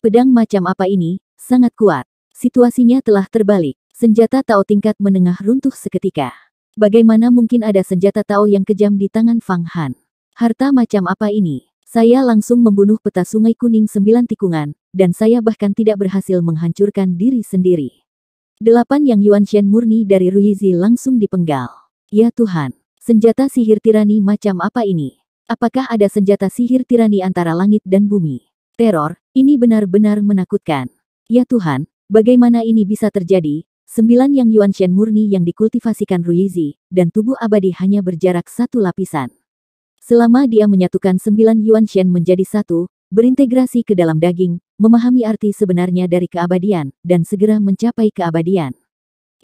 Pedang macam apa ini, sangat kuat. Situasinya telah terbalik. Senjata Tao tingkat menengah runtuh seketika. Bagaimana mungkin ada senjata Tao yang kejam di tangan Fang Han? Harta macam apa ini? Saya langsung membunuh peta sungai kuning sembilan tikungan, dan saya bahkan tidak berhasil menghancurkan diri sendiri. Delapan yang Yuan Shen murni dari Ruizi langsung dipenggal. Ya Tuhan, senjata sihir tirani macam apa ini? Apakah ada senjata sihir tirani antara langit dan bumi? Teror, ini benar-benar menakutkan. Ya Tuhan, bagaimana ini bisa terjadi? Sembilan yang Yuan Shen murni yang dikultivasikan Ruizi, dan tubuh abadi hanya berjarak satu lapisan. Selama dia menyatukan sembilan Yuan Shen menjadi satu, berintegrasi ke dalam daging, memahami arti sebenarnya dari keabadian, dan segera mencapai keabadian.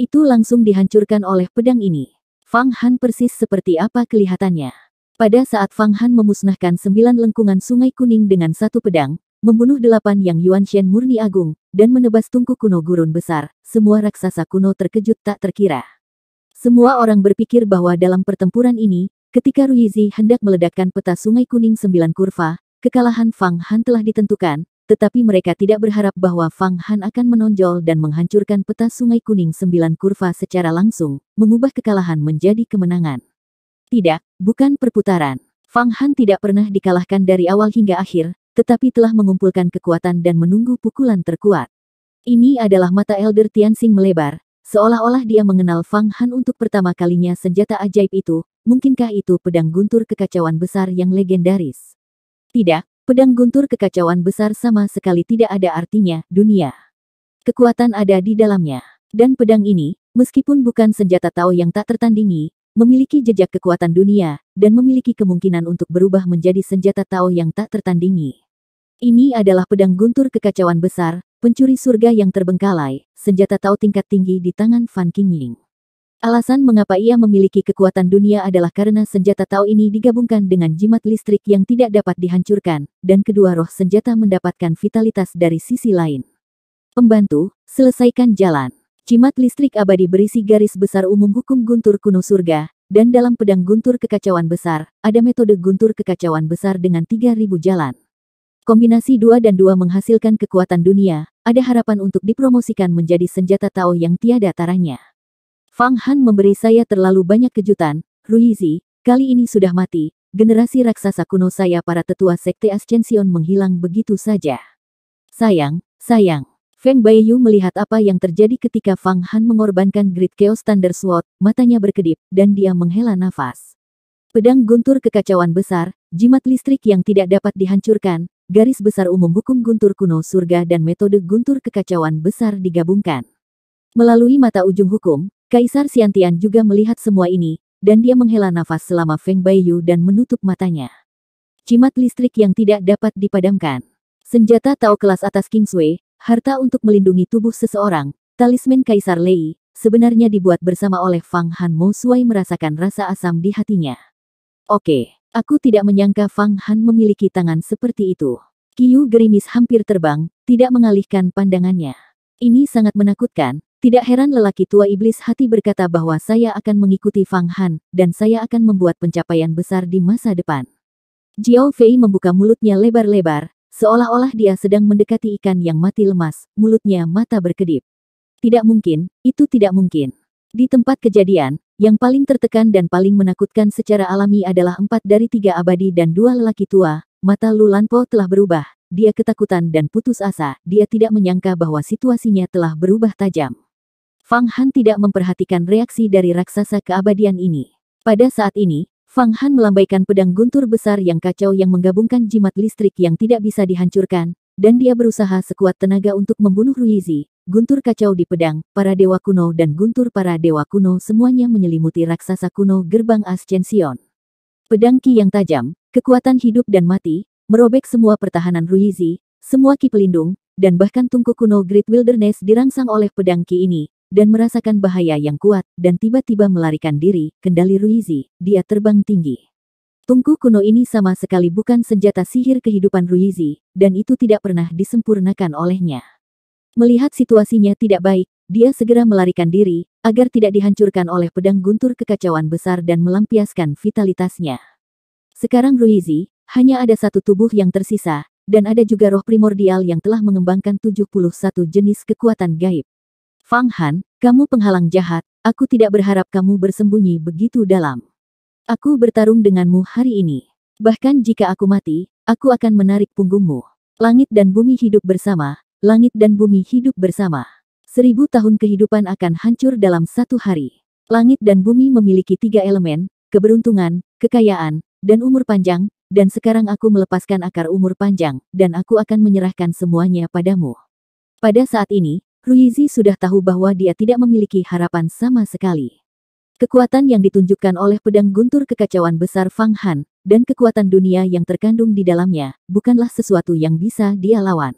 Itu langsung dihancurkan oleh pedang ini. Fang Han persis seperti apa kelihatannya. Pada saat Fang Han memusnahkan sembilan lengkungan sungai kuning dengan satu pedang, membunuh delapan yang Yuan Shen murni agung, dan menebas tungku kuno gurun besar, semua raksasa kuno terkejut tak terkira. Semua orang berpikir bahwa dalam pertempuran ini, ketika Ruizi hendak meledakkan peta sungai kuning sembilan kurva, kekalahan Fang Han telah ditentukan, tetapi mereka tidak berharap bahwa Fang Han akan menonjol dan menghancurkan peta Sungai Kuning Sembilan Kurva secara langsung, mengubah kekalahan menjadi kemenangan. Tidak, bukan perputaran. Fang Han tidak pernah dikalahkan dari awal hingga akhir, tetapi telah mengumpulkan kekuatan dan menunggu pukulan terkuat. Ini adalah mata Elder Tianxing melebar, seolah-olah dia mengenal Fang Han untuk pertama kalinya senjata ajaib itu, mungkinkah itu pedang guntur kekacauan besar yang legendaris? Tidak, pedang guntur kekacauan besar sama sekali tidak ada artinya, dunia. Kekuatan ada di dalamnya. Dan pedang ini, meskipun bukan senjata Tao yang tak tertandingi, memiliki jejak kekuatan dunia, dan memiliki kemungkinan untuk berubah menjadi senjata Tao yang tak tertandingi. Ini adalah pedang guntur kekacauan besar, pencuri surga yang terbengkalai, senjata Tao tingkat tinggi di tangan Fan Qingying. Alasan mengapa ia memiliki kekuatan dunia adalah karena senjata Tao ini digabungkan dengan jimat listrik yang tidak dapat dihancurkan, dan kedua roh senjata mendapatkan vitalitas dari sisi lain. Pembantu, selesaikan jalan. Jimat listrik abadi berisi garis besar umum hukum guntur kuno surga, dan dalam pedang guntur kekacauan besar, ada metode guntur kekacauan besar dengan 3000 jalan. Kombinasi dua dan dua menghasilkan kekuatan dunia, ada harapan untuk dipromosikan menjadi senjata Tao yang tiada taranya. Fang Han memberi saya terlalu banyak kejutan, Ruizi, kali ini sudah mati, generasi raksasa kuno saya para tetua sekte Ascension menghilang begitu saja. Sayang, sayang. Feng Baiyu melihat apa yang terjadi ketika Fang Han mengorbankan Great Chaos Thunder Sword, matanya berkedip, dan dia menghela nafas. Pedang guntur kekacauan besar, jimat listrik yang tidak dapat dihancurkan, Garis besar umum hukum guntur kuno surga dan metode guntur kekacauan besar digabungkan. Melalui mata ujung hukum, Kaisar Siantian juga melihat semua ini, dan dia menghela nafas selama Feng Baiyu dan menutup matanya. Cimat listrik yang tidak dapat dipadamkan. Senjata Tao kelas atas Kingsway, harta untuk melindungi tubuh seseorang, talisman Kaisar Lei, sebenarnya dibuat bersama oleh Fang Han Mo Suai merasakan rasa asam di hatinya. Oke. Okay. Aku tidak menyangka Fang Han memiliki tangan seperti itu. Kiyu gerimis hampir terbang, tidak mengalihkan pandangannya. Ini sangat menakutkan, tidak heran lelaki tua iblis hati berkata bahwa saya akan mengikuti Fang Han, dan saya akan membuat pencapaian besar di masa depan. Jiao Fei membuka mulutnya lebar-lebar, seolah-olah dia sedang mendekati ikan yang mati lemas, mulutnya mata berkedip. Tidak mungkin, itu tidak mungkin. Di tempat kejadian, yang paling tertekan dan paling menakutkan secara alami adalah empat dari tiga abadi dan dua lelaki tua, mata Lulanpo telah berubah, dia ketakutan dan putus asa, dia tidak menyangka bahwa situasinya telah berubah tajam. Fang Han tidak memperhatikan reaksi dari raksasa keabadian ini. Pada saat ini, Fang Han melambaikan pedang guntur besar yang kacau yang menggabungkan jimat listrik yang tidak bisa dihancurkan, dan dia berusaha sekuat tenaga untuk membunuh Ruizi, Guntur kacau di pedang, para dewa kuno dan guntur para dewa kuno semuanya menyelimuti raksasa kuno gerbang Ascension. Pedang Ki yang tajam, kekuatan hidup dan mati, merobek semua pertahanan Ruizi, semua Ki pelindung, dan bahkan tungku kuno Great Wilderness dirangsang oleh pedang Ki ini, dan merasakan bahaya yang kuat, dan tiba-tiba melarikan diri, kendali Ruizi, dia terbang tinggi. Tungku kuno ini sama sekali bukan senjata sihir kehidupan Ruizi, dan itu tidak pernah disempurnakan olehnya. Melihat situasinya tidak baik, dia segera melarikan diri, agar tidak dihancurkan oleh pedang guntur kekacauan besar dan melampiaskan vitalitasnya. Sekarang Ruizi, hanya ada satu tubuh yang tersisa, dan ada juga roh primordial yang telah mengembangkan 71 jenis kekuatan gaib. Fang Han, kamu penghalang jahat, aku tidak berharap kamu bersembunyi begitu dalam. Aku bertarung denganmu hari ini. Bahkan jika aku mati, aku akan menarik punggungmu. Langit dan bumi hidup bersama, langit dan bumi hidup bersama. Seribu tahun kehidupan akan hancur dalam satu hari. Langit dan bumi memiliki tiga elemen, keberuntungan, kekayaan, dan umur panjang, dan sekarang aku melepaskan akar umur panjang, dan aku akan menyerahkan semuanya padamu. Pada saat ini, Ruizi sudah tahu bahwa dia tidak memiliki harapan sama sekali. Kekuatan yang ditunjukkan oleh pedang guntur kekacauan besar Fang Han, dan kekuatan dunia yang terkandung di dalamnya, bukanlah sesuatu yang bisa dia lawan.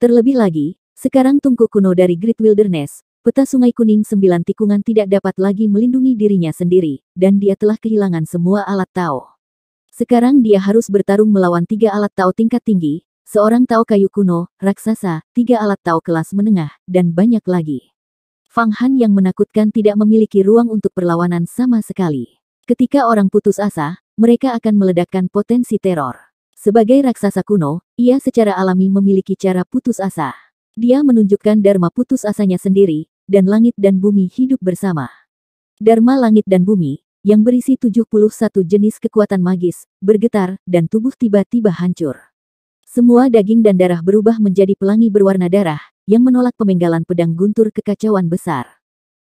Terlebih lagi, sekarang tungku kuno dari Great Wilderness, peta sungai kuning sembilan tikungan tidak dapat lagi melindungi dirinya sendiri, dan dia telah kehilangan semua alat Tao. Sekarang dia harus bertarung melawan tiga alat Tao tingkat tinggi, seorang Tao kayu kuno, raksasa, tiga alat Tao kelas menengah, dan banyak lagi. Fang Han yang menakutkan tidak memiliki ruang untuk perlawanan sama sekali. Ketika orang putus asa, mereka akan meledakkan potensi teror. Sebagai raksasa kuno, ia secara alami memiliki cara putus asa. Dia menunjukkan dharma putus asanya sendiri, dan langit dan bumi hidup bersama. Dharma langit dan bumi, yang berisi 71 jenis kekuatan magis, bergetar, dan tubuh tiba-tiba hancur. Semua daging dan darah berubah menjadi pelangi berwarna darah, yang menolak pemenggalan pedang guntur kekacauan besar.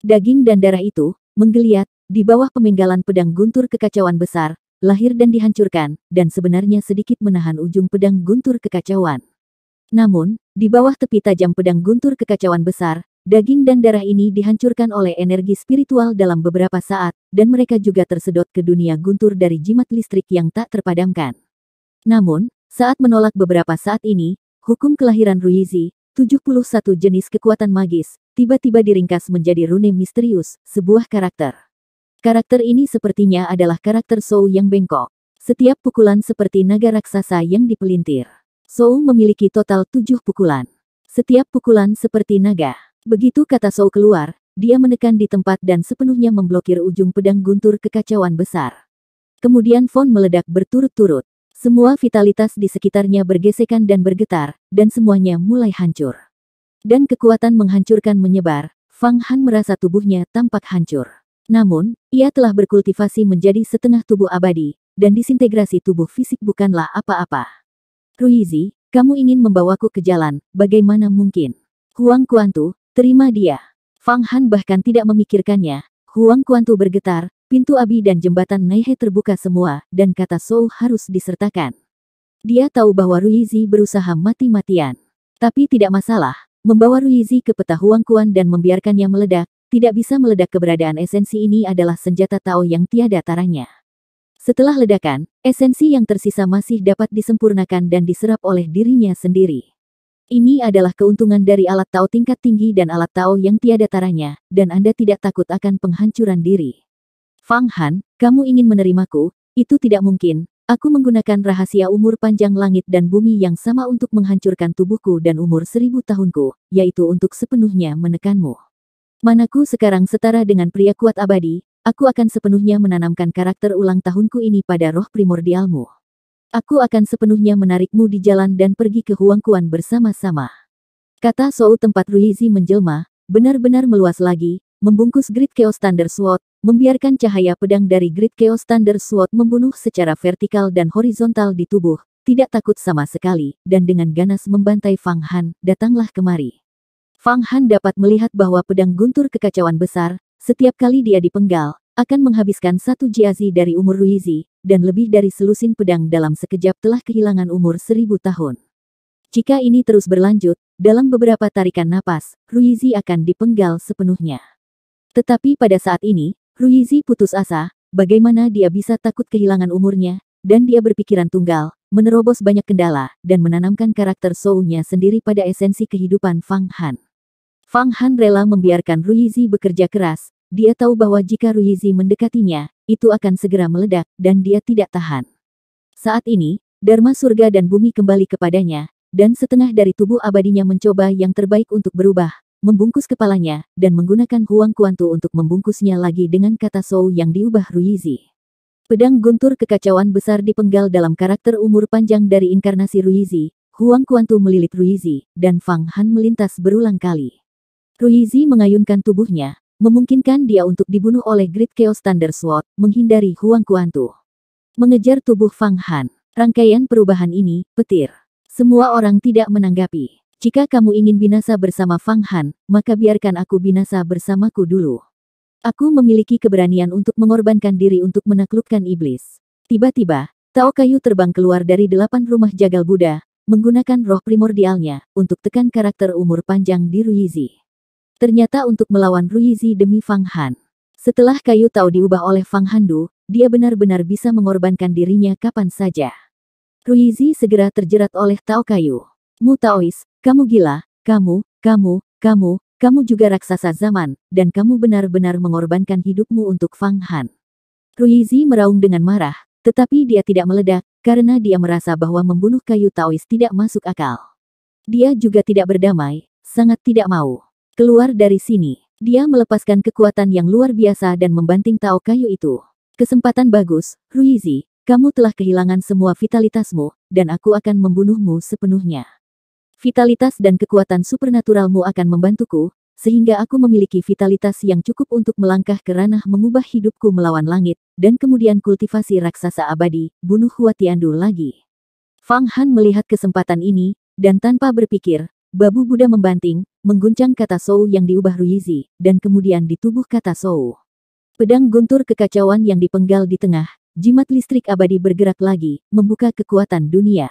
Daging dan darah itu, menggeliat, di bawah pemenggalan pedang guntur kekacauan besar, lahir dan dihancurkan, dan sebenarnya sedikit menahan ujung pedang guntur kekacauan. Namun, di bawah tepi tajam pedang guntur kekacauan besar, daging dan darah ini dihancurkan oleh energi spiritual dalam beberapa saat, dan mereka juga tersedot ke dunia guntur dari jimat listrik yang tak terpadamkan. Namun, saat menolak beberapa saat ini, hukum kelahiran Ruizi, 71 jenis kekuatan magis, tiba-tiba diringkas menjadi rune misterius, sebuah karakter. Karakter ini sepertinya adalah karakter Sou yang bengkok. Setiap pukulan seperti naga raksasa yang dipelintir. Sou memiliki total tujuh pukulan. Setiap pukulan seperti naga. Begitu kata Sou keluar, dia menekan di tempat dan sepenuhnya memblokir ujung pedang guntur kekacauan besar. Kemudian font meledak berturut-turut. Semua vitalitas di sekitarnya bergesekan dan bergetar, dan semuanya mulai hancur. Dan kekuatan menghancurkan menyebar, Fang Han merasa tubuhnya tampak hancur. Namun, ia telah berkultivasi menjadi setengah tubuh abadi, dan disintegrasi tubuh fisik bukanlah apa-apa. Ruizi, kamu ingin membawaku ke jalan, bagaimana mungkin? Huang Kuantu, terima dia. Fang Han bahkan tidak memikirkannya. Huang Kuantu bergetar, pintu abi dan jembatan Naihe terbuka semua, dan kata Soul harus disertakan. Dia tahu bahwa Ruizi berusaha mati-matian. Tapi tidak masalah, membawa Ruizi ke peta Huang Kuan dan membiarkannya meledak, tidak bisa meledak keberadaan esensi ini adalah senjata Tao yang tiada taranya. Setelah ledakan, esensi yang tersisa masih dapat disempurnakan dan diserap oleh dirinya sendiri. Ini adalah keuntungan dari alat Tao tingkat tinggi dan alat Tao yang tiada taranya, dan Anda tidak takut akan penghancuran diri. Fang Han, kamu ingin menerimaku, itu tidak mungkin, Aku menggunakan rahasia umur panjang langit dan bumi yang sama untuk menghancurkan tubuhku dan umur seribu tahunku, yaitu untuk sepenuhnya menekanmu. Manaku sekarang setara dengan pria kuat abadi, aku akan sepenuhnya menanamkan karakter ulang tahunku ini pada roh primordialmu. Aku akan sepenuhnya menarikmu di jalan dan pergi ke Huangkuan bersama-sama. Kata Soul tempat Ruizi menjelma, benar-benar meluas lagi, membungkus grid Chaos Thunder Sword, membiarkan cahaya pedang dari grid Chaos Thunder Sword membunuh secara vertikal dan horizontal di tubuh, tidak takut sama sekali, dan dengan ganas membantai Fang Han, datanglah kemari. Fang Han dapat melihat bahwa pedang guntur kekacauan besar, setiap kali dia dipenggal, akan menghabiskan satu jiazi dari umur Ruizi, dan lebih dari selusin pedang dalam sekejap telah kehilangan umur seribu tahun. Jika ini terus berlanjut, dalam beberapa tarikan napas, Ruizi akan dipenggal sepenuhnya. Tetapi pada saat ini, Ruizi putus asa, bagaimana dia bisa takut kehilangan umurnya, dan dia berpikiran tunggal, menerobos banyak kendala, dan menanamkan karakter soul nya sendiri pada esensi kehidupan Fang Han. Fang Han rela membiarkan Ruizi bekerja keras, dia tahu bahwa jika Ruizi mendekatinya, itu akan segera meledak, dan dia tidak tahan. Saat ini, Dharma surga dan bumi kembali kepadanya, dan setengah dari tubuh abadinya mencoba yang terbaik untuk berubah, membungkus kepalanya, dan menggunakan huang kuantu untuk membungkusnya lagi dengan kata Sou yang diubah Ruizi. Pedang guntur kekacauan besar dipenggal dalam karakter umur panjang dari inkarnasi Ruizi, Huang Kuantu melilit Ruizi, dan Fang Han melintas berulang kali. Ruizi mengayunkan tubuhnya, memungkinkan dia untuk dibunuh oleh Great Chaos Thunder Sword, menghindari Huang Kuantu. Mengejar tubuh Fang Han. Rangkaian perubahan ini, petir. Semua orang tidak menanggapi. Jika kamu ingin binasa bersama Fang Han, maka biarkan aku binasa bersamaku dulu. Aku memiliki keberanian untuk mengorbankan diri untuk menaklukkan iblis. Tiba-tiba, Tao Kayu terbang keluar dari delapan rumah jagal Buddha, menggunakan roh primordialnya, untuk tekan karakter umur panjang di Ruizi. Ternyata untuk melawan Ruizi demi Fang Han. Setelah kayu Tao diubah oleh Fang Handu, dia benar-benar bisa mengorbankan dirinya kapan saja. Ruizi segera terjerat oleh Tao kayu. Mu Taois, kamu gila, kamu, kamu, kamu, kamu juga raksasa zaman, dan kamu benar-benar mengorbankan hidupmu untuk Fang Han. Ruizi meraung dengan marah, tetapi dia tidak meledak, karena dia merasa bahwa membunuh kayu Taois tidak masuk akal. Dia juga tidak berdamai, sangat tidak mau. Keluar dari sini. Dia melepaskan kekuatan yang luar biasa dan membanting tao kayu itu. Kesempatan bagus, Ruizi. Kamu telah kehilangan semua vitalitasmu, dan aku akan membunuhmu sepenuhnya. Vitalitas dan kekuatan supernaturalmu akan membantuku, sehingga aku memiliki vitalitas yang cukup untuk melangkah ke ranah mengubah hidupku melawan langit, dan kemudian kultivasi raksasa abadi, bunuh Huatiandu lagi. Fang Han melihat kesempatan ini, dan tanpa berpikir, Babu Buddha membanting, mengguncang kata Sou yang diubah Ruizi, dan kemudian di tubuh kata Sou. Pedang guntur kekacauan yang dipenggal di tengah, jimat listrik abadi bergerak lagi, membuka kekuatan dunia.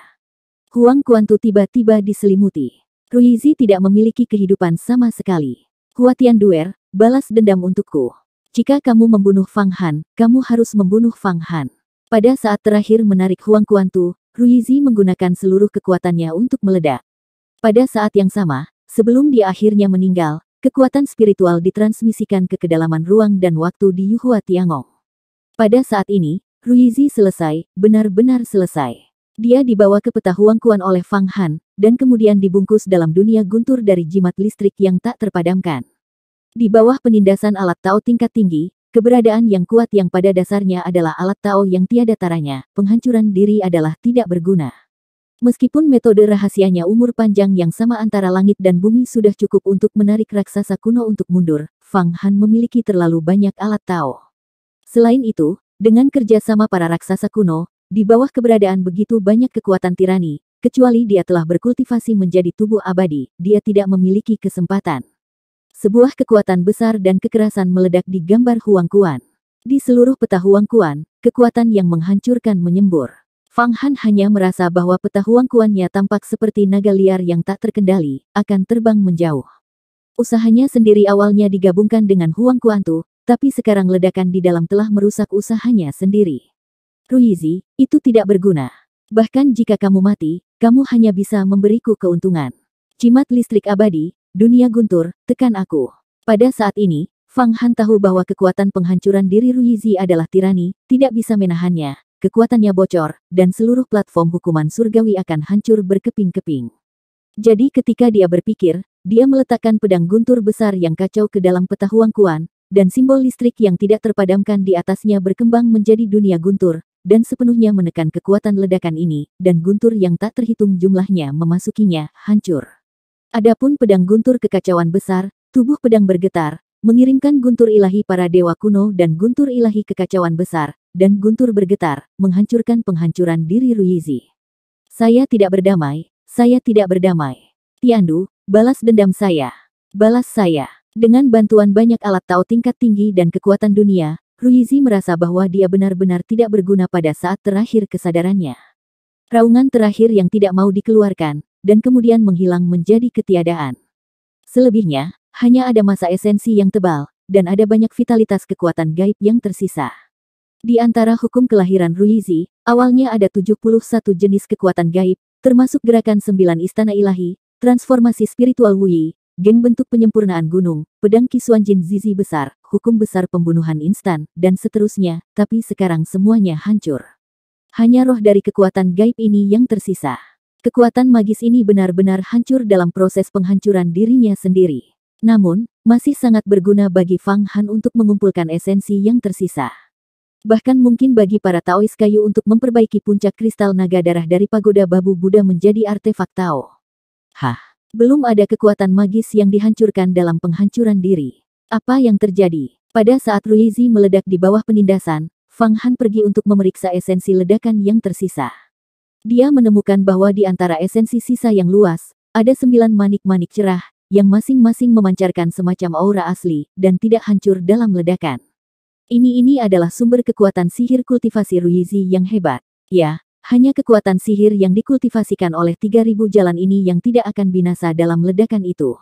Huang Kuantu tiba-tiba diselimuti. Ruizi tidak memiliki kehidupan sama sekali. Kuatian Duer, balas dendam untukku. Jika kamu membunuh Fang Han, kamu harus membunuh Fang Han. Pada saat terakhir menarik Huang Kuantu, Ruizi menggunakan seluruh kekuatannya untuk meledak. Pada saat yang sama, Sebelum dia akhirnya meninggal, kekuatan spiritual ditransmisikan ke kedalaman ruang dan waktu di Yuhua Tiangong. Pada saat ini, Ruizi selesai, benar-benar selesai. Dia dibawa ke peta kuan oleh Fang Han, dan kemudian dibungkus dalam dunia guntur dari jimat listrik yang tak terpadamkan. Di bawah penindasan alat Tao tingkat tinggi, keberadaan yang kuat yang pada dasarnya adalah alat Tao yang tiada taranya, penghancuran diri adalah tidak berguna. Meskipun metode rahasianya umur panjang yang sama antara langit dan bumi sudah cukup untuk menarik raksasa kuno untuk mundur, Fang Han memiliki terlalu banyak alat Tao. Selain itu, dengan kerja sama para raksasa kuno, di bawah keberadaan begitu banyak kekuatan tirani, kecuali dia telah berkultivasi menjadi tubuh abadi, dia tidak memiliki kesempatan. Sebuah kekuatan besar dan kekerasan meledak di gambar Huang Kuan. Di seluruh peta Huang Kuan, kekuatan yang menghancurkan menyembur. Fang Han hanya merasa bahwa peta kuannya tampak seperti naga liar yang tak terkendali, akan terbang menjauh. Usahanya sendiri awalnya digabungkan dengan Huang Kuantu, tapi sekarang ledakan di dalam telah merusak usahanya sendiri. Ruizi, itu tidak berguna. Bahkan jika kamu mati, kamu hanya bisa memberiku keuntungan. Cimat listrik abadi, dunia guntur, tekan aku. Pada saat ini, Fang Han tahu bahwa kekuatan penghancuran diri Ruizi adalah tirani, tidak bisa menahannya, kekuatannya bocor, dan seluruh platform hukuman surgawi akan hancur berkeping-keping. Jadi ketika dia berpikir, dia meletakkan pedang guntur besar yang kacau ke dalam peta kuan, dan simbol listrik yang tidak terpadamkan di atasnya berkembang menjadi dunia guntur, dan sepenuhnya menekan kekuatan ledakan ini, dan guntur yang tak terhitung jumlahnya memasukinya, hancur. Adapun pedang guntur kekacauan besar, tubuh pedang bergetar, mengirimkan guntur ilahi para dewa kuno dan guntur ilahi kekacauan besar, dan guntur bergetar, menghancurkan penghancuran diri Ruyizi. Saya tidak berdamai, saya tidak berdamai. Tiandu, balas dendam saya. Balas saya. Dengan bantuan banyak alat tahu tingkat tinggi dan kekuatan dunia, Ruizi merasa bahwa dia benar-benar tidak berguna pada saat terakhir kesadarannya. Raungan terakhir yang tidak mau dikeluarkan, dan kemudian menghilang menjadi ketiadaan. Selebihnya, hanya ada masa esensi yang tebal, dan ada banyak vitalitas kekuatan gaib yang tersisa. Di antara hukum kelahiran Ruizi, awalnya ada 71 jenis kekuatan gaib, termasuk gerakan sembilan istana ilahi, transformasi spiritual Wuyi, geng bentuk penyempurnaan gunung, pedang kisuan jin zizi besar, hukum besar pembunuhan instan, dan seterusnya, tapi sekarang semuanya hancur. Hanya roh dari kekuatan gaib ini yang tersisa. Kekuatan magis ini benar-benar hancur dalam proses penghancuran dirinya sendiri. Namun, masih sangat berguna bagi Fang Han untuk mengumpulkan esensi yang tersisa. Bahkan mungkin bagi para Taois kayu untuk memperbaiki puncak kristal naga darah dari pagoda babu Buddha menjadi artefak Tao. Hah, belum ada kekuatan magis yang dihancurkan dalam penghancuran diri. Apa yang terjadi? Pada saat Ruizi meledak di bawah penindasan, Fang Han pergi untuk memeriksa esensi ledakan yang tersisa. Dia menemukan bahwa di antara esensi sisa yang luas, ada sembilan manik-manik cerah, yang masing-masing memancarkan semacam aura asli, dan tidak hancur dalam ledakan. Ini-ini adalah sumber kekuatan sihir kultivasi Ruizi yang hebat. Ya, hanya kekuatan sihir yang dikultivasikan oleh 3000 jalan ini yang tidak akan binasa dalam ledakan itu.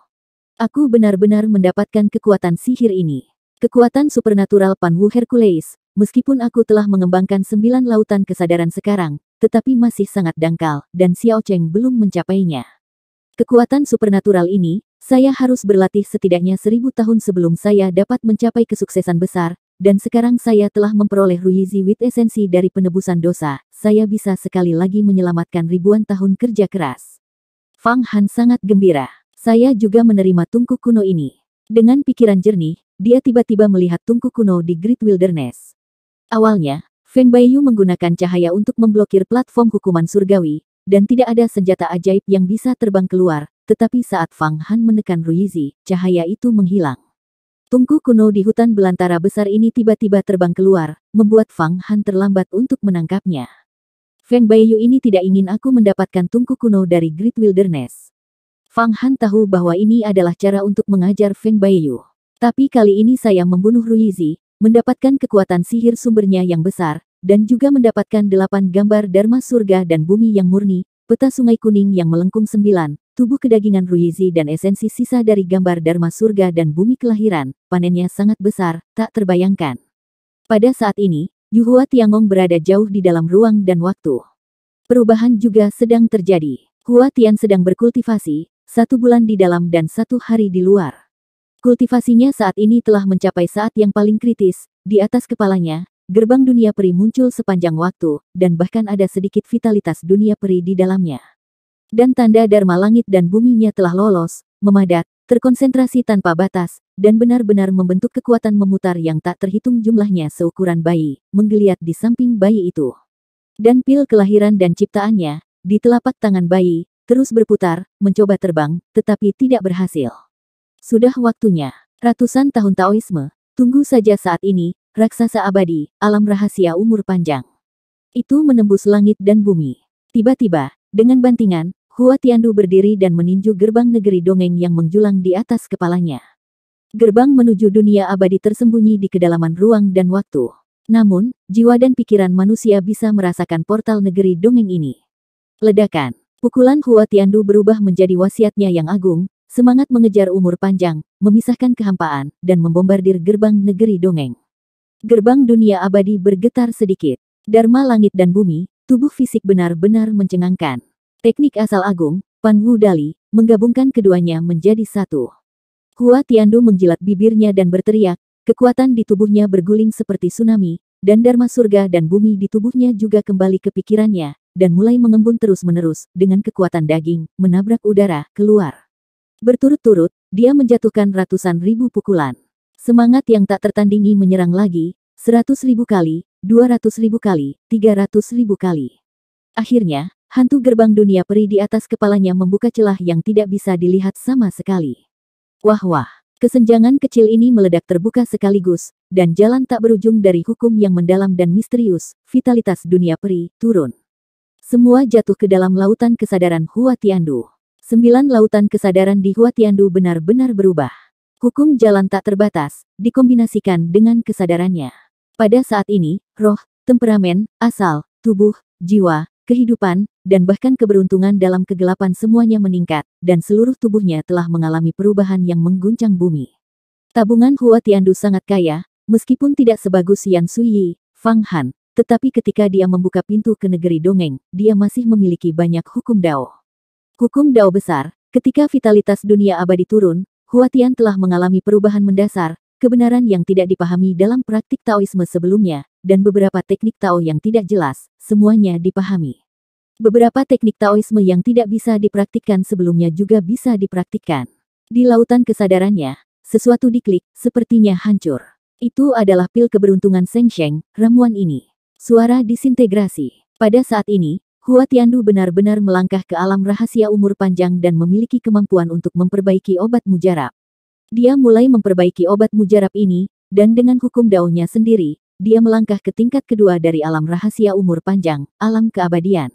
Aku benar-benar mendapatkan kekuatan sihir ini. Kekuatan supernatural Pan Panwu Hercules, meskipun aku telah mengembangkan sembilan lautan kesadaran sekarang, tetapi masih sangat dangkal, dan Xiao Cheng belum mencapainya. Kekuatan supernatural ini, saya harus berlatih setidaknya seribu tahun sebelum saya dapat mencapai kesuksesan besar, dan sekarang saya telah memperoleh Ruizi with esensi dari penebusan dosa, saya bisa sekali lagi menyelamatkan ribuan tahun kerja keras. Fang Han sangat gembira. Saya juga menerima tungku kuno ini. Dengan pikiran jernih, dia tiba-tiba melihat tungku kuno di Great Wilderness. Awalnya, Feng Baiyu menggunakan cahaya untuk memblokir platform hukuman surgawi, dan tidak ada senjata ajaib yang bisa terbang keluar, tetapi saat Fang Han menekan Ruizi, cahaya itu menghilang. Tungku kuno di hutan belantara besar ini tiba-tiba terbang keluar, membuat Fang Han terlambat untuk menangkapnya. Feng Baiyu ini tidak ingin aku mendapatkan tungku kuno dari Great Wilderness. Fang Han tahu bahwa ini adalah cara untuk mengajar Feng Baiyu. Tapi kali ini saya membunuh Ruizi, mendapatkan kekuatan sihir sumbernya yang besar, dan juga mendapatkan delapan gambar Dharma surga dan bumi yang murni, peta sungai kuning yang melengkung sembilan, tubuh kedagingan Ruizi dan esensi sisa dari gambar Dharma surga dan bumi kelahiran, panennya sangat besar, tak terbayangkan. Pada saat ini, Yuhua Tiangong berada jauh di dalam ruang dan waktu. Perubahan juga sedang terjadi. Hua Tian sedang berkultivasi, satu bulan di dalam dan satu hari di luar. Kultivasinya saat ini telah mencapai saat yang paling kritis, di atas kepalanya, gerbang dunia peri muncul sepanjang waktu, dan bahkan ada sedikit vitalitas dunia peri di dalamnya dan tanda Dharma langit dan buminya telah lolos, memadat, terkonsentrasi tanpa batas, dan benar-benar membentuk kekuatan memutar yang tak terhitung jumlahnya seukuran bayi, menggeliat di samping bayi itu. Dan pil kelahiran dan ciptaannya, di telapak tangan bayi, terus berputar, mencoba terbang, tetapi tidak berhasil. Sudah waktunya, ratusan tahun Taoisme, tunggu saja saat ini, raksasa abadi, alam rahasia umur panjang. Itu menembus langit dan bumi. Tiba-tiba, dengan bantingan, Hua Tiandu berdiri dan meninju gerbang negeri dongeng yang menjulang di atas kepalanya. Gerbang menuju dunia abadi tersembunyi di kedalaman ruang dan waktu. Namun, jiwa dan pikiran manusia bisa merasakan portal negeri dongeng ini. Ledakan. Pukulan Hua Tiandu berubah menjadi wasiatnya yang agung, semangat mengejar umur panjang, memisahkan kehampaan, dan membombardir gerbang negeri dongeng. Gerbang dunia abadi bergetar sedikit. Dharma langit dan bumi, tubuh fisik benar-benar mencengangkan. Teknik asal Agung, Pan Wu Dali, menggabungkan keduanya menjadi satu. Hua Tiandu menjilat bibirnya dan berteriak, kekuatan di tubuhnya berguling seperti tsunami, dan dharma surga dan bumi di tubuhnya juga kembali ke pikirannya, dan mulai mengembun terus-menerus dengan kekuatan daging, menabrak udara, keluar. Berturut-turut, dia menjatuhkan ratusan ribu pukulan. Semangat yang tak tertandingi menyerang lagi, seratus ribu kali, dua ratus ribu kali, tiga ratus ribu kali. Akhirnya, Hantu gerbang dunia peri di atas kepalanya membuka celah yang tidak bisa dilihat sama sekali. Wah-wah, kesenjangan kecil ini meledak terbuka sekaligus, dan jalan tak berujung dari hukum yang mendalam dan misterius, vitalitas dunia peri, turun. Semua jatuh ke dalam lautan kesadaran Hua Tiandu. Sembilan lautan kesadaran di Hua Tiandu benar-benar berubah. Hukum jalan tak terbatas, dikombinasikan dengan kesadarannya. Pada saat ini, roh, temperamen, asal, tubuh, jiwa, kehidupan, dan bahkan keberuntungan dalam kegelapan semuanya meningkat, dan seluruh tubuhnya telah mengalami perubahan yang mengguncang bumi. Tabungan Hua Tiandu sangat kaya, meskipun tidak sebagus Yan Suyi, Fang Han, tetapi ketika dia membuka pintu ke negeri dongeng, dia masih memiliki banyak hukum dao. Hukum dao besar, ketika vitalitas dunia abadi turun, Hua Tian telah mengalami perubahan mendasar, kebenaran yang tidak dipahami dalam praktik Taoisme sebelumnya, dan beberapa teknik Tao yang tidak jelas, semuanya dipahami. Beberapa teknik Taoisme yang tidak bisa dipraktikkan sebelumnya juga bisa dipraktikkan. Di lautan kesadarannya, sesuatu diklik, sepertinya hancur. Itu adalah pil keberuntungan Seng Sheng, ramuan ini. Suara disintegrasi. Pada saat ini, Hua Tiandu benar-benar melangkah ke alam rahasia umur panjang dan memiliki kemampuan untuk memperbaiki obat mujarab. Dia mulai memperbaiki obat mujarab ini, dan dengan hukum daunnya sendiri, dia melangkah ke tingkat kedua dari alam rahasia umur panjang, alam keabadian.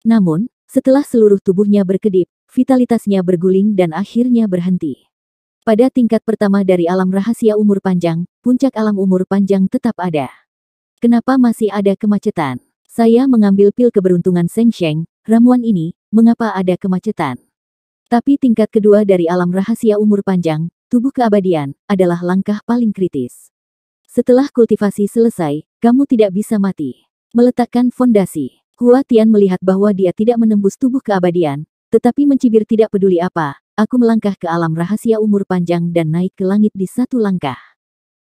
Namun, setelah seluruh tubuhnya berkedip, vitalitasnya berguling dan akhirnya berhenti. Pada tingkat pertama dari alam rahasia umur panjang, puncak alam umur panjang tetap ada. Kenapa masih ada kemacetan? Saya mengambil pil keberuntungan Seng Sheng, ramuan ini, mengapa ada kemacetan? Tapi tingkat kedua dari alam rahasia umur panjang, tubuh keabadian, adalah langkah paling kritis. Setelah kultivasi selesai, kamu tidak bisa mati. Meletakkan fondasi. Hua Tian melihat bahwa dia tidak menembus tubuh keabadian, tetapi mencibir tidak peduli apa, aku melangkah ke alam rahasia umur panjang dan naik ke langit di satu langkah.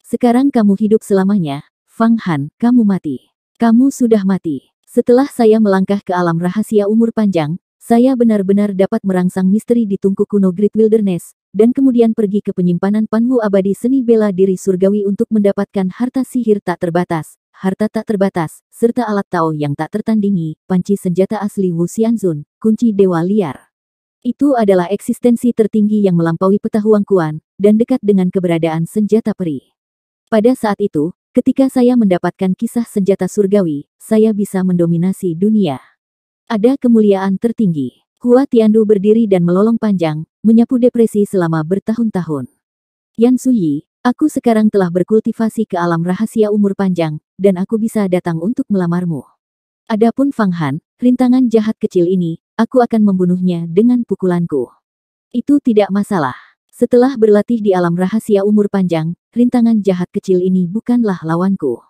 Sekarang kamu hidup selamanya, Fang Han, kamu mati. Kamu sudah mati. Setelah saya melangkah ke alam rahasia umur panjang, saya benar-benar dapat merangsang misteri di tungku kuno Great Wilderness, dan kemudian pergi ke penyimpanan Panwu Abadi Seni Bela Diri Surgawi untuk mendapatkan harta sihir tak terbatas, harta tak terbatas, serta alat Tao yang tak tertandingi, panci senjata asli Wu Xianzun, kunci Dewa Liar. Itu adalah eksistensi tertinggi yang melampaui petahuang Kuan, dan dekat dengan keberadaan senjata peri. Pada saat itu, ketika saya mendapatkan kisah senjata surgawi, saya bisa mendominasi dunia. Ada kemuliaan tertinggi. Hua Tiandu berdiri dan melolong panjang, menyapu depresi selama bertahun-tahun. Yan Suyi, aku sekarang telah berkultivasi ke alam rahasia umur panjang, dan aku bisa datang untuk melamarmu. Adapun Fang Han, rintangan jahat kecil ini, aku akan membunuhnya dengan pukulanku. Itu tidak masalah. Setelah berlatih di alam rahasia umur panjang, rintangan jahat kecil ini bukanlah lawanku.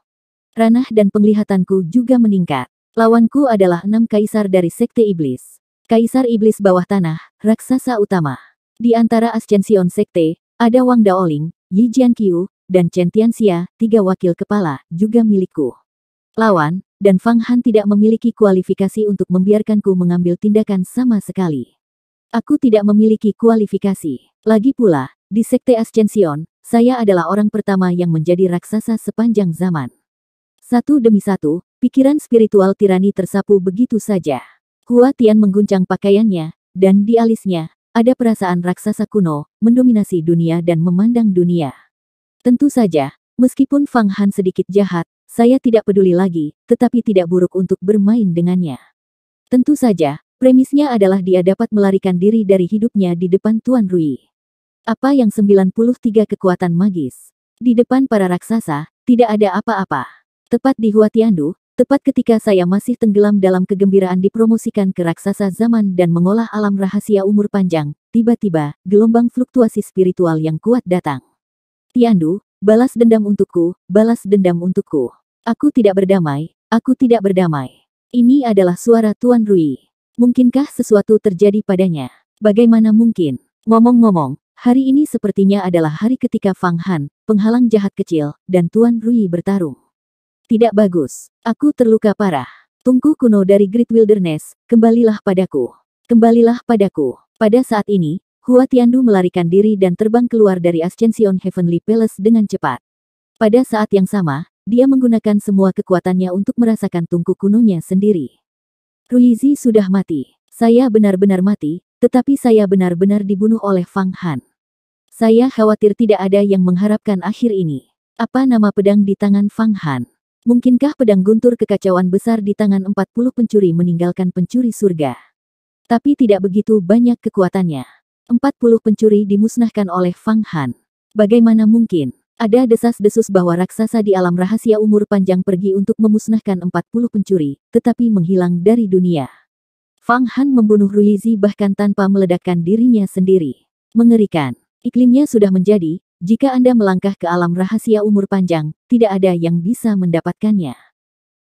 Ranah dan penglihatanku juga meningkat. Lawanku adalah enam kaisar dari Sekte Iblis. Kaisar Iblis Bawah Tanah, Raksasa Utama. Di antara Ascension Sekte, ada Wang Daoling, Yi Jianqiu, dan Chen Tianxia, tiga wakil kepala, juga milikku. Lawan, dan Fang Han tidak memiliki kualifikasi untuk membiarkanku mengambil tindakan sama sekali. Aku tidak memiliki kualifikasi. Lagi pula, di Sekte Ascension, saya adalah orang pertama yang menjadi raksasa sepanjang zaman. Satu demi satu, pikiran spiritual tirani tersapu begitu saja. Hua Tian mengguncang pakaiannya, dan di alisnya, ada perasaan raksasa kuno, mendominasi dunia dan memandang dunia. Tentu saja, meskipun Fang Han sedikit jahat, saya tidak peduli lagi, tetapi tidak buruk untuk bermain dengannya. Tentu saja, premisnya adalah dia dapat melarikan diri dari hidupnya di depan Tuan Rui. Apa yang 93 kekuatan magis? Di depan para raksasa, tidak ada apa-apa. Tepat di Huatiandu, Tepat ketika saya masih tenggelam dalam kegembiraan dipromosikan ke raksasa zaman dan mengolah alam rahasia umur panjang, tiba-tiba, gelombang fluktuasi spiritual yang kuat datang. Tiandu, balas dendam untukku, balas dendam untukku. Aku tidak berdamai, aku tidak berdamai. Ini adalah suara Tuan Rui. Mungkinkah sesuatu terjadi padanya? Bagaimana mungkin? Ngomong-ngomong, hari ini sepertinya adalah hari ketika Fang Han, penghalang jahat kecil, dan Tuan Rui bertarung. Tidak bagus. Aku terluka parah. Tungku kuno dari Great Wilderness, kembalilah padaku. Kembalilah padaku. Pada saat ini, Hua Tiandu melarikan diri dan terbang keluar dari Ascension Heavenly Palace dengan cepat. Pada saat yang sama, dia menggunakan semua kekuatannya untuk merasakan tungku kunonya sendiri. Ruizi sudah mati. Saya benar-benar mati, tetapi saya benar-benar dibunuh oleh Fang Han. Saya khawatir tidak ada yang mengharapkan akhir ini. Apa nama pedang di tangan Fang Han? Mungkinkah pedang guntur kekacauan besar di tangan 40 pencuri meninggalkan pencuri surga? Tapi tidak begitu banyak kekuatannya. 40 pencuri dimusnahkan oleh Fang Han. Bagaimana mungkin? Ada desas-desus bahwa raksasa di alam rahasia umur panjang pergi untuk memusnahkan 40 pencuri, tetapi menghilang dari dunia. Fang Han membunuh Ruizi bahkan tanpa meledakkan dirinya sendiri. Mengerikan. Iklimnya sudah menjadi, jika Anda melangkah ke alam rahasia umur panjang, tidak ada yang bisa mendapatkannya.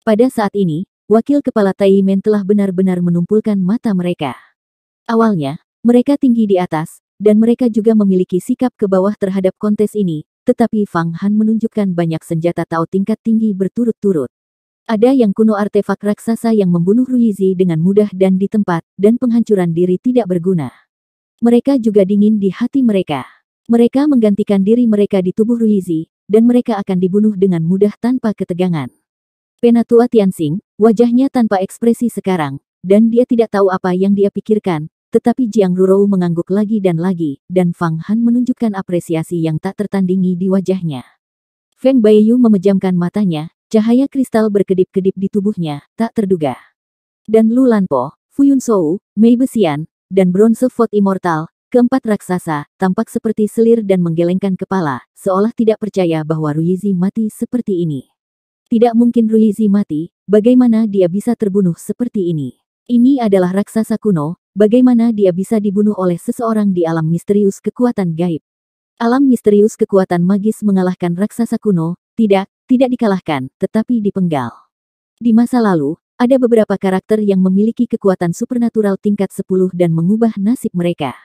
Pada saat ini, wakil kepala Taimen telah benar-benar menumpulkan mata mereka. Awalnya, mereka tinggi di atas, dan mereka juga memiliki sikap ke bawah terhadap kontes ini, tetapi Fang Han menunjukkan banyak senjata Tao tingkat tinggi berturut-turut. Ada yang kuno artefak raksasa yang membunuh Ruizi dengan mudah dan di tempat, dan penghancuran diri tidak berguna. Mereka juga dingin di hati mereka. Mereka menggantikan diri mereka di tubuh Ruizi, dan mereka akan dibunuh dengan mudah tanpa ketegangan. Penatua Tianxing, wajahnya tanpa ekspresi sekarang, dan dia tidak tahu apa yang dia pikirkan, tetapi Jiang Rurou mengangguk lagi dan lagi, dan Fang Han menunjukkan apresiasi yang tak tertandingi di wajahnya. Feng Baiyu memejamkan matanya, cahaya kristal berkedip-kedip di tubuhnya, tak terduga. Dan Lu Lanpo, Fuyun Sou, Mei Besian, dan Bronze Fort Immortal, Keempat raksasa tampak seperti selir dan menggelengkan kepala, seolah tidak percaya bahwa Ruizi mati seperti ini. Tidak mungkin Ruizi mati, bagaimana dia bisa terbunuh seperti ini? Ini adalah raksasa kuno, bagaimana dia bisa dibunuh oleh seseorang di alam misterius kekuatan gaib. Alam misterius kekuatan magis mengalahkan raksasa kuno, tidak, tidak dikalahkan, tetapi dipenggal. Di masa lalu, ada beberapa karakter yang memiliki kekuatan supernatural tingkat 10 dan mengubah nasib mereka.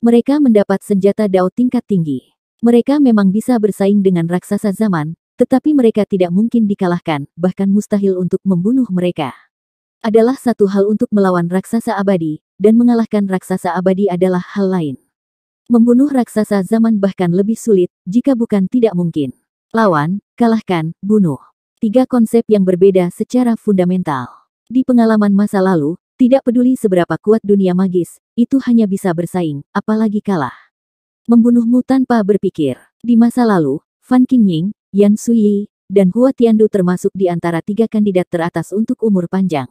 Mereka mendapat senjata Dao tingkat tinggi. Mereka memang bisa bersaing dengan raksasa zaman, tetapi mereka tidak mungkin dikalahkan, bahkan mustahil untuk membunuh mereka. Adalah satu hal untuk melawan raksasa abadi, dan mengalahkan raksasa abadi adalah hal lain. Membunuh raksasa zaman bahkan lebih sulit, jika bukan tidak mungkin. Lawan, kalahkan, bunuh. Tiga konsep yang berbeda secara fundamental. Di pengalaman masa lalu, tidak peduli seberapa kuat dunia magis, itu hanya bisa bersaing, apalagi kalah. Membunuhmu tanpa berpikir. Di masa lalu, Fan Qingying, Yan Suyi, dan Hua Tiandu termasuk di antara tiga kandidat teratas untuk umur panjang.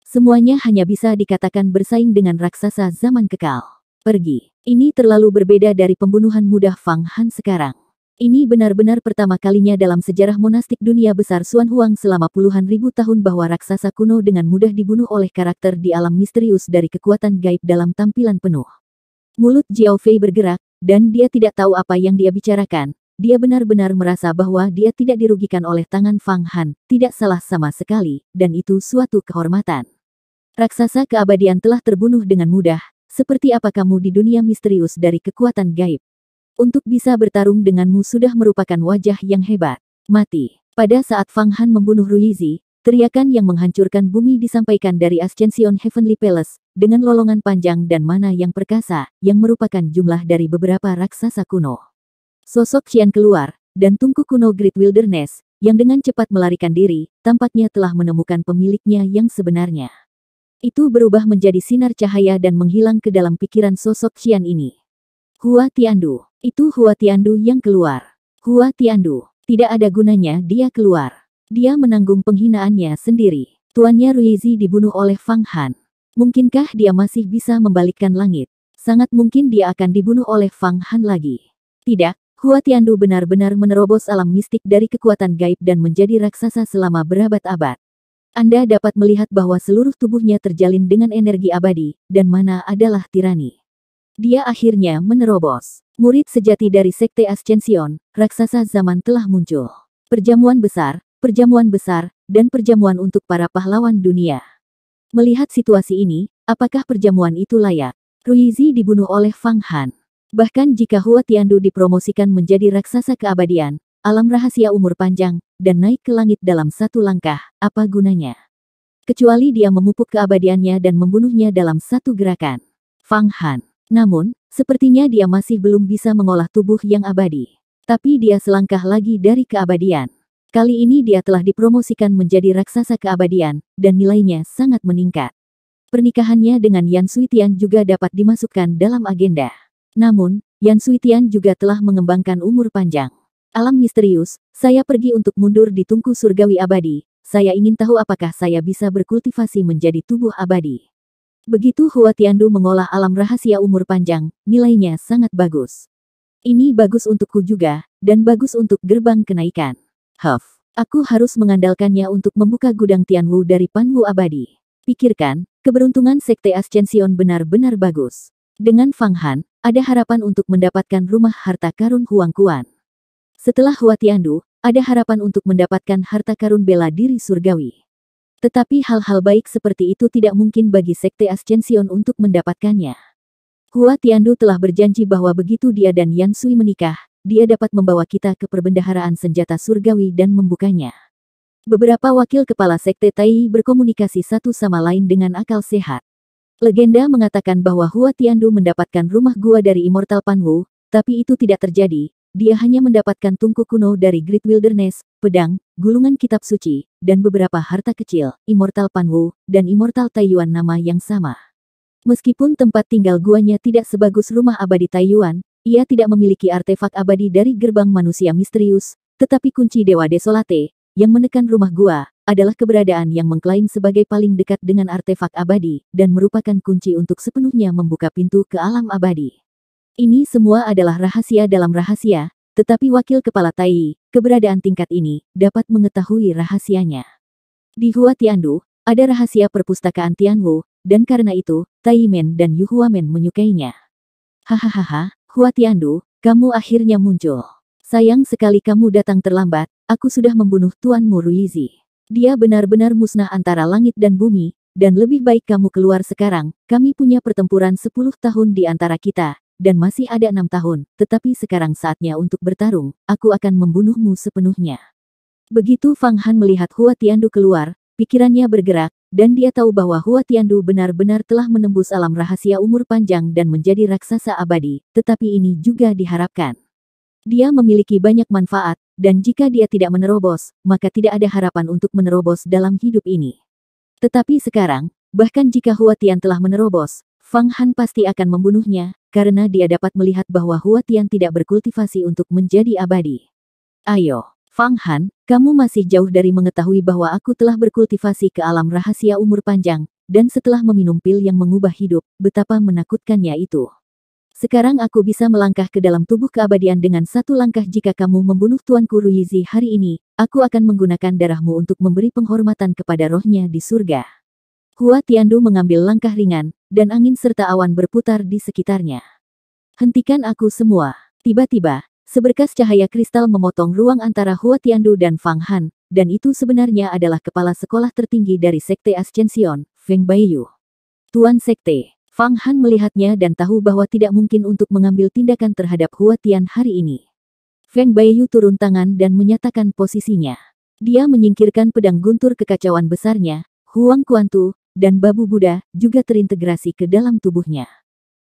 Semuanya hanya bisa dikatakan bersaing dengan raksasa zaman kekal. Pergi. Ini terlalu berbeda dari pembunuhan mudah Fang Han sekarang. Ini benar-benar pertama kalinya dalam sejarah monastik dunia besar Suan Huang selama puluhan ribu tahun bahwa raksasa kuno dengan mudah dibunuh oleh karakter di alam misterius dari kekuatan gaib dalam tampilan penuh. Mulut Jiao Fei bergerak, dan dia tidak tahu apa yang dia bicarakan. Dia benar-benar merasa bahwa dia tidak dirugikan oleh tangan Fang Han, tidak salah sama sekali, dan itu suatu kehormatan. Raksasa keabadian telah terbunuh dengan mudah, seperti apa kamu di dunia misterius dari kekuatan gaib. Untuk bisa bertarung denganmu sudah merupakan wajah yang hebat. Mati. Pada saat Fang Han membunuh Ruizi, teriakan yang menghancurkan bumi disampaikan dari Ascension Heavenly Palace, dengan lolongan panjang dan mana yang perkasa, yang merupakan jumlah dari beberapa raksasa kuno. Sosok Xian keluar, dan tungku kuno Great Wilderness, yang dengan cepat melarikan diri, tampaknya telah menemukan pemiliknya yang sebenarnya. Itu berubah menjadi sinar cahaya dan menghilang ke dalam pikiran sosok Xian ini. Hua Tiandu, itu Hua Tiandu yang keluar. Hua Tiandu, tidak ada gunanya dia keluar. Dia menanggung penghinaannya sendiri. Tuannya Ruizi dibunuh oleh Fang Han. Mungkinkah dia masih bisa membalikkan langit? Sangat mungkin dia akan dibunuh oleh Fang Han lagi. Tidak, Hua Tiandu benar-benar menerobos alam mistik dari kekuatan gaib dan menjadi raksasa selama berabad-abad. Anda dapat melihat bahwa seluruh tubuhnya terjalin dengan energi abadi, dan mana adalah tirani. Dia akhirnya menerobos. Murid sejati dari Sekte Ascension, raksasa zaman telah muncul. Perjamuan besar, perjamuan besar, dan perjamuan untuk para pahlawan dunia. Melihat situasi ini, apakah perjamuan itu layak? Ruizi dibunuh oleh Fang Han. Bahkan jika Hua Tiandu dipromosikan menjadi raksasa keabadian, alam rahasia umur panjang, dan naik ke langit dalam satu langkah, apa gunanya? Kecuali dia memupuk keabadiannya dan membunuhnya dalam satu gerakan. Fang Han namun, sepertinya dia masih belum bisa mengolah tubuh yang abadi. Tapi dia selangkah lagi dari keabadian. Kali ini dia telah dipromosikan menjadi raksasa keabadian, dan nilainya sangat meningkat. Pernikahannya dengan Yan Suitian juga dapat dimasukkan dalam agenda. Namun, Yan Suitian juga telah mengembangkan umur panjang. Alam misterius, saya pergi untuk mundur di tungku surgawi abadi, saya ingin tahu apakah saya bisa berkultivasi menjadi tubuh abadi. Begitu Hua Tiandu mengolah alam rahasia umur panjang, nilainya sangat bagus. Ini bagus untukku juga, dan bagus untuk gerbang kenaikan. Huff, aku harus mengandalkannya untuk membuka gudang Tianwu dari Panwu abadi. Pikirkan, keberuntungan Sekte Ascension benar-benar bagus. Dengan Fang Han, ada harapan untuk mendapatkan rumah harta karun Huang Kuan. Setelah Hua Tiandu, ada harapan untuk mendapatkan harta karun bela diri surgawi. Tetapi hal-hal baik seperti itu tidak mungkin bagi Sekte Ascension untuk mendapatkannya. Hua Tiandu telah berjanji bahwa begitu dia dan Yan Sui menikah, dia dapat membawa kita ke perbendaharaan senjata surgawi dan membukanya. Beberapa wakil kepala Sekte Tai berkomunikasi satu sama lain dengan akal sehat. Legenda mengatakan bahwa Hua Tiandu mendapatkan rumah gua dari Immortal Panwu, tapi itu tidak terjadi. Dia hanya mendapatkan tungku kuno dari Great Wilderness, pedang, gulungan kitab suci, dan beberapa harta kecil, Immortal Panwu, dan Immortal Taiyuan nama yang sama. Meskipun tempat tinggal guanya tidak sebagus rumah abadi Taiyuan, ia tidak memiliki artefak abadi dari gerbang manusia misterius, tetapi kunci Dewa Desolate, yang menekan rumah gua, adalah keberadaan yang mengklaim sebagai paling dekat dengan artefak abadi, dan merupakan kunci untuk sepenuhnya membuka pintu ke alam abadi. Ini semua adalah rahasia dalam rahasia, tetapi wakil kepala Tai, keberadaan tingkat ini dapat mengetahui rahasianya. Di Hua Tiandu, ada rahasia perpustakaan Tianwu, dan karena itu, Taimen dan Yuhuamen menyukainya. Hahaha, Hua Tiandu, kamu akhirnya muncul. Sayang sekali kamu datang terlambat, aku sudah membunuh tuanmu Ruizi. Dia benar-benar musnah antara langit dan bumi, dan lebih baik kamu keluar sekarang, kami punya pertempuran 10 tahun di antara kita, dan masih ada enam tahun, tetapi sekarang saatnya untuk bertarung, aku akan membunuhmu sepenuhnya. Begitu Fang Han melihat Hua Tiandu keluar, pikirannya bergerak, dan dia tahu bahwa Hua Tiandu benar-benar telah menembus alam rahasia umur panjang dan menjadi raksasa abadi, tetapi ini juga diharapkan. Dia memiliki banyak manfaat, dan jika dia tidak menerobos, maka tidak ada harapan untuk menerobos dalam hidup ini. Tetapi sekarang, bahkan jika Hua Tian telah menerobos, Fang Han pasti akan membunuhnya, karena dia dapat melihat bahwa Huatian tidak berkultivasi untuk menjadi abadi. Ayo, Fang Han, kamu masih jauh dari mengetahui bahwa aku telah berkultivasi ke alam rahasia umur panjang, dan setelah meminum pil yang mengubah hidup, betapa menakutkannya itu. Sekarang aku bisa melangkah ke dalam tubuh keabadian dengan satu langkah jika kamu membunuh Tuan Ruizi hari ini, aku akan menggunakan darahmu untuk memberi penghormatan kepada rohnya di surga. Hua Tiandu mengambil langkah ringan, dan angin serta awan berputar di sekitarnya. Hentikan aku semua. Tiba-tiba, seberkas cahaya kristal memotong ruang antara Hua Tiandu dan Fang Han, dan itu sebenarnya adalah kepala sekolah tertinggi dari Sekte Ascension, Feng Baiyu. Tuan Sekte, Fang Han melihatnya dan tahu bahwa tidak mungkin untuk mengambil tindakan terhadap Hua Tian hari ini. Feng Baiyu turun tangan dan menyatakan posisinya. Dia menyingkirkan pedang guntur kekacauan besarnya, Huang Kuantu, dan babu Buddha, juga terintegrasi ke dalam tubuhnya.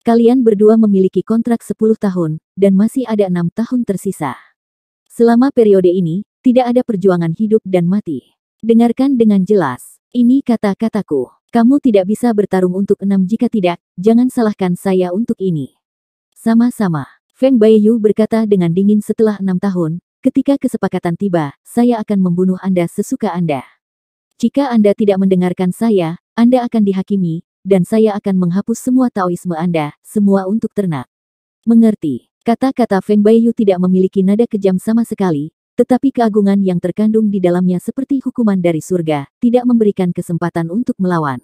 Kalian berdua memiliki kontrak 10 tahun, dan masih ada enam tahun tersisa. Selama periode ini, tidak ada perjuangan hidup dan mati. Dengarkan dengan jelas. Ini kata-kataku. Kamu tidak bisa bertarung untuk enam jika tidak, jangan salahkan saya untuk ini. Sama-sama. Feng Baiyu berkata dengan dingin setelah enam tahun, ketika kesepakatan tiba, saya akan membunuh Anda sesuka Anda. Jika Anda tidak mendengarkan saya, anda akan dihakimi, dan saya akan menghapus semua Taoisme Anda, semua untuk ternak. Mengerti, kata-kata Feng Baiyu tidak memiliki nada kejam sama sekali, tetapi keagungan yang terkandung di dalamnya seperti hukuman dari surga, tidak memberikan kesempatan untuk melawan.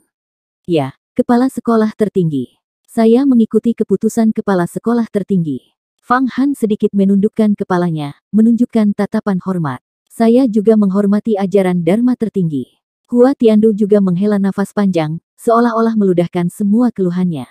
Ya, kepala sekolah tertinggi. Saya mengikuti keputusan kepala sekolah tertinggi. Fang Han sedikit menundukkan kepalanya, menunjukkan tatapan hormat. Saya juga menghormati ajaran Dharma tertinggi. Hua Tiandu juga menghela nafas panjang, seolah-olah meludahkan semua keluhannya.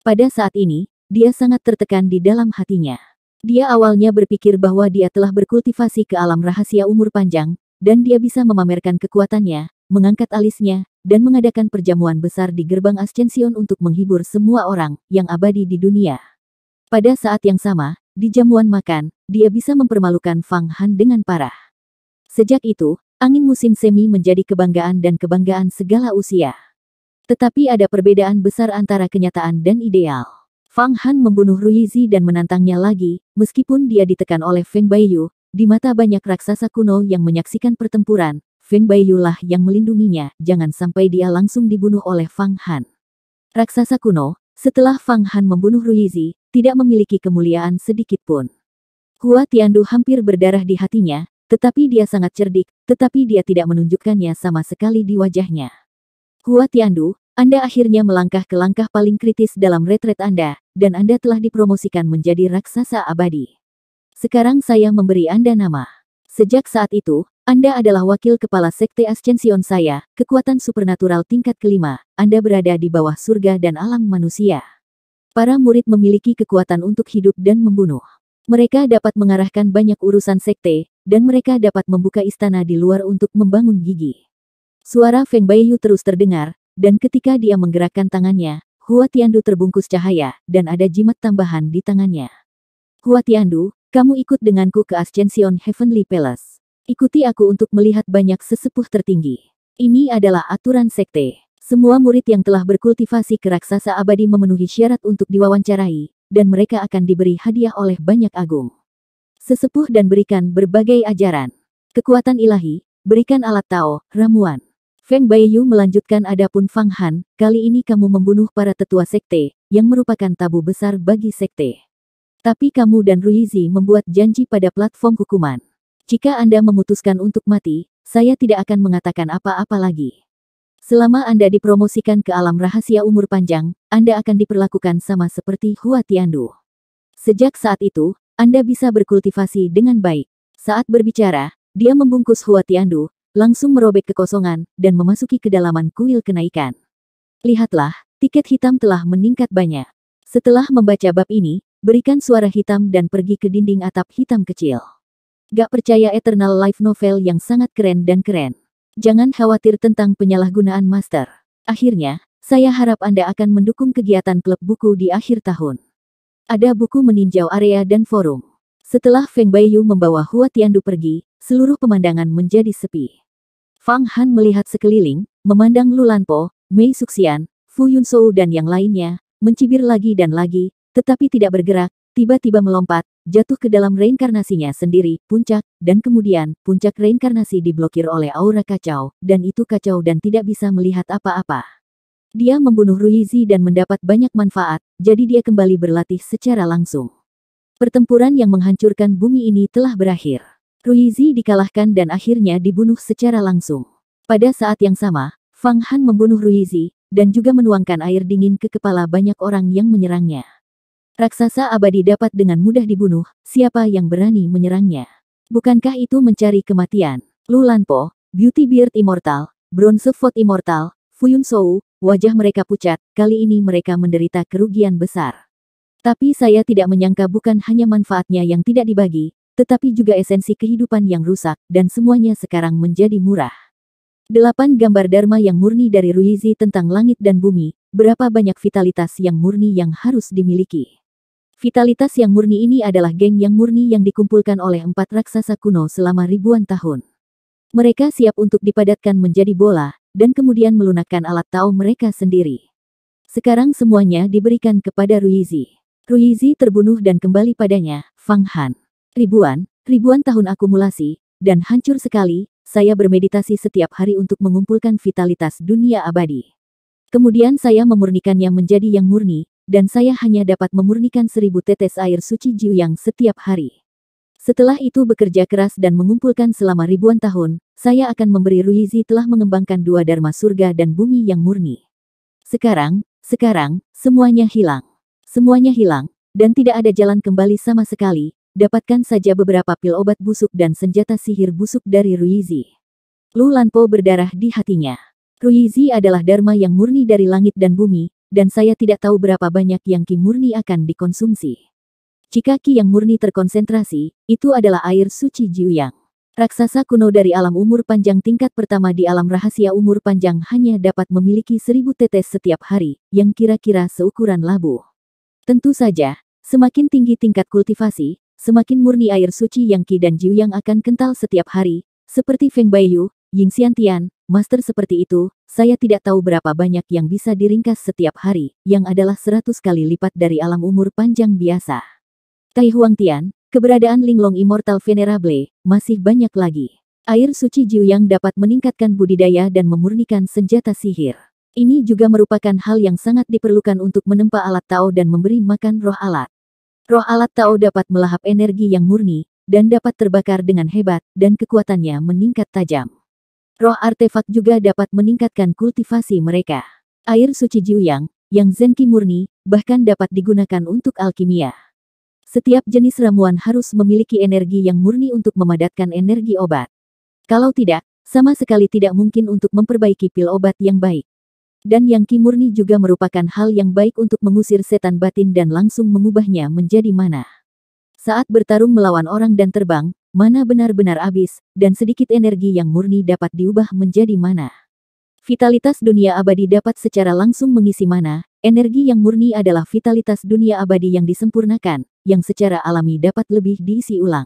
Pada saat ini, dia sangat tertekan di dalam hatinya. Dia awalnya berpikir bahwa dia telah berkultivasi ke alam rahasia umur panjang, dan dia bisa memamerkan kekuatannya, mengangkat alisnya, dan mengadakan perjamuan besar di gerbang Ascension untuk menghibur semua orang yang abadi di dunia. Pada saat yang sama, di jamuan makan, dia bisa mempermalukan Fang Han dengan parah. Sejak itu, Angin musim semi menjadi kebanggaan dan kebanggaan segala usia. Tetapi ada perbedaan besar antara kenyataan dan ideal. Fang Han membunuh Ruizi dan menantangnya lagi, meskipun dia ditekan oleh Feng Baiyu, di mata banyak raksasa kuno yang menyaksikan pertempuran, Feng Baiyu lah yang melindunginya, jangan sampai dia langsung dibunuh oleh Fang Han. Raksasa kuno, setelah Fang Han membunuh Ruizi, tidak memiliki kemuliaan sedikitpun. Hua Tiandu hampir berdarah di hatinya, tetapi dia sangat cerdik, tetapi dia tidak menunjukkannya sama sekali di wajahnya. Hua Tiandu, Anda akhirnya melangkah ke langkah paling kritis dalam retret Anda, dan Anda telah dipromosikan menjadi raksasa abadi. Sekarang saya memberi Anda nama. Sejak saat itu, Anda adalah wakil kepala sekte Ascension saya, kekuatan supernatural tingkat kelima, Anda berada di bawah surga dan alam manusia. Para murid memiliki kekuatan untuk hidup dan membunuh. Mereka dapat mengarahkan banyak urusan sekte, dan mereka dapat membuka istana di luar untuk membangun gigi. Suara Feng Baiyu terus terdengar, dan ketika dia menggerakkan tangannya, Hua Tiandu terbungkus cahaya, dan ada jimat tambahan di tangannya. Hua Tiandu, kamu ikut denganku ke Ascension Heavenly Palace. Ikuti aku untuk melihat banyak sesepuh tertinggi. Ini adalah aturan sekte. Semua murid yang telah berkultivasi ke raksasa abadi memenuhi syarat untuk diwawancarai, dan mereka akan diberi hadiah oleh banyak agung sesepuh dan berikan berbagai ajaran. Kekuatan ilahi, berikan alat Tao, ramuan. Feng Baiyu melanjutkan adapun Fang Han, kali ini kamu membunuh para tetua sekte, yang merupakan tabu besar bagi sekte. Tapi kamu dan Ruizi membuat janji pada platform hukuman. Jika Anda memutuskan untuk mati, saya tidak akan mengatakan apa-apa lagi. Selama Anda dipromosikan ke alam rahasia umur panjang, Anda akan diperlakukan sama seperti Hua Tiandu. Sejak saat itu, anda bisa berkultivasi dengan baik. Saat berbicara, dia membungkus Huatiandu, langsung merobek kekosongan, dan memasuki kedalaman kuil kenaikan. Lihatlah, tiket hitam telah meningkat banyak. Setelah membaca bab ini, berikan suara hitam dan pergi ke dinding atap hitam kecil. Gak percaya Eternal Life novel yang sangat keren dan keren. Jangan khawatir tentang penyalahgunaan master. Akhirnya, saya harap Anda akan mendukung kegiatan klub buku di akhir tahun. Ada buku meninjau area dan forum. Setelah Feng Baiyu membawa Hua Tiandu pergi, seluruh pemandangan menjadi sepi. Fang Han melihat sekeliling, memandang Lulanpo, Mei Suxian, Fu Yunsou dan yang lainnya, mencibir lagi dan lagi, tetapi tidak bergerak, tiba-tiba melompat, jatuh ke dalam reinkarnasinya sendiri, puncak, dan kemudian, puncak reinkarnasi diblokir oleh aura kacau, dan itu kacau dan tidak bisa melihat apa-apa. Dia membunuh Ruizi dan mendapat banyak manfaat, jadi dia kembali berlatih secara langsung. Pertempuran yang menghancurkan bumi ini telah berakhir. Ruizi dikalahkan dan akhirnya dibunuh secara langsung. Pada saat yang sama, Fang Han membunuh Ruizi, dan juga menuangkan air dingin ke kepala banyak orang yang menyerangnya. Raksasa abadi dapat dengan mudah dibunuh, siapa yang berani menyerangnya. Bukankah itu mencari kematian? Lu Lanpo, Beauty Beard Immortal, Bronze Foot Immortal, Fuyun Sou, Wajah mereka pucat, kali ini mereka menderita kerugian besar. Tapi saya tidak menyangka bukan hanya manfaatnya yang tidak dibagi, tetapi juga esensi kehidupan yang rusak, dan semuanya sekarang menjadi murah. Delapan gambar Dharma yang murni dari Ruizi tentang langit dan bumi, berapa banyak vitalitas yang murni yang harus dimiliki. Vitalitas yang murni ini adalah geng yang murni yang dikumpulkan oleh empat raksasa kuno selama ribuan tahun. Mereka siap untuk dipadatkan menjadi bola, dan kemudian melunakkan alat Tao mereka sendiri. Sekarang semuanya diberikan kepada Ruizi. Ruizi terbunuh dan kembali padanya, Fang Han. Ribuan, ribuan tahun akumulasi, dan hancur sekali, saya bermeditasi setiap hari untuk mengumpulkan vitalitas dunia abadi. Kemudian saya memurnikannya menjadi yang murni, dan saya hanya dapat memurnikan seribu tetes air suci Jiu yang setiap hari. Setelah itu bekerja keras dan mengumpulkan selama ribuan tahun, saya akan memberi Ruizi telah mengembangkan dua dharma surga dan bumi yang murni. Sekarang, sekarang, semuanya hilang. Semuanya hilang, dan tidak ada jalan kembali sama sekali, dapatkan saja beberapa pil obat busuk dan senjata sihir busuk dari Ruizi. Lu Lanpo berdarah di hatinya. Ruizi adalah dharma yang murni dari langit dan bumi, dan saya tidak tahu berapa banyak yang Kim Murni akan dikonsumsi. Jika yang murni terkonsentrasi, itu adalah air suci Jiuyang. Raksasa kuno dari alam umur panjang tingkat pertama di alam rahasia umur panjang hanya dapat memiliki seribu tetes setiap hari, yang kira-kira seukuran labu. Tentu saja, semakin tinggi tingkat kultivasi, semakin murni air suci yang Qi dan Jiuyang akan kental setiap hari, seperti Feng Baiyu, Ying Xiantian, master seperti itu, saya tidak tahu berapa banyak yang bisa diringkas setiap hari, yang adalah seratus kali lipat dari alam umur panjang biasa. Tai tian, keberadaan Linglong Immortal Venerable, masih banyak lagi. Air suci Jiu yang dapat meningkatkan budidaya dan memurnikan senjata sihir. Ini juga merupakan hal yang sangat diperlukan untuk menempa alat Tao dan memberi makan roh alat. Roh alat Tao dapat melahap energi yang murni, dan dapat terbakar dengan hebat, dan kekuatannya meningkat tajam. Roh artefak juga dapat meningkatkan kultivasi mereka. Air suci Jiu yang, yang zenki murni, bahkan dapat digunakan untuk alkimia. Setiap jenis ramuan harus memiliki energi yang murni untuk memadatkan energi obat. Kalau tidak, sama sekali tidak mungkin untuk memperbaiki pil obat yang baik. Dan yang murni juga merupakan hal yang baik untuk mengusir setan batin dan langsung mengubahnya menjadi mana. Saat bertarung melawan orang dan terbang, mana benar-benar habis, dan sedikit energi yang murni dapat diubah menjadi mana. Vitalitas dunia abadi dapat secara langsung mengisi mana, energi yang murni adalah vitalitas dunia abadi yang disempurnakan, yang secara alami dapat lebih diisi ulang.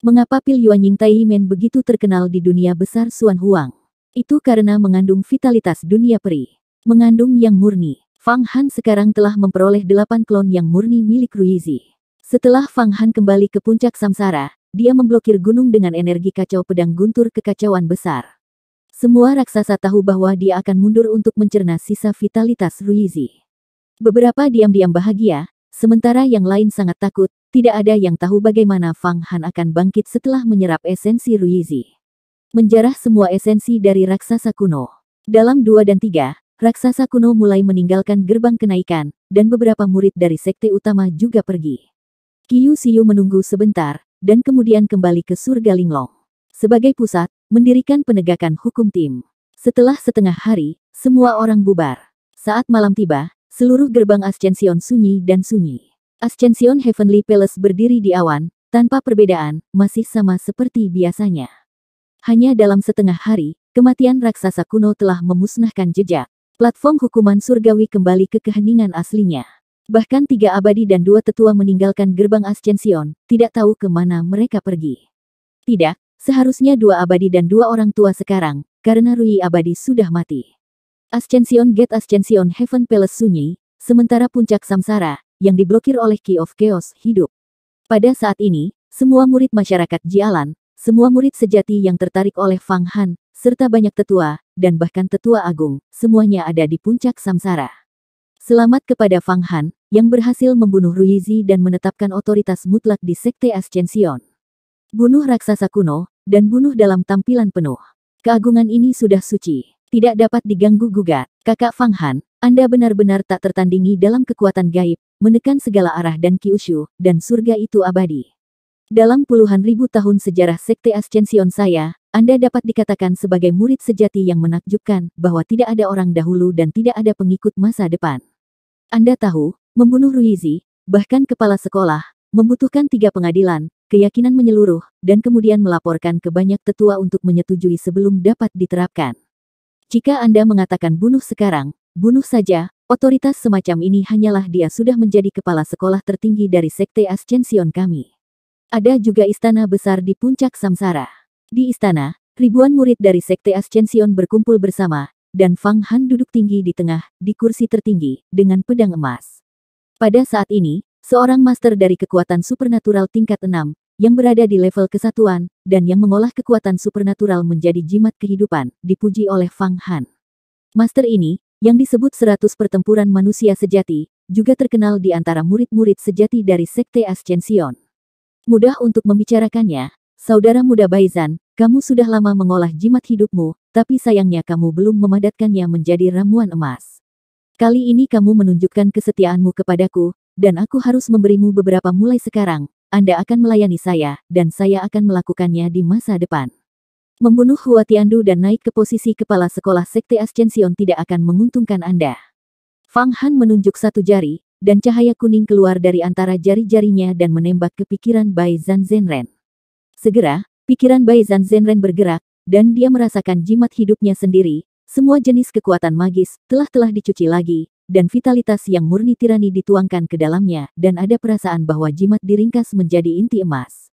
Mengapa pil Yuan Ying Tai Men begitu terkenal di dunia besar Suan Huang? Itu karena mengandung vitalitas dunia peri. Mengandung yang murni, Fang Han sekarang telah memperoleh delapan klon yang murni milik Ruizi. Setelah Fang Han kembali ke puncak samsara, dia memblokir gunung dengan energi kacau pedang guntur kekacauan besar. Semua raksasa tahu bahwa dia akan mundur untuk mencerna sisa vitalitas Ruizi. Beberapa diam-diam bahagia, sementara yang lain sangat takut, tidak ada yang tahu bagaimana Fang Han akan bangkit setelah menyerap esensi Ruizi. Menjarah semua esensi dari raksasa kuno. Dalam dua dan tiga, raksasa kuno mulai meninggalkan gerbang kenaikan, dan beberapa murid dari sekte utama juga pergi. Kiyu Siyu menunggu sebentar, dan kemudian kembali ke surga Linglong. Sebagai pusat, mendirikan penegakan hukum tim. Setelah setengah hari, semua orang bubar. Saat malam tiba, seluruh gerbang Ascension sunyi dan sunyi. Ascension Heavenly Palace berdiri di awan, tanpa perbedaan, masih sama seperti biasanya. Hanya dalam setengah hari, kematian raksasa kuno telah memusnahkan jejak. Platform hukuman surgawi kembali ke keheningan aslinya. Bahkan tiga abadi dan dua tetua meninggalkan gerbang Ascension, tidak tahu kemana mereka pergi. Tidak, Seharusnya dua abadi dan dua orang tua sekarang, karena Rui abadi sudah mati. Ascension Gate Ascension Heaven Palace sunyi, sementara puncak samsara, yang diblokir oleh Key of Chaos, hidup. Pada saat ini, semua murid masyarakat Jialan, semua murid sejati yang tertarik oleh Fang Han, serta banyak tetua, dan bahkan tetua agung, semuanya ada di puncak samsara. Selamat kepada Fang Han, yang berhasil membunuh Ruizi dan menetapkan otoritas mutlak di Sekte Ascension. Bunuh raksasa kuno, dan bunuh dalam tampilan penuh. Keagungan ini sudah suci, tidak dapat diganggu-gugat. Kakak Fang Han, Anda benar-benar tak tertandingi dalam kekuatan gaib, menekan segala arah dan Kyushu, dan surga itu abadi. Dalam puluhan ribu tahun sejarah Sekte Ascension saya, Anda dapat dikatakan sebagai murid sejati yang menakjubkan bahwa tidak ada orang dahulu dan tidak ada pengikut masa depan. Anda tahu, membunuh Ruizi, bahkan kepala sekolah, membutuhkan tiga pengadilan, keyakinan menyeluruh, dan kemudian melaporkan ke banyak tetua untuk menyetujui sebelum dapat diterapkan. Jika Anda mengatakan bunuh sekarang, bunuh saja, otoritas semacam ini hanyalah dia sudah menjadi kepala sekolah tertinggi dari sekte Ascension kami. Ada juga istana besar di puncak Samsara. Di istana, ribuan murid dari sekte Ascension berkumpul bersama, dan Fang Han duduk tinggi di tengah, di kursi tertinggi, dengan pedang emas. Pada saat ini, seorang master dari kekuatan supernatural tingkat 6, yang berada di level kesatuan, dan yang mengolah kekuatan supernatural menjadi jimat kehidupan, dipuji oleh Fang Han. Master ini, yang disebut seratus pertempuran manusia sejati, juga terkenal di antara murid-murid sejati dari Sekte Ascension. Mudah untuk membicarakannya, saudara muda Baizan, kamu sudah lama mengolah jimat hidupmu, tapi sayangnya kamu belum memadatkannya menjadi ramuan emas. Kali ini kamu menunjukkan kesetiaanmu kepadaku, dan aku harus memberimu beberapa mulai sekarang, anda akan melayani saya, dan saya akan melakukannya di masa depan. Membunuh Hua Tiandu dan naik ke posisi kepala sekolah Sekte Ascension tidak akan menguntungkan Anda. Fang Han menunjuk satu jari, dan cahaya kuning keluar dari antara jari-jarinya dan menembak ke pikiran Bai Zan Zenren. Segera, pikiran Bai Zan Zenren bergerak, dan dia merasakan jimat hidupnya sendiri, semua jenis kekuatan magis telah-telah dicuci lagi, dan vitalitas yang murni tirani dituangkan ke dalamnya, dan ada perasaan bahwa jimat diringkas menjadi inti emas.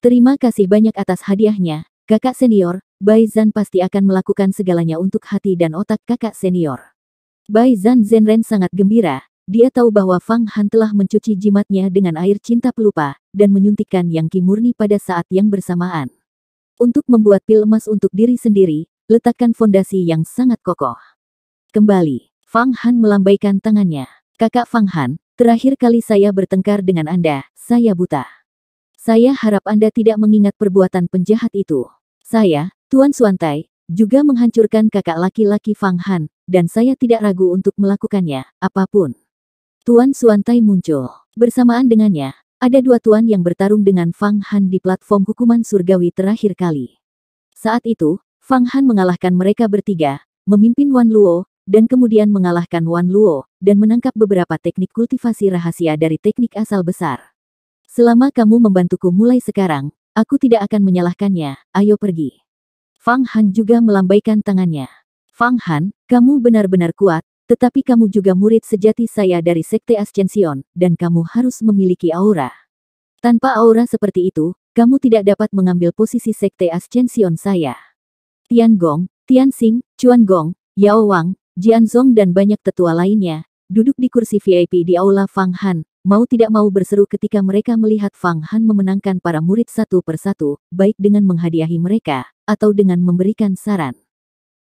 Terima kasih banyak atas hadiahnya, kakak senior, Bai Zan pasti akan melakukan segalanya untuk hati dan otak kakak senior. Bai Zan Zenren sangat gembira, dia tahu bahwa Fang Han telah mencuci jimatnya dengan air cinta pelupa, dan menyuntikkan yang kimurni pada saat yang bersamaan. Untuk membuat pil emas untuk diri sendiri, letakkan fondasi yang sangat kokoh. Kembali, Fang Han melambaikan tangannya. Kakak Fang Han, terakhir kali saya bertengkar dengan Anda, saya buta. Saya harap Anda tidak mengingat perbuatan penjahat itu. Saya, Tuan Suantai, juga menghancurkan kakak laki-laki Fang Han, dan saya tidak ragu untuk melakukannya, apapun. Tuan Suantai muncul. Bersamaan dengannya, ada dua tuan yang bertarung dengan Fang Han di platform hukuman surgawi terakhir kali. Saat itu, Fang Han mengalahkan mereka bertiga, memimpin Wan Luo, dan kemudian mengalahkan Wan Luo, dan menangkap beberapa teknik kultivasi rahasia dari teknik asal besar. Selama kamu membantuku mulai sekarang, aku tidak akan menyalahkannya, ayo pergi. Fang Han juga melambaikan tangannya. Fang Han, kamu benar-benar kuat, tetapi kamu juga murid sejati saya dari Sekte Ascension, dan kamu harus memiliki aura. Tanpa aura seperti itu, kamu tidak dapat mengambil posisi Sekte Ascension saya. Tian Gong, Tian Xing, Chuan Gong, Yao Wang, Jianzong dan banyak tetua lainnya, duduk di kursi VIP di Aula Fang Han, mau tidak mau berseru ketika mereka melihat Fang Han memenangkan para murid satu persatu, baik dengan menghadiahi mereka, atau dengan memberikan saran.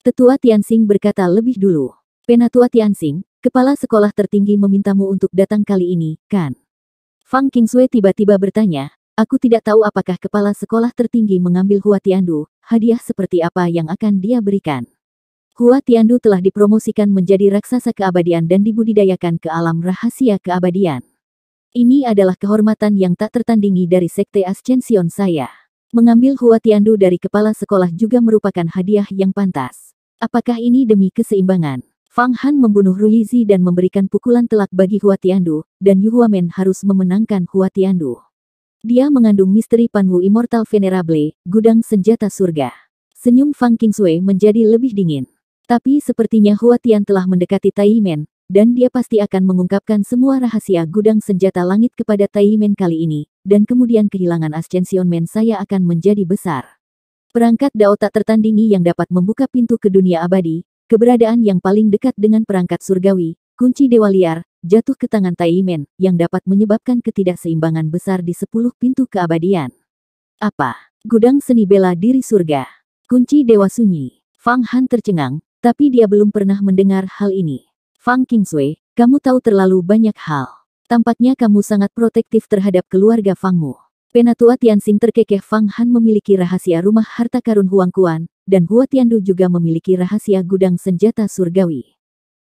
Tetua Tianxing berkata lebih dulu. Penatua Tianxing, kepala sekolah tertinggi memintamu untuk datang kali ini, kan? Fang Kingsue tiba-tiba bertanya, aku tidak tahu apakah kepala sekolah tertinggi mengambil Hua Tiandu, hadiah seperti apa yang akan dia berikan. Hua Tiandu telah dipromosikan menjadi raksasa keabadian dan dibudidayakan ke alam rahasia keabadian. Ini adalah kehormatan yang tak tertandingi dari Sekte Ascension saya. Mengambil Hua Tiandu dari kepala sekolah juga merupakan hadiah yang pantas. Apakah ini demi keseimbangan? Fang Han membunuh Ruizi dan memberikan pukulan telak bagi Hua Tiandu, dan Yu Huamen harus memenangkan Hua Tiandu. Dia mengandung misteri Panwu Immortal Venerable, gudang senjata surga. Senyum Fang Kingsue menjadi lebih dingin. Tapi sepertinya Huatian telah mendekati Taimen, dan dia pasti akan mengungkapkan semua rahasia gudang senjata langit kepada Taimen kali ini, dan kemudian kehilangan Ascension Men saya akan menjadi besar. Perangkat Dao tak tertandingi yang dapat membuka pintu ke dunia abadi, keberadaan yang paling dekat dengan perangkat surgawi, kunci dewa liar, jatuh ke tangan Taimen, yang dapat menyebabkan ketidakseimbangan besar di sepuluh pintu keabadian. Apa? Gudang seni bela diri surga. Kunci Dewa Sunyi. Fang Han tercengang, tapi dia belum pernah mendengar hal ini. Fang Kingsway, kamu tahu terlalu banyak hal. Tampaknya kamu sangat protektif terhadap keluarga Fangmu. Penatua Tianxing terkekeh Fang Han memiliki rahasia rumah harta karun Huang Kuan, dan Hua Tiandu juga memiliki rahasia gudang senjata surgawi.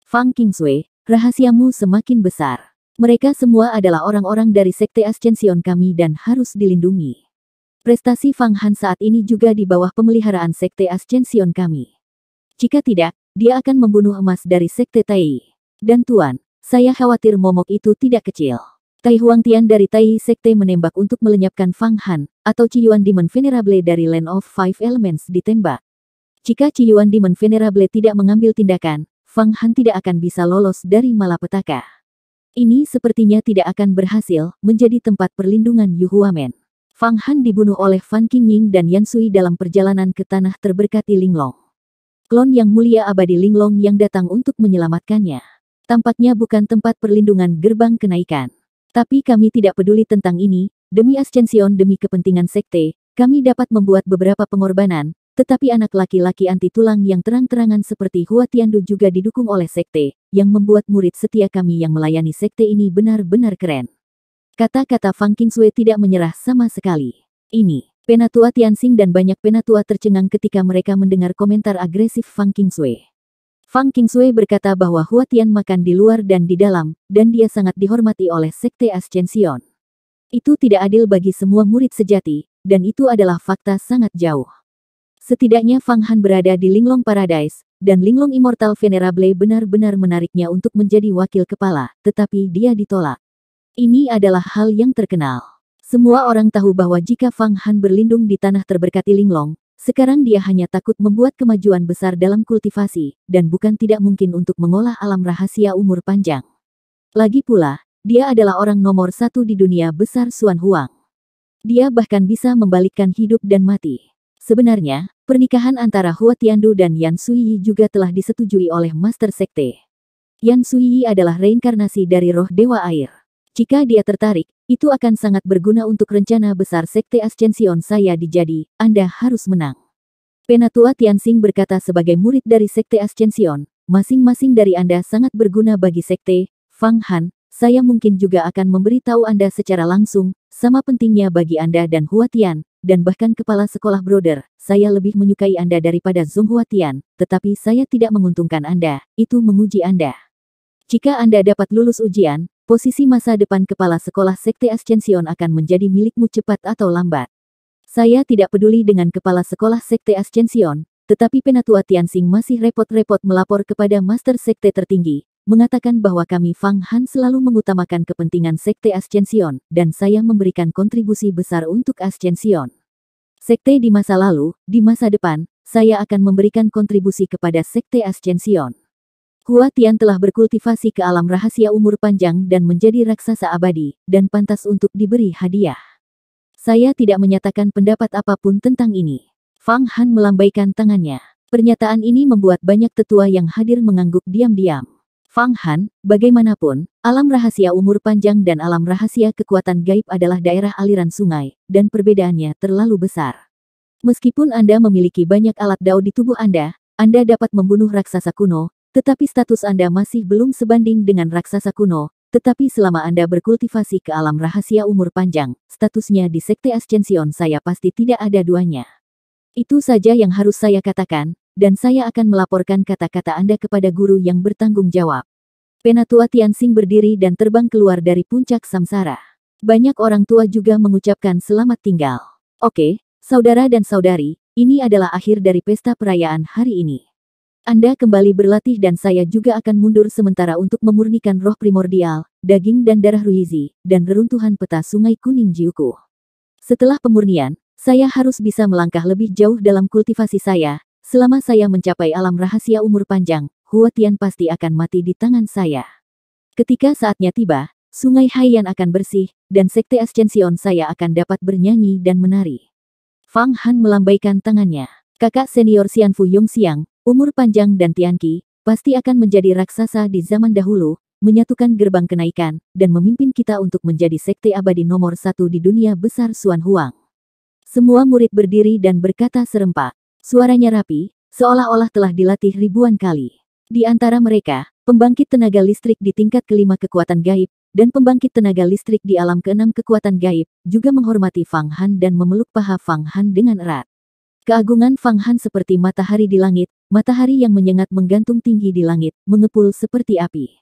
Fang Kingsway, rahasiamu semakin besar. Mereka semua adalah orang-orang dari Sekte Ascension kami dan harus dilindungi. Prestasi Fang Han saat ini juga di bawah pemeliharaan Sekte Ascension kami. Jika tidak, dia akan membunuh emas dari sekte Tai. Dan tuan, saya khawatir momok itu tidak kecil. Tai Huang Tian dari Tai Sekte menembak untuk melenyapkan Fang Han, atau Yuan Demon Venerable dari Land of Five Elements ditembak. Jika Yuan Demon Venerable tidak mengambil tindakan, Fang Han tidak akan bisa lolos dari malapetaka. Ini sepertinya tidak akan berhasil menjadi tempat perlindungan Yu Huamen. Fang Han dibunuh oleh Fan Qingying dan Yan Sui dalam perjalanan ke tanah terberkati Linglong. Klon yang mulia abadi Linglong yang datang untuk menyelamatkannya. Tampaknya bukan tempat perlindungan gerbang kenaikan. Tapi kami tidak peduli tentang ini, demi Ascension demi kepentingan sekte, kami dapat membuat beberapa pengorbanan, tetapi anak laki-laki anti tulang yang terang-terangan seperti Huatiandu juga didukung oleh sekte, yang membuat murid setia kami yang melayani sekte ini benar-benar keren. Kata-kata Fang Kingsue tidak menyerah sama sekali. Ini Penatua Tianxing dan banyak penatua tercengang ketika mereka mendengar komentar agresif Fang Kingsui. Fang Kingsui berkata bahwa Hua Tian makan di luar dan di dalam, dan dia sangat dihormati oleh Sekte Ascension. Itu tidak adil bagi semua murid sejati, dan itu adalah fakta sangat jauh. Setidaknya Fang Han berada di Linglong Paradise, dan Linglong Immortal Venerable benar-benar menariknya untuk menjadi wakil kepala, tetapi dia ditolak. Ini adalah hal yang terkenal. Semua orang tahu bahwa jika Fang Han berlindung di tanah terberkati Linglong, sekarang dia hanya takut membuat kemajuan besar dalam kultivasi, dan bukan tidak mungkin untuk mengolah alam rahasia umur panjang. Lagi pula, dia adalah orang nomor satu di dunia besar Suan Huang. Dia bahkan bisa membalikkan hidup dan mati. Sebenarnya, pernikahan antara Hua Tiandu dan Yan Suiyi juga telah disetujui oleh Master Sekte. Yan Suiyi adalah reinkarnasi dari roh Dewa Air. Jika dia tertarik, itu akan sangat berguna untuk rencana besar Sekte Ascension saya dijadi, Anda harus menang. Penatua Tianxing berkata sebagai murid dari Sekte Ascension, masing-masing dari Anda sangat berguna bagi Sekte, Fang Han, saya mungkin juga akan memberitahu Anda secara langsung, sama pentingnya bagi Anda dan Huatian, dan bahkan kepala sekolah Broder, saya lebih menyukai Anda daripada Zong Huatian, tetapi saya tidak menguntungkan Anda, itu menguji Anda. Jika Anda dapat lulus ujian, posisi masa depan kepala sekolah Sekte Ascension akan menjadi milikmu cepat atau lambat. Saya tidak peduli dengan kepala sekolah Sekte Ascension, tetapi Penatua Tianxing masih repot-repot melapor kepada Master Sekte tertinggi, mengatakan bahwa kami Fang Han selalu mengutamakan kepentingan Sekte Ascension, dan saya memberikan kontribusi besar untuk Ascension. Sekte di masa lalu, di masa depan, saya akan memberikan kontribusi kepada Sekte Ascension. Hua Tian telah berkultivasi ke alam rahasia umur panjang dan menjadi raksasa abadi, dan pantas untuk diberi hadiah. Saya tidak menyatakan pendapat apapun tentang ini. Fang Han melambaikan tangannya. Pernyataan ini membuat banyak tetua yang hadir mengangguk diam-diam. Fang Han, bagaimanapun, alam rahasia umur panjang dan alam rahasia kekuatan gaib adalah daerah aliran sungai, dan perbedaannya terlalu besar. Meskipun Anda memiliki banyak alat dao di tubuh Anda, Anda dapat membunuh raksasa kuno, tetapi status Anda masih belum sebanding dengan raksasa kuno, tetapi selama Anda berkultivasi ke alam rahasia umur panjang, statusnya di Sekte Ascension saya pasti tidak ada duanya. Itu saja yang harus saya katakan, dan saya akan melaporkan kata-kata Anda kepada guru yang bertanggung jawab. Penatua Tianxing berdiri dan terbang keluar dari puncak samsara. Banyak orang tua juga mengucapkan selamat tinggal. Oke, saudara dan saudari, ini adalah akhir dari pesta perayaan hari ini. Anda kembali berlatih dan saya juga akan mundur sementara untuk memurnikan roh primordial, daging dan darah Ruizi, dan reruntuhan peta sungai kuning Jiuku. Setelah pemurnian, saya harus bisa melangkah lebih jauh dalam kultivasi saya. Selama saya mencapai alam rahasia umur panjang, Huatian pasti akan mati di tangan saya. Ketika saatnya tiba, Sungai Haiyan akan bersih, dan Sekte Ascension saya akan dapat bernyanyi dan menari. Fang Han melambaikan tangannya. Kakak senior Xianfu Yongxiang, Umur panjang dan Tianqi pasti akan menjadi raksasa di zaman dahulu, menyatukan gerbang kenaikan, dan memimpin kita untuk menjadi sekte abadi nomor satu di dunia besar Suan Huang. Semua murid berdiri dan berkata serempak. Suaranya rapi, seolah-olah telah dilatih ribuan kali. Di antara mereka, pembangkit tenaga listrik di tingkat kelima kekuatan gaib, dan pembangkit tenaga listrik di alam keenam kekuatan gaib, juga menghormati Fang Han dan memeluk paha Fang Han dengan erat. Keagungan Fang Han seperti matahari di langit, Matahari yang menyengat menggantung tinggi di langit, mengepul seperti api.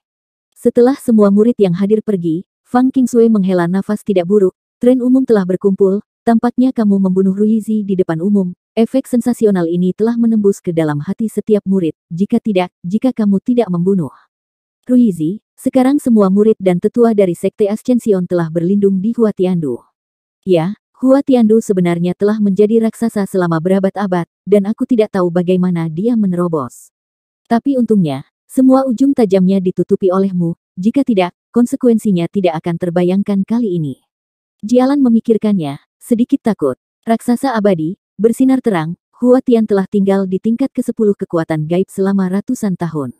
Setelah semua murid yang hadir pergi, Fang Kingsue menghela nafas tidak buruk, tren umum telah berkumpul, tampaknya kamu membunuh Ruizi di depan umum, efek sensasional ini telah menembus ke dalam hati setiap murid, jika tidak, jika kamu tidak membunuh. Ruizi, sekarang semua murid dan tetua dari Sekte Ascension telah berlindung di Huatiandu. Ya, Hua Tiandu sebenarnya telah menjadi raksasa selama berabad-abad, dan aku tidak tahu bagaimana dia menerobos. Tapi untungnya, semua ujung tajamnya ditutupi olehmu, jika tidak, konsekuensinya tidak akan terbayangkan kali ini. Jialan memikirkannya, sedikit takut. Raksasa abadi, bersinar terang, Hua Tian telah tinggal di tingkat ke-10 kekuatan gaib selama ratusan tahun.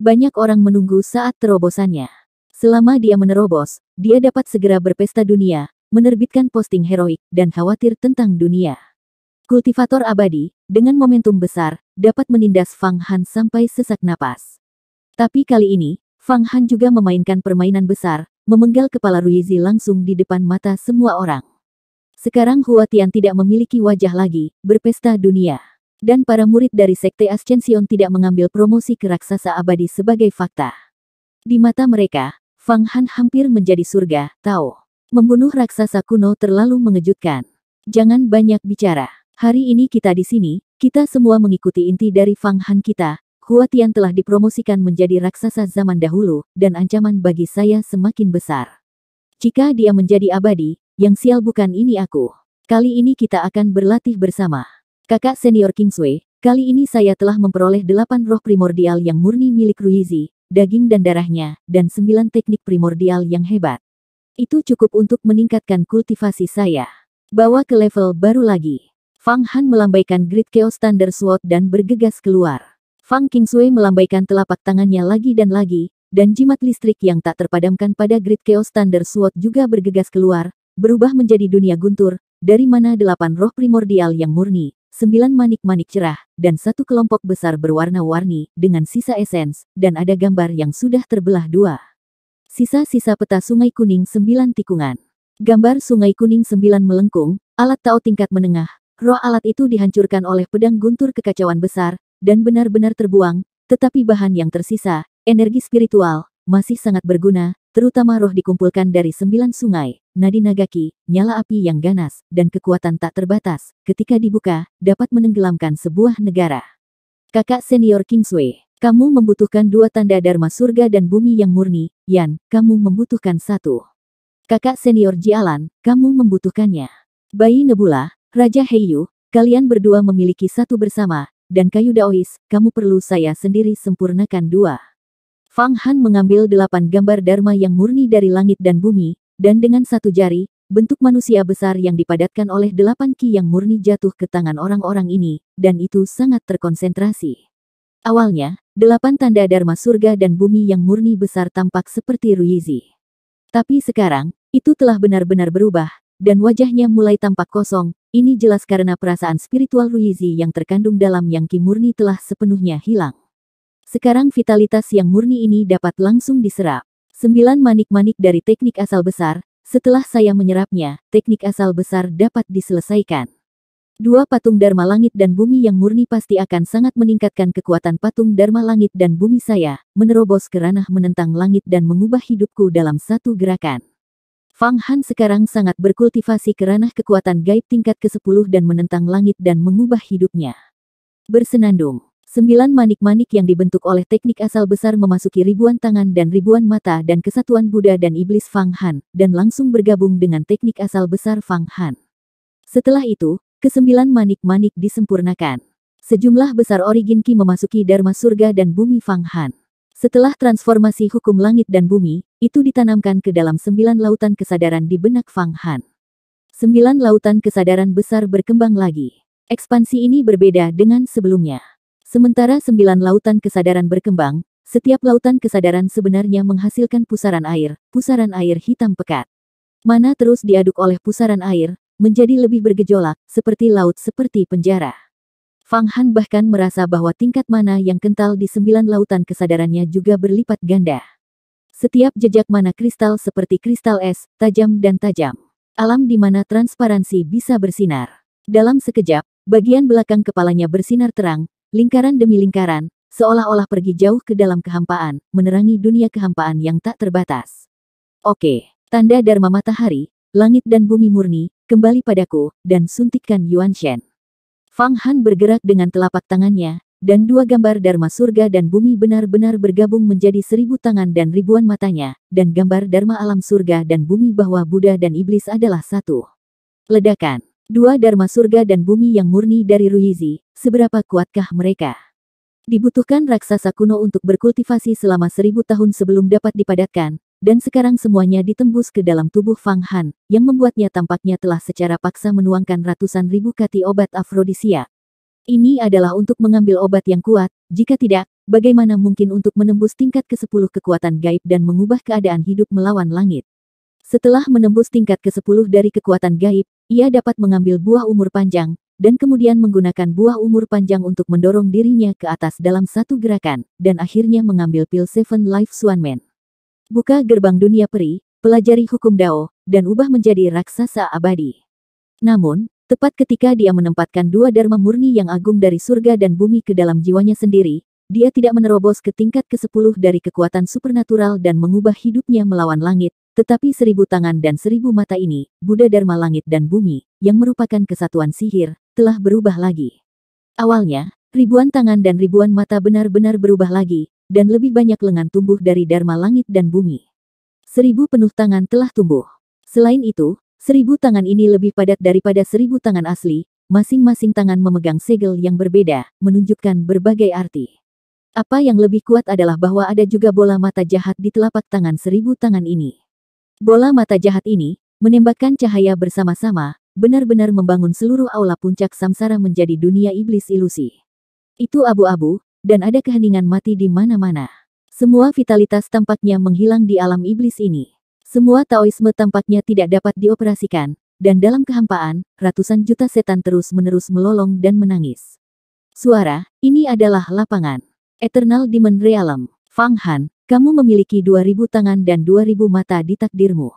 Banyak orang menunggu saat terobosannya. Selama dia menerobos, dia dapat segera berpesta dunia, menerbitkan posting heroik dan khawatir tentang dunia. Kultivator abadi, dengan momentum besar, dapat menindas Fang Han sampai sesak napas. Tapi kali ini, Fang Han juga memainkan permainan besar, memenggal kepala Ruizi langsung di depan mata semua orang. Sekarang Hua Tian tidak memiliki wajah lagi, berpesta dunia. Dan para murid dari Sekte Ascension tidak mengambil promosi ke raksasa abadi sebagai fakta. Di mata mereka, Fang Han hampir menjadi surga, tahu. Membunuh raksasa kuno terlalu mengejutkan. Jangan banyak bicara. Hari ini kita di sini, kita semua mengikuti inti dari Fang Han kita. Huatian telah dipromosikan menjadi raksasa zaman dahulu, dan ancaman bagi saya semakin besar. Jika dia menjadi abadi, yang sial bukan ini aku. Kali ini kita akan berlatih bersama. Kakak senior Kingsway, kali ini saya telah memperoleh delapan roh primordial yang murni milik Ruizi, daging dan darahnya, dan sembilan teknik primordial yang hebat. Itu cukup untuk meningkatkan kultivasi saya. Bawa ke level baru lagi. Fang Han melambaikan Grid Chaos Thunder Sword dan bergegas keluar. Fang King Sui melambaikan telapak tangannya lagi dan lagi, dan jimat listrik yang tak terpadamkan pada Grid Chaos Thunder Sword juga bergegas keluar, berubah menjadi dunia guntur, dari mana delapan roh primordial yang murni, sembilan manik-manik cerah, dan satu kelompok besar berwarna-warni, dengan sisa esens, dan ada gambar yang sudah terbelah dua sisa-sisa peta Sungai Kuning sembilan tikungan. Gambar Sungai Kuning sembilan melengkung, alat Tao tingkat menengah. Roh alat itu dihancurkan oleh pedang guntur kekacauan besar, dan benar-benar terbuang, tetapi bahan yang tersisa, energi spiritual, masih sangat berguna, terutama roh dikumpulkan dari sembilan sungai, nadi nagaki, nyala api yang ganas, dan kekuatan tak terbatas, ketika dibuka, dapat menenggelamkan sebuah negara. Kakak senior Kingsway kamu membutuhkan dua tanda Dharma surga dan bumi yang murni, Yan, kamu membutuhkan satu. Kakak senior Jialan, kamu membutuhkannya. Bayi Nebula, Raja Heiyu, kalian berdua memiliki satu bersama, dan kayu daois, kamu perlu saya sendiri sempurnakan dua. Fang Han mengambil delapan gambar Dharma yang murni dari langit dan bumi, dan dengan satu jari, bentuk manusia besar yang dipadatkan oleh delapan ki yang murni jatuh ke tangan orang-orang ini, dan itu sangat terkonsentrasi. Awalnya, delapan tanda Dharma surga dan bumi yang murni besar tampak seperti Ruizi. Tapi sekarang, itu telah benar-benar berubah, dan wajahnya mulai tampak kosong, ini jelas karena perasaan spiritual Ruizi yang terkandung dalam yang Ki murni telah sepenuhnya hilang. Sekarang vitalitas yang murni ini dapat langsung diserap. Sembilan manik-manik dari teknik asal besar, setelah saya menyerapnya, teknik asal besar dapat diselesaikan. Dua patung Dharma Langit dan Bumi yang murni pasti akan sangat meningkatkan kekuatan patung Dharma Langit dan Bumi saya, menerobos ke menentang langit dan mengubah hidupku dalam satu gerakan. Fang Han sekarang sangat berkultivasi ke kekuatan gaib tingkat ke-10 dan menentang langit dan mengubah hidupnya. Bersenandung, sembilan manik-manik yang dibentuk oleh teknik asal besar memasuki ribuan tangan dan ribuan mata dan kesatuan Buddha dan Iblis Fang Han, dan langsung bergabung dengan teknik asal besar Fang Han. Setelah itu, Kesembilan manik-manik disempurnakan. Sejumlah besar Originki memasuki Dharma Surga dan Bumi Fang Han. Setelah transformasi hukum langit dan bumi, itu ditanamkan ke dalam sembilan lautan kesadaran di benak Fang Han. Sembilan lautan kesadaran besar berkembang lagi. Ekspansi ini berbeda dengan sebelumnya. Sementara sembilan lautan kesadaran berkembang, setiap lautan kesadaran sebenarnya menghasilkan pusaran air, pusaran air hitam pekat. Mana terus diaduk oleh pusaran air, menjadi lebih bergejolak, seperti laut seperti penjara. Fang Han bahkan merasa bahwa tingkat mana yang kental di sembilan lautan kesadarannya juga berlipat ganda. Setiap jejak mana kristal seperti kristal es, tajam dan tajam. Alam di mana transparansi bisa bersinar. Dalam sekejap, bagian belakang kepalanya bersinar terang, lingkaran demi lingkaran, seolah-olah pergi jauh ke dalam kehampaan, menerangi dunia kehampaan yang tak terbatas. Oke, tanda Dharma matahari, langit dan bumi murni, kembali padaku, dan suntikkan Yuan Shen. Fang Han bergerak dengan telapak tangannya, dan dua gambar Dharma surga dan bumi benar-benar bergabung menjadi seribu tangan dan ribuan matanya, dan gambar Dharma alam surga dan bumi bahwa Buddha dan Iblis adalah satu. Ledakan. Dua Dharma surga dan bumi yang murni dari Ruizi, seberapa kuatkah mereka? Dibutuhkan raksasa kuno untuk berkultivasi selama seribu tahun sebelum dapat dipadatkan, dan sekarang semuanya ditembus ke dalam tubuh Fang Han, yang membuatnya tampaknya telah secara paksa menuangkan ratusan ribu kati obat afrodisia. Ini adalah untuk mengambil obat yang kuat, jika tidak, bagaimana mungkin untuk menembus tingkat ke-10 kekuatan gaib dan mengubah keadaan hidup melawan langit. Setelah menembus tingkat ke-10 dari kekuatan gaib, ia dapat mengambil buah umur panjang, dan kemudian menggunakan buah umur panjang untuk mendorong dirinya ke atas dalam satu gerakan, dan akhirnya mengambil pil Seven Life Swan Swanman. Buka gerbang dunia peri, pelajari hukum Dao, dan ubah menjadi raksasa abadi. Namun, tepat ketika dia menempatkan dua dharma murni yang agung dari surga dan bumi ke dalam jiwanya sendiri, dia tidak menerobos ke tingkat ke-10 dari kekuatan supernatural dan mengubah hidupnya melawan langit, tetapi seribu tangan dan seribu mata ini, Buddha Dharma langit dan bumi, yang merupakan kesatuan sihir, telah berubah lagi. Awalnya, ribuan tangan dan ribuan mata benar-benar berubah lagi, dan lebih banyak lengan tumbuh dari Dharma langit dan bumi. Seribu penuh tangan telah tumbuh. Selain itu, seribu tangan ini lebih padat daripada seribu tangan asli, masing-masing tangan memegang segel yang berbeda, menunjukkan berbagai arti. Apa yang lebih kuat adalah bahwa ada juga bola mata jahat di telapak tangan seribu tangan ini. Bola mata jahat ini, menembakkan cahaya bersama-sama, benar-benar membangun seluruh aula puncak samsara menjadi dunia iblis ilusi. Itu abu-abu, dan ada keheningan mati di mana-mana. Semua vitalitas tampaknya menghilang di alam iblis ini. Semua Taoisme tampaknya tidak dapat dioperasikan, dan dalam kehampaan, ratusan juta setan terus-menerus melolong dan menangis. Suara, ini adalah lapangan. Eternal Demon Realm. Fang Han, kamu memiliki 2000 tangan dan 2000 mata di takdirmu.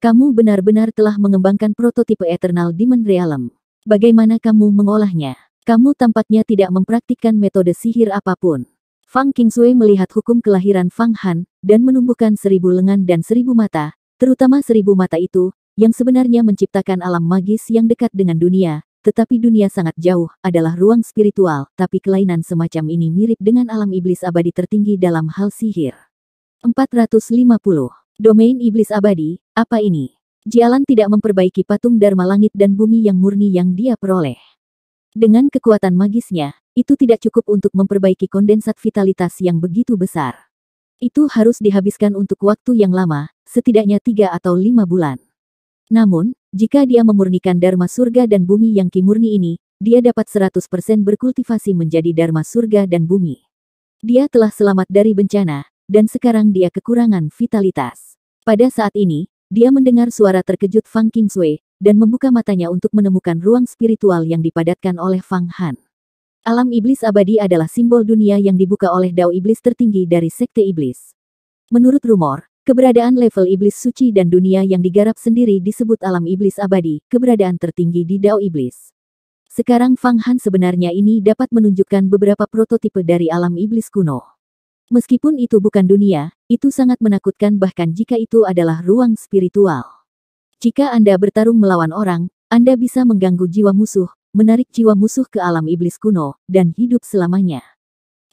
Kamu benar-benar telah mengembangkan prototipe Eternal Demon Realm. Bagaimana kamu mengolahnya? Kamu tampaknya tidak mempraktikkan metode sihir apapun. Fang Sui melihat hukum kelahiran Fang Han, dan menumbuhkan seribu lengan dan seribu mata, terutama seribu mata itu, yang sebenarnya menciptakan alam magis yang dekat dengan dunia, tetapi dunia sangat jauh, adalah ruang spiritual, tapi kelainan semacam ini mirip dengan alam iblis abadi tertinggi dalam hal sihir. 450. Domain iblis abadi, apa ini? Jalan tidak memperbaiki patung Dharma langit dan bumi yang murni yang dia peroleh. Dengan kekuatan magisnya, itu tidak cukup untuk memperbaiki kondensat vitalitas yang begitu besar. Itu harus dihabiskan untuk waktu yang lama, setidaknya tiga atau lima bulan. Namun, jika dia memurnikan dharma surga dan bumi yang kimurni ini, dia dapat 100% berkultivasi menjadi dharma surga dan bumi. Dia telah selamat dari bencana, dan sekarang dia kekurangan vitalitas. Pada saat ini, dia mendengar suara terkejut Fang Kingsway, dan membuka matanya untuk menemukan ruang spiritual yang dipadatkan oleh Fang Han. Alam iblis abadi adalah simbol dunia yang dibuka oleh dao iblis tertinggi dari sekte iblis. Menurut rumor, keberadaan level iblis suci dan dunia yang digarap sendiri disebut alam iblis abadi, keberadaan tertinggi di dao iblis. Sekarang Fang Han sebenarnya ini dapat menunjukkan beberapa prototipe dari alam iblis kuno. Meskipun itu bukan dunia, itu sangat menakutkan bahkan jika itu adalah ruang spiritual. Jika Anda bertarung melawan orang, Anda bisa mengganggu jiwa musuh, menarik jiwa musuh ke alam iblis kuno, dan hidup selamanya.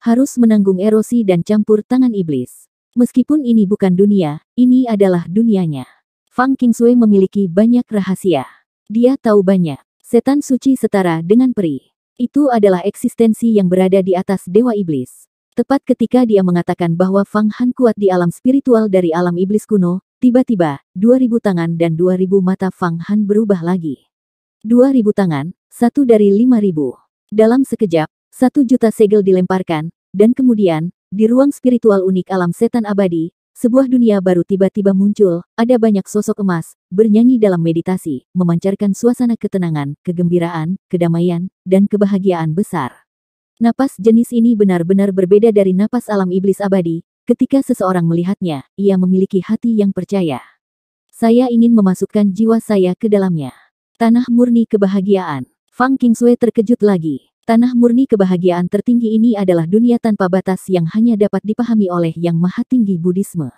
Harus menanggung erosi dan campur tangan iblis. Meskipun ini bukan dunia, ini adalah dunianya. Fang King Sui memiliki banyak rahasia. Dia tahu banyak. Setan suci setara dengan peri. Itu adalah eksistensi yang berada di atas dewa iblis. Tepat ketika dia mengatakan bahwa Fang Han kuat di alam spiritual dari alam iblis kuno, tiba-tiba, dua ribu tangan dan dua ribu mata Fang Han berubah lagi. Dua ribu tangan, satu dari lima ribu. Dalam sekejap, satu juta segel dilemparkan, dan kemudian, di ruang spiritual unik alam setan abadi, sebuah dunia baru tiba-tiba muncul, ada banyak sosok emas, bernyanyi dalam meditasi, memancarkan suasana ketenangan, kegembiraan, kedamaian, dan kebahagiaan besar. Napas jenis ini benar-benar berbeda dari napas alam iblis abadi. Ketika seseorang melihatnya, ia memiliki hati yang percaya. Saya ingin memasukkan jiwa saya ke dalamnya. Tanah murni kebahagiaan. Fang Kingsue terkejut lagi. Tanah murni kebahagiaan tertinggi ini adalah dunia tanpa batas yang hanya dapat dipahami oleh Yang Maha Tinggi Buddhisme.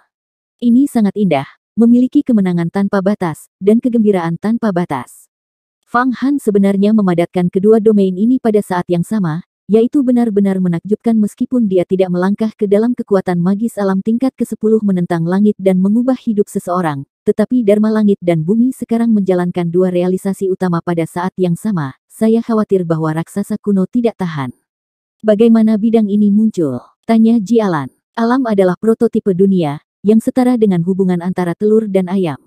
Ini sangat indah, memiliki kemenangan tanpa batas, dan kegembiraan tanpa batas. Fang Han sebenarnya memadatkan kedua domain ini pada saat yang sama, yaitu benar-benar menakjubkan meskipun dia tidak melangkah ke dalam kekuatan magis alam tingkat ke-10 menentang langit dan mengubah hidup seseorang, tetapi Dharma langit dan bumi sekarang menjalankan dua realisasi utama pada saat yang sama, saya khawatir bahwa raksasa kuno tidak tahan. Bagaimana bidang ini muncul? Tanya Ji Alan. Alam adalah prototipe dunia, yang setara dengan hubungan antara telur dan ayam.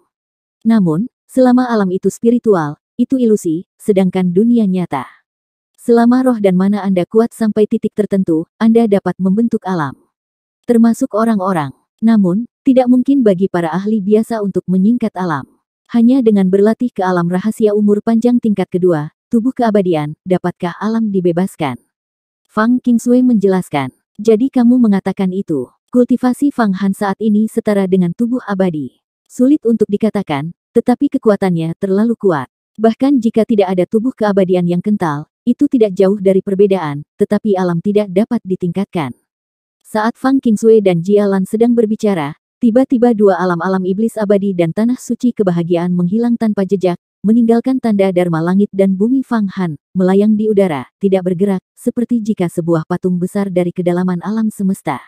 Namun, selama alam itu spiritual, itu ilusi, sedangkan dunia nyata. Selama roh dan mana Anda kuat sampai titik tertentu, Anda dapat membentuk alam. Termasuk orang-orang. Namun, tidak mungkin bagi para ahli biasa untuk menyingkat alam. Hanya dengan berlatih ke alam rahasia umur panjang tingkat kedua, tubuh keabadian, dapatkah alam dibebaskan? Fang Kingsway menjelaskan. Jadi kamu mengatakan itu. Kultivasi Fang Han saat ini setara dengan tubuh abadi. Sulit untuk dikatakan, tetapi kekuatannya terlalu kuat. Bahkan jika tidak ada tubuh keabadian yang kental, itu tidak jauh dari perbedaan, tetapi alam tidak dapat ditingkatkan. Saat Fang Qingsui dan Jialan sedang berbicara, tiba-tiba dua alam-alam iblis abadi dan tanah suci kebahagiaan menghilang tanpa jejak, meninggalkan tanda dharma langit dan bumi Fang Han, melayang di udara, tidak bergerak, seperti jika sebuah patung besar dari kedalaman alam semesta.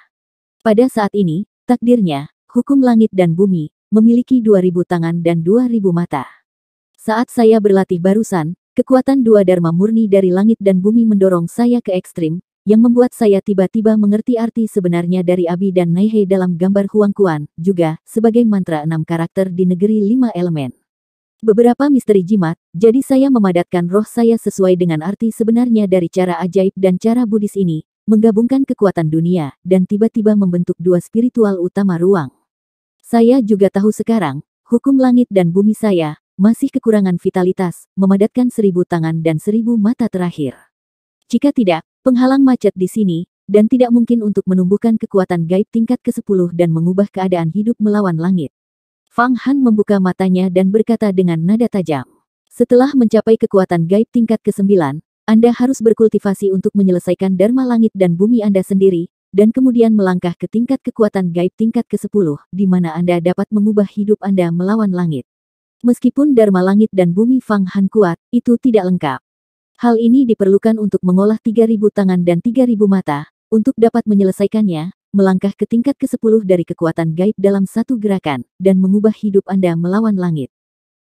Pada saat ini, takdirnya, hukum langit dan bumi, memiliki dua ribu tangan dan dua ribu mata. Saat saya berlatih barusan, Kekuatan dua dharma murni dari langit dan bumi mendorong saya ke ekstrim, yang membuat saya tiba-tiba mengerti arti sebenarnya dari Abi dan Naihe dalam gambar Huang Kuan, juga sebagai mantra enam karakter di negeri lima elemen. Beberapa misteri jimat, jadi saya memadatkan roh saya sesuai dengan arti sebenarnya dari cara ajaib dan cara Buddhis ini, menggabungkan kekuatan dunia, dan tiba-tiba membentuk dua spiritual utama ruang. Saya juga tahu sekarang, hukum langit dan bumi saya, masih kekurangan vitalitas, memadatkan seribu tangan dan seribu mata terakhir. Jika tidak, penghalang macet di sini, dan tidak mungkin untuk menumbuhkan kekuatan gaib tingkat ke-10 dan mengubah keadaan hidup melawan langit. Fang Han membuka matanya dan berkata dengan nada tajam. Setelah mencapai kekuatan gaib tingkat ke-9, Anda harus berkultivasi untuk menyelesaikan dharma langit dan bumi Anda sendiri, dan kemudian melangkah ke tingkat kekuatan gaib tingkat ke-10, di mana Anda dapat mengubah hidup Anda melawan langit. Meskipun Dharma Langit dan Bumi Fang Han kuat, itu tidak lengkap. Hal ini diperlukan untuk mengolah 3.000 tangan dan 3.000 mata, untuk dapat menyelesaikannya, melangkah ke tingkat ke-10 dari kekuatan gaib dalam satu gerakan, dan mengubah hidup Anda melawan langit.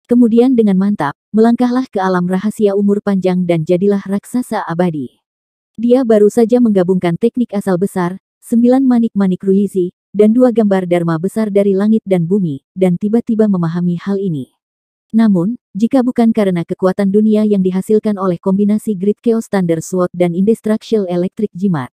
Kemudian dengan mantap, melangkahlah ke alam rahasia umur panjang dan jadilah raksasa abadi. Dia baru saja menggabungkan teknik asal besar, sembilan manik-manik Ruizi, dan dua gambar Dharma besar dari langit dan bumi, dan tiba-tiba memahami hal ini. Namun, jika bukan karena kekuatan dunia yang dihasilkan oleh kombinasi Grid Chaos Thunder Sword dan Indestructible Electric Jimat,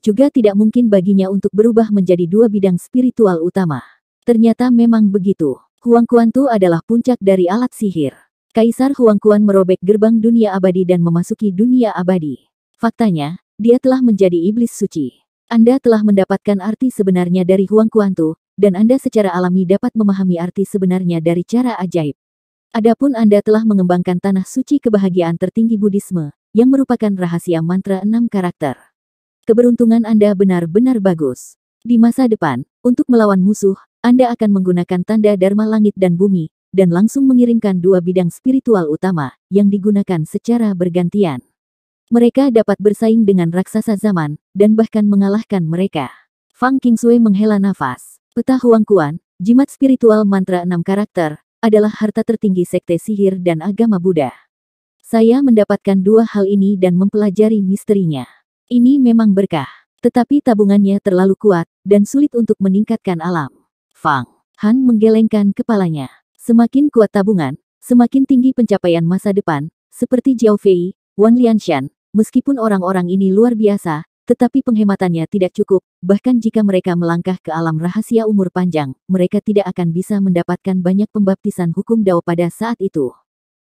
juga tidak mungkin baginya untuk berubah menjadi dua bidang spiritual utama. Ternyata memang begitu. Huang Kuan Tu adalah puncak dari alat sihir. Kaisar Huang Kuan merobek gerbang dunia abadi dan memasuki dunia abadi. Faktanya, dia telah menjadi iblis suci. Anda telah mendapatkan arti sebenarnya dari Huang Kuan Tu, dan Anda secara alami dapat memahami arti sebenarnya dari cara ajaib. Adapun Anda telah mengembangkan tanah suci kebahagiaan tertinggi Buddhisme, yang merupakan rahasia mantra enam karakter. Keberuntungan Anda benar-benar bagus. Di masa depan, untuk melawan musuh, Anda akan menggunakan tanda Dharma langit dan bumi, dan langsung mengirimkan dua bidang spiritual utama, yang digunakan secara bergantian. Mereka dapat bersaing dengan raksasa zaman, dan bahkan mengalahkan mereka. Fang Kingsui menghela nafas. Peta Kuan, jimat spiritual mantra enam karakter, adalah harta tertinggi sekte sihir dan agama Buddha. Saya mendapatkan dua hal ini dan mempelajari misterinya. Ini memang berkah, tetapi tabungannya terlalu kuat dan sulit untuk meningkatkan alam. Fang Han menggelengkan kepalanya. Semakin kuat tabungan, semakin tinggi pencapaian masa depan, seperti Jiao Fei, Wan Lianshan, meskipun orang-orang ini luar biasa, tetapi penghematannya tidak cukup, bahkan jika mereka melangkah ke alam rahasia umur panjang, mereka tidak akan bisa mendapatkan banyak pembaptisan hukum Dao pada saat itu.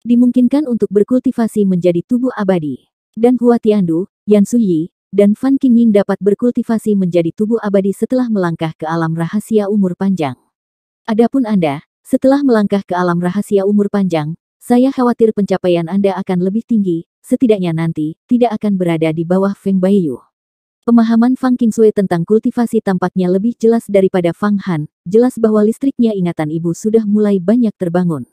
Dimungkinkan untuk berkultivasi menjadi tubuh abadi. Dan Hua Tiandu, Yan Suyi, dan Fan Qingying dapat berkultivasi menjadi tubuh abadi setelah melangkah ke alam rahasia umur panjang. Adapun Anda, setelah melangkah ke alam rahasia umur panjang, saya khawatir pencapaian Anda akan lebih tinggi, setidaknya nanti, tidak akan berada di bawah Feng Baiyu. Pemahaman Fang Kingsue tentang kultivasi tampaknya lebih jelas daripada Fang Han, jelas bahwa listriknya ingatan ibu sudah mulai banyak terbangun.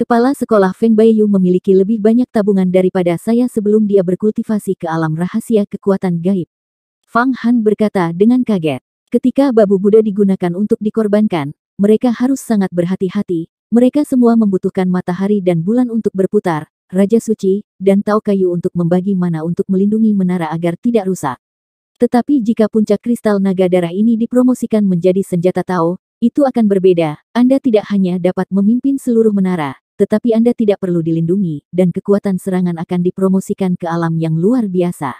Kepala sekolah Feng Baiyu memiliki lebih banyak tabungan daripada saya sebelum dia berkultivasi ke alam rahasia kekuatan gaib. Fang Han berkata dengan kaget. Ketika babu Buddha digunakan untuk dikorbankan, mereka harus sangat berhati-hati, mereka semua membutuhkan matahari dan bulan untuk berputar, Raja Suci, dan Tao Kayu untuk membagi mana untuk melindungi menara agar tidak rusak tetapi jika puncak kristal naga darah ini dipromosikan menjadi senjata Tao, itu akan berbeda. Anda tidak hanya dapat memimpin seluruh menara, tetapi Anda tidak perlu dilindungi, dan kekuatan serangan akan dipromosikan ke alam yang luar biasa.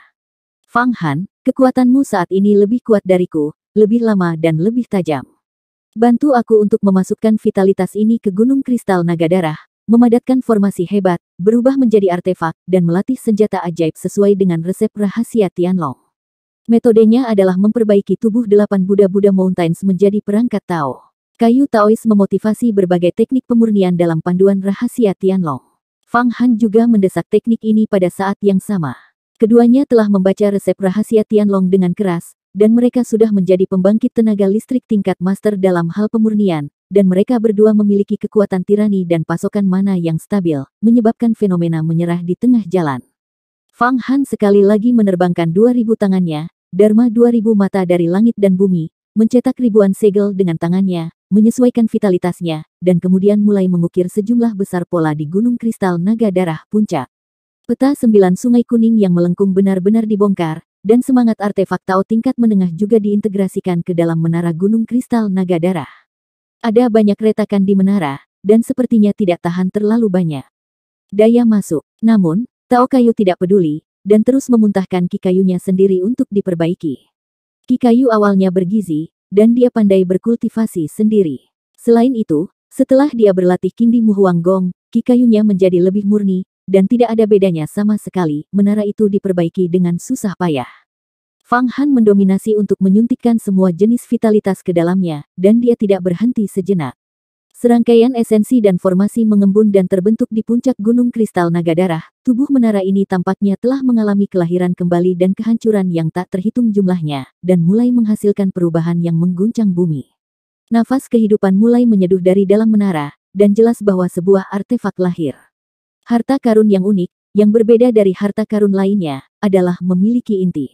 Fang Han, kekuatanmu saat ini lebih kuat dariku, lebih lama dan lebih tajam. Bantu aku untuk memasukkan vitalitas ini ke Gunung Kristal Naga Darah, memadatkan formasi hebat, berubah menjadi artefak, dan melatih senjata ajaib sesuai dengan resep rahasia Tianlong. Metodenya adalah memperbaiki tubuh delapan Buddha-Buddha Mountains menjadi perangkat Tao. Kayu Taois memotivasi berbagai teknik pemurnian dalam panduan rahasia Tianlong. Fang Han juga mendesak teknik ini pada saat yang sama. Keduanya telah membaca resep rahasia Tianlong dengan keras, dan mereka sudah menjadi pembangkit tenaga listrik tingkat master dalam hal pemurnian, dan mereka berdua memiliki kekuatan tirani dan pasokan mana yang stabil, menyebabkan fenomena menyerah di tengah jalan. Fang Han sekali lagi menerbangkan 2000 tangannya, Dharma 2000 mata dari langit dan bumi, mencetak ribuan segel dengan tangannya, menyesuaikan vitalitasnya, dan kemudian mulai mengukir sejumlah besar pola di Gunung Kristal Naga Darah Puncak. Peta sembilan sungai kuning yang melengkung benar-benar dibongkar, dan semangat artefak Tao tingkat menengah juga diintegrasikan ke dalam menara Gunung Kristal Naga Darah. Ada banyak retakan di menara, dan sepertinya tidak tahan terlalu banyak. Daya masuk, namun, Tao Kayu tidak peduli, dan terus memuntahkan kikayunya sendiri untuk diperbaiki. Kikayu awalnya bergizi, dan dia pandai berkultivasi sendiri. Selain itu, setelah dia berlatih Kindi Muhuang Gong, kikayunya menjadi lebih murni, dan tidak ada bedanya sama sekali, menara itu diperbaiki dengan susah payah. Fang Han mendominasi untuk menyuntikkan semua jenis vitalitas ke dalamnya, dan dia tidak berhenti sejenak. Serangkaian esensi dan formasi mengembun dan terbentuk di puncak Gunung Kristal naga darah. tubuh menara ini tampaknya telah mengalami kelahiran kembali dan kehancuran yang tak terhitung jumlahnya, dan mulai menghasilkan perubahan yang mengguncang bumi. Nafas kehidupan mulai menyeduh dari dalam menara, dan jelas bahwa sebuah artefak lahir. Harta karun yang unik, yang berbeda dari harta karun lainnya, adalah memiliki inti.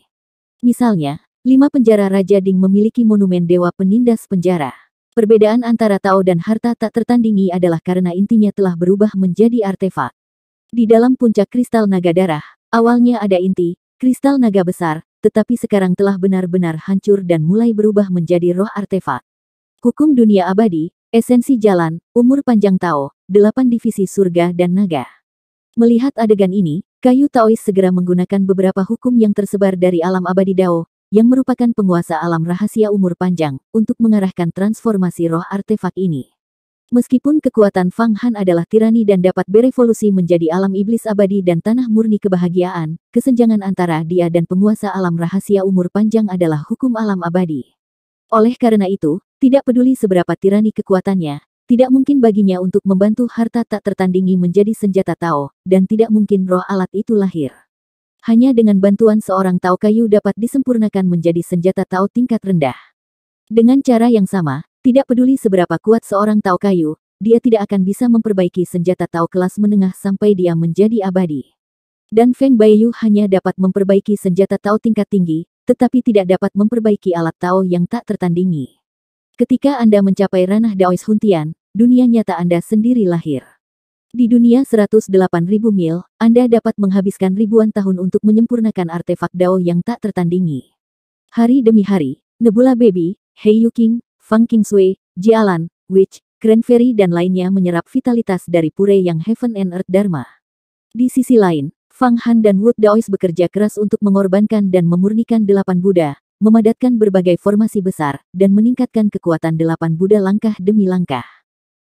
Misalnya, lima penjara Raja Ding memiliki monumen Dewa Penindas Penjara. Perbedaan antara Tao dan harta tak tertandingi adalah karena intinya telah berubah menjadi artefak. Di dalam puncak kristal naga darah, awalnya ada inti, kristal naga besar, tetapi sekarang telah benar-benar hancur dan mulai berubah menjadi roh artefak. Hukum dunia abadi, esensi jalan, umur panjang Tao, delapan divisi surga dan naga. Melihat adegan ini, kayu Taois segera menggunakan beberapa hukum yang tersebar dari alam abadi Dao, yang merupakan penguasa alam rahasia umur panjang, untuk mengarahkan transformasi roh artefak ini. Meskipun kekuatan Fang Han adalah tirani dan dapat berevolusi menjadi alam iblis abadi dan tanah murni kebahagiaan, kesenjangan antara dia dan penguasa alam rahasia umur panjang adalah hukum alam abadi. Oleh karena itu, tidak peduli seberapa tirani kekuatannya, tidak mungkin baginya untuk membantu harta tak tertandingi menjadi senjata Tao, dan tidak mungkin roh alat itu lahir. Hanya dengan bantuan seorang Tao kayu dapat disempurnakan menjadi senjata Tao tingkat rendah. Dengan cara yang sama, tidak peduli seberapa kuat seorang Tao kayu, dia tidak akan bisa memperbaiki senjata Tao kelas menengah sampai dia menjadi abadi. Dan Feng Baiyu hanya dapat memperbaiki senjata Tao tingkat tinggi, tetapi tidak dapat memperbaiki alat Tao yang tak tertandingi. Ketika Anda mencapai ranah Daois Huntian, dunia nyata Anda sendiri lahir. Di dunia 108.000 mil, Anda dapat menghabiskan ribuan tahun untuk menyempurnakan artefak Dao yang tak tertandingi. Hari demi hari, Nebula Baby, Heiyu King, Fang King Sui, Jialan, Witch, Grand Fairy dan lainnya menyerap vitalitas dari pure yang Heaven and Earth Dharma. Di sisi lain, Fang Han dan Wood Daois bekerja keras untuk mengorbankan dan memurnikan delapan Buddha, memadatkan berbagai formasi besar, dan meningkatkan kekuatan delapan Buddha langkah demi langkah.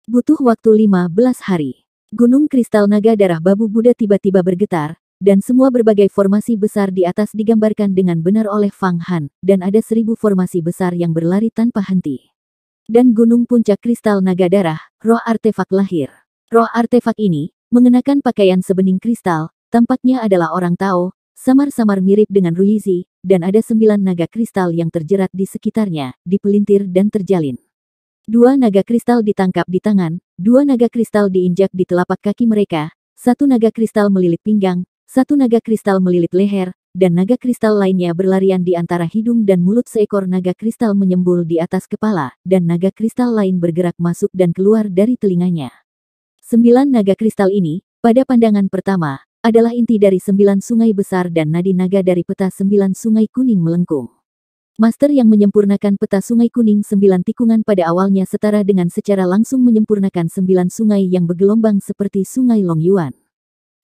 Butuh waktu 15 hari. Gunung kristal naga darah babu Buddha tiba-tiba bergetar, dan semua berbagai formasi besar di atas digambarkan dengan benar oleh Fang Han, dan ada seribu formasi besar yang berlari tanpa henti. Dan gunung puncak kristal naga darah, roh artefak lahir. Roh artefak ini, mengenakan pakaian sebening kristal, tampaknya adalah orang Tao, samar-samar mirip dengan Ruizi, dan ada sembilan naga kristal yang terjerat di sekitarnya, dipelintir dan terjalin. Dua naga kristal ditangkap di tangan, Dua naga kristal diinjak di telapak kaki mereka, satu naga kristal melilit pinggang, satu naga kristal melilit leher, dan naga kristal lainnya berlarian di antara hidung dan mulut seekor naga kristal menyembul di atas kepala, dan naga kristal lain bergerak masuk dan keluar dari telinganya. Sembilan naga kristal ini, pada pandangan pertama, adalah inti dari sembilan sungai besar dan nadi naga dari peta sembilan sungai kuning melengkung. Master yang menyempurnakan peta Sungai Kuning sembilan tikungan pada awalnya setara dengan secara langsung menyempurnakan sembilan sungai yang bergelombang seperti Sungai Longyuan.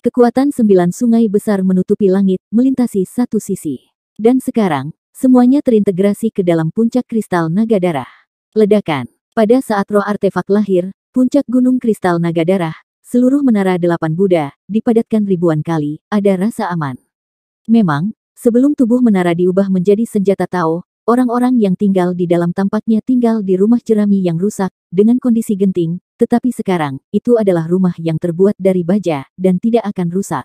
Kekuatan sembilan sungai besar menutupi langit, melintasi satu sisi. Dan sekarang, semuanya terintegrasi ke dalam puncak kristal naga darah. Ledakan. Pada saat roh artefak lahir, puncak gunung kristal naga darah, seluruh menara delapan Buddha, dipadatkan ribuan kali, ada rasa aman. Memang, Sebelum tubuh menara diubah menjadi senjata Tao, orang-orang yang tinggal di dalam tampaknya tinggal di rumah jerami yang rusak, dengan kondisi genting, tetapi sekarang, itu adalah rumah yang terbuat dari baja, dan tidak akan rusak.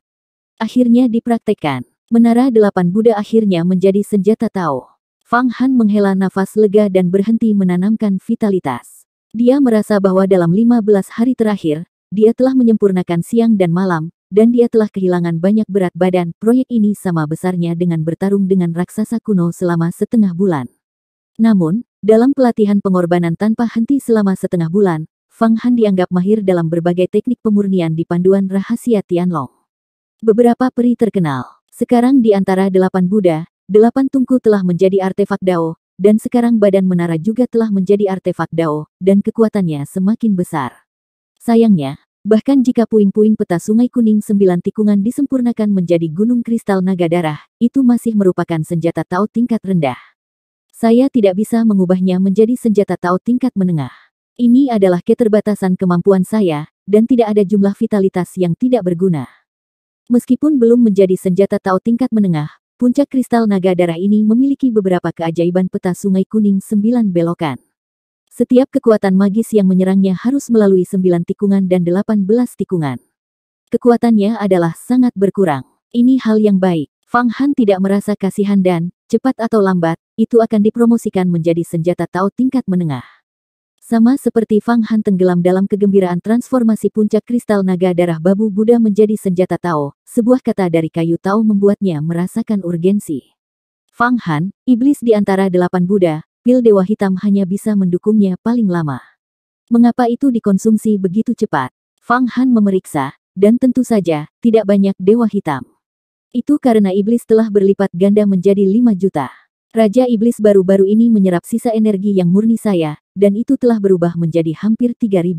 Akhirnya dipraktekkan. Menara delapan Buddha akhirnya menjadi senjata Tao. Fang Han menghela nafas lega dan berhenti menanamkan vitalitas. Dia merasa bahwa dalam 15 hari terakhir, dia telah menyempurnakan siang dan malam, dan dia telah kehilangan banyak berat badan, proyek ini sama besarnya dengan bertarung dengan raksasa kuno selama setengah bulan. Namun, dalam pelatihan pengorbanan tanpa henti selama setengah bulan, Fang Han dianggap mahir dalam berbagai teknik pemurnian di panduan rahasia Tianlong. Beberapa peri terkenal. Sekarang di antara delapan Buddha, delapan tungku telah menjadi artefak Dao, dan sekarang badan menara juga telah menjadi artefak Dao, dan kekuatannya semakin besar. Sayangnya, Bahkan jika puing-puing peta Sungai Kuning Sembilan Tikungan disempurnakan menjadi Gunung Kristal Naga Darah, itu masih merupakan senjata Tao tingkat rendah. Saya tidak bisa mengubahnya menjadi senjata Tao tingkat menengah. Ini adalah keterbatasan kemampuan saya, dan tidak ada jumlah vitalitas yang tidak berguna. Meskipun belum menjadi senjata Tao tingkat menengah, puncak kristal naga darah ini memiliki beberapa keajaiban peta Sungai Kuning Sembilan belokan. Setiap kekuatan magis yang menyerangnya harus melalui sembilan tikungan dan delapan belas tikungan. Kekuatannya adalah sangat berkurang. Ini hal yang baik. Fang Han tidak merasa kasihan dan, cepat atau lambat, itu akan dipromosikan menjadi senjata Tao tingkat menengah. Sama seperti Fang Han tenggelam dalam kegembiraan transformasi puncak kristal naga darah babu Buddha menjadi senjata Tao, sebuah kata dari kayu Tao membuatnya merasakan urgensi. Fang Han, iblis di antara delapan Buddha, pil dewa hitam hanya bisa mendukungnya paling lama. Mengapa itu dikonsumsi begitu cepat? Fang Han memeriksa, dan tentu saja, tidak banyak dewa hitam. Itu karena iblis telah berlipat ganda menjadi 5 juta. Raja Iblis baru-baru ini menyerap sisa energi yang murni saya, dan itu telah berubah menjadi hampir 3000.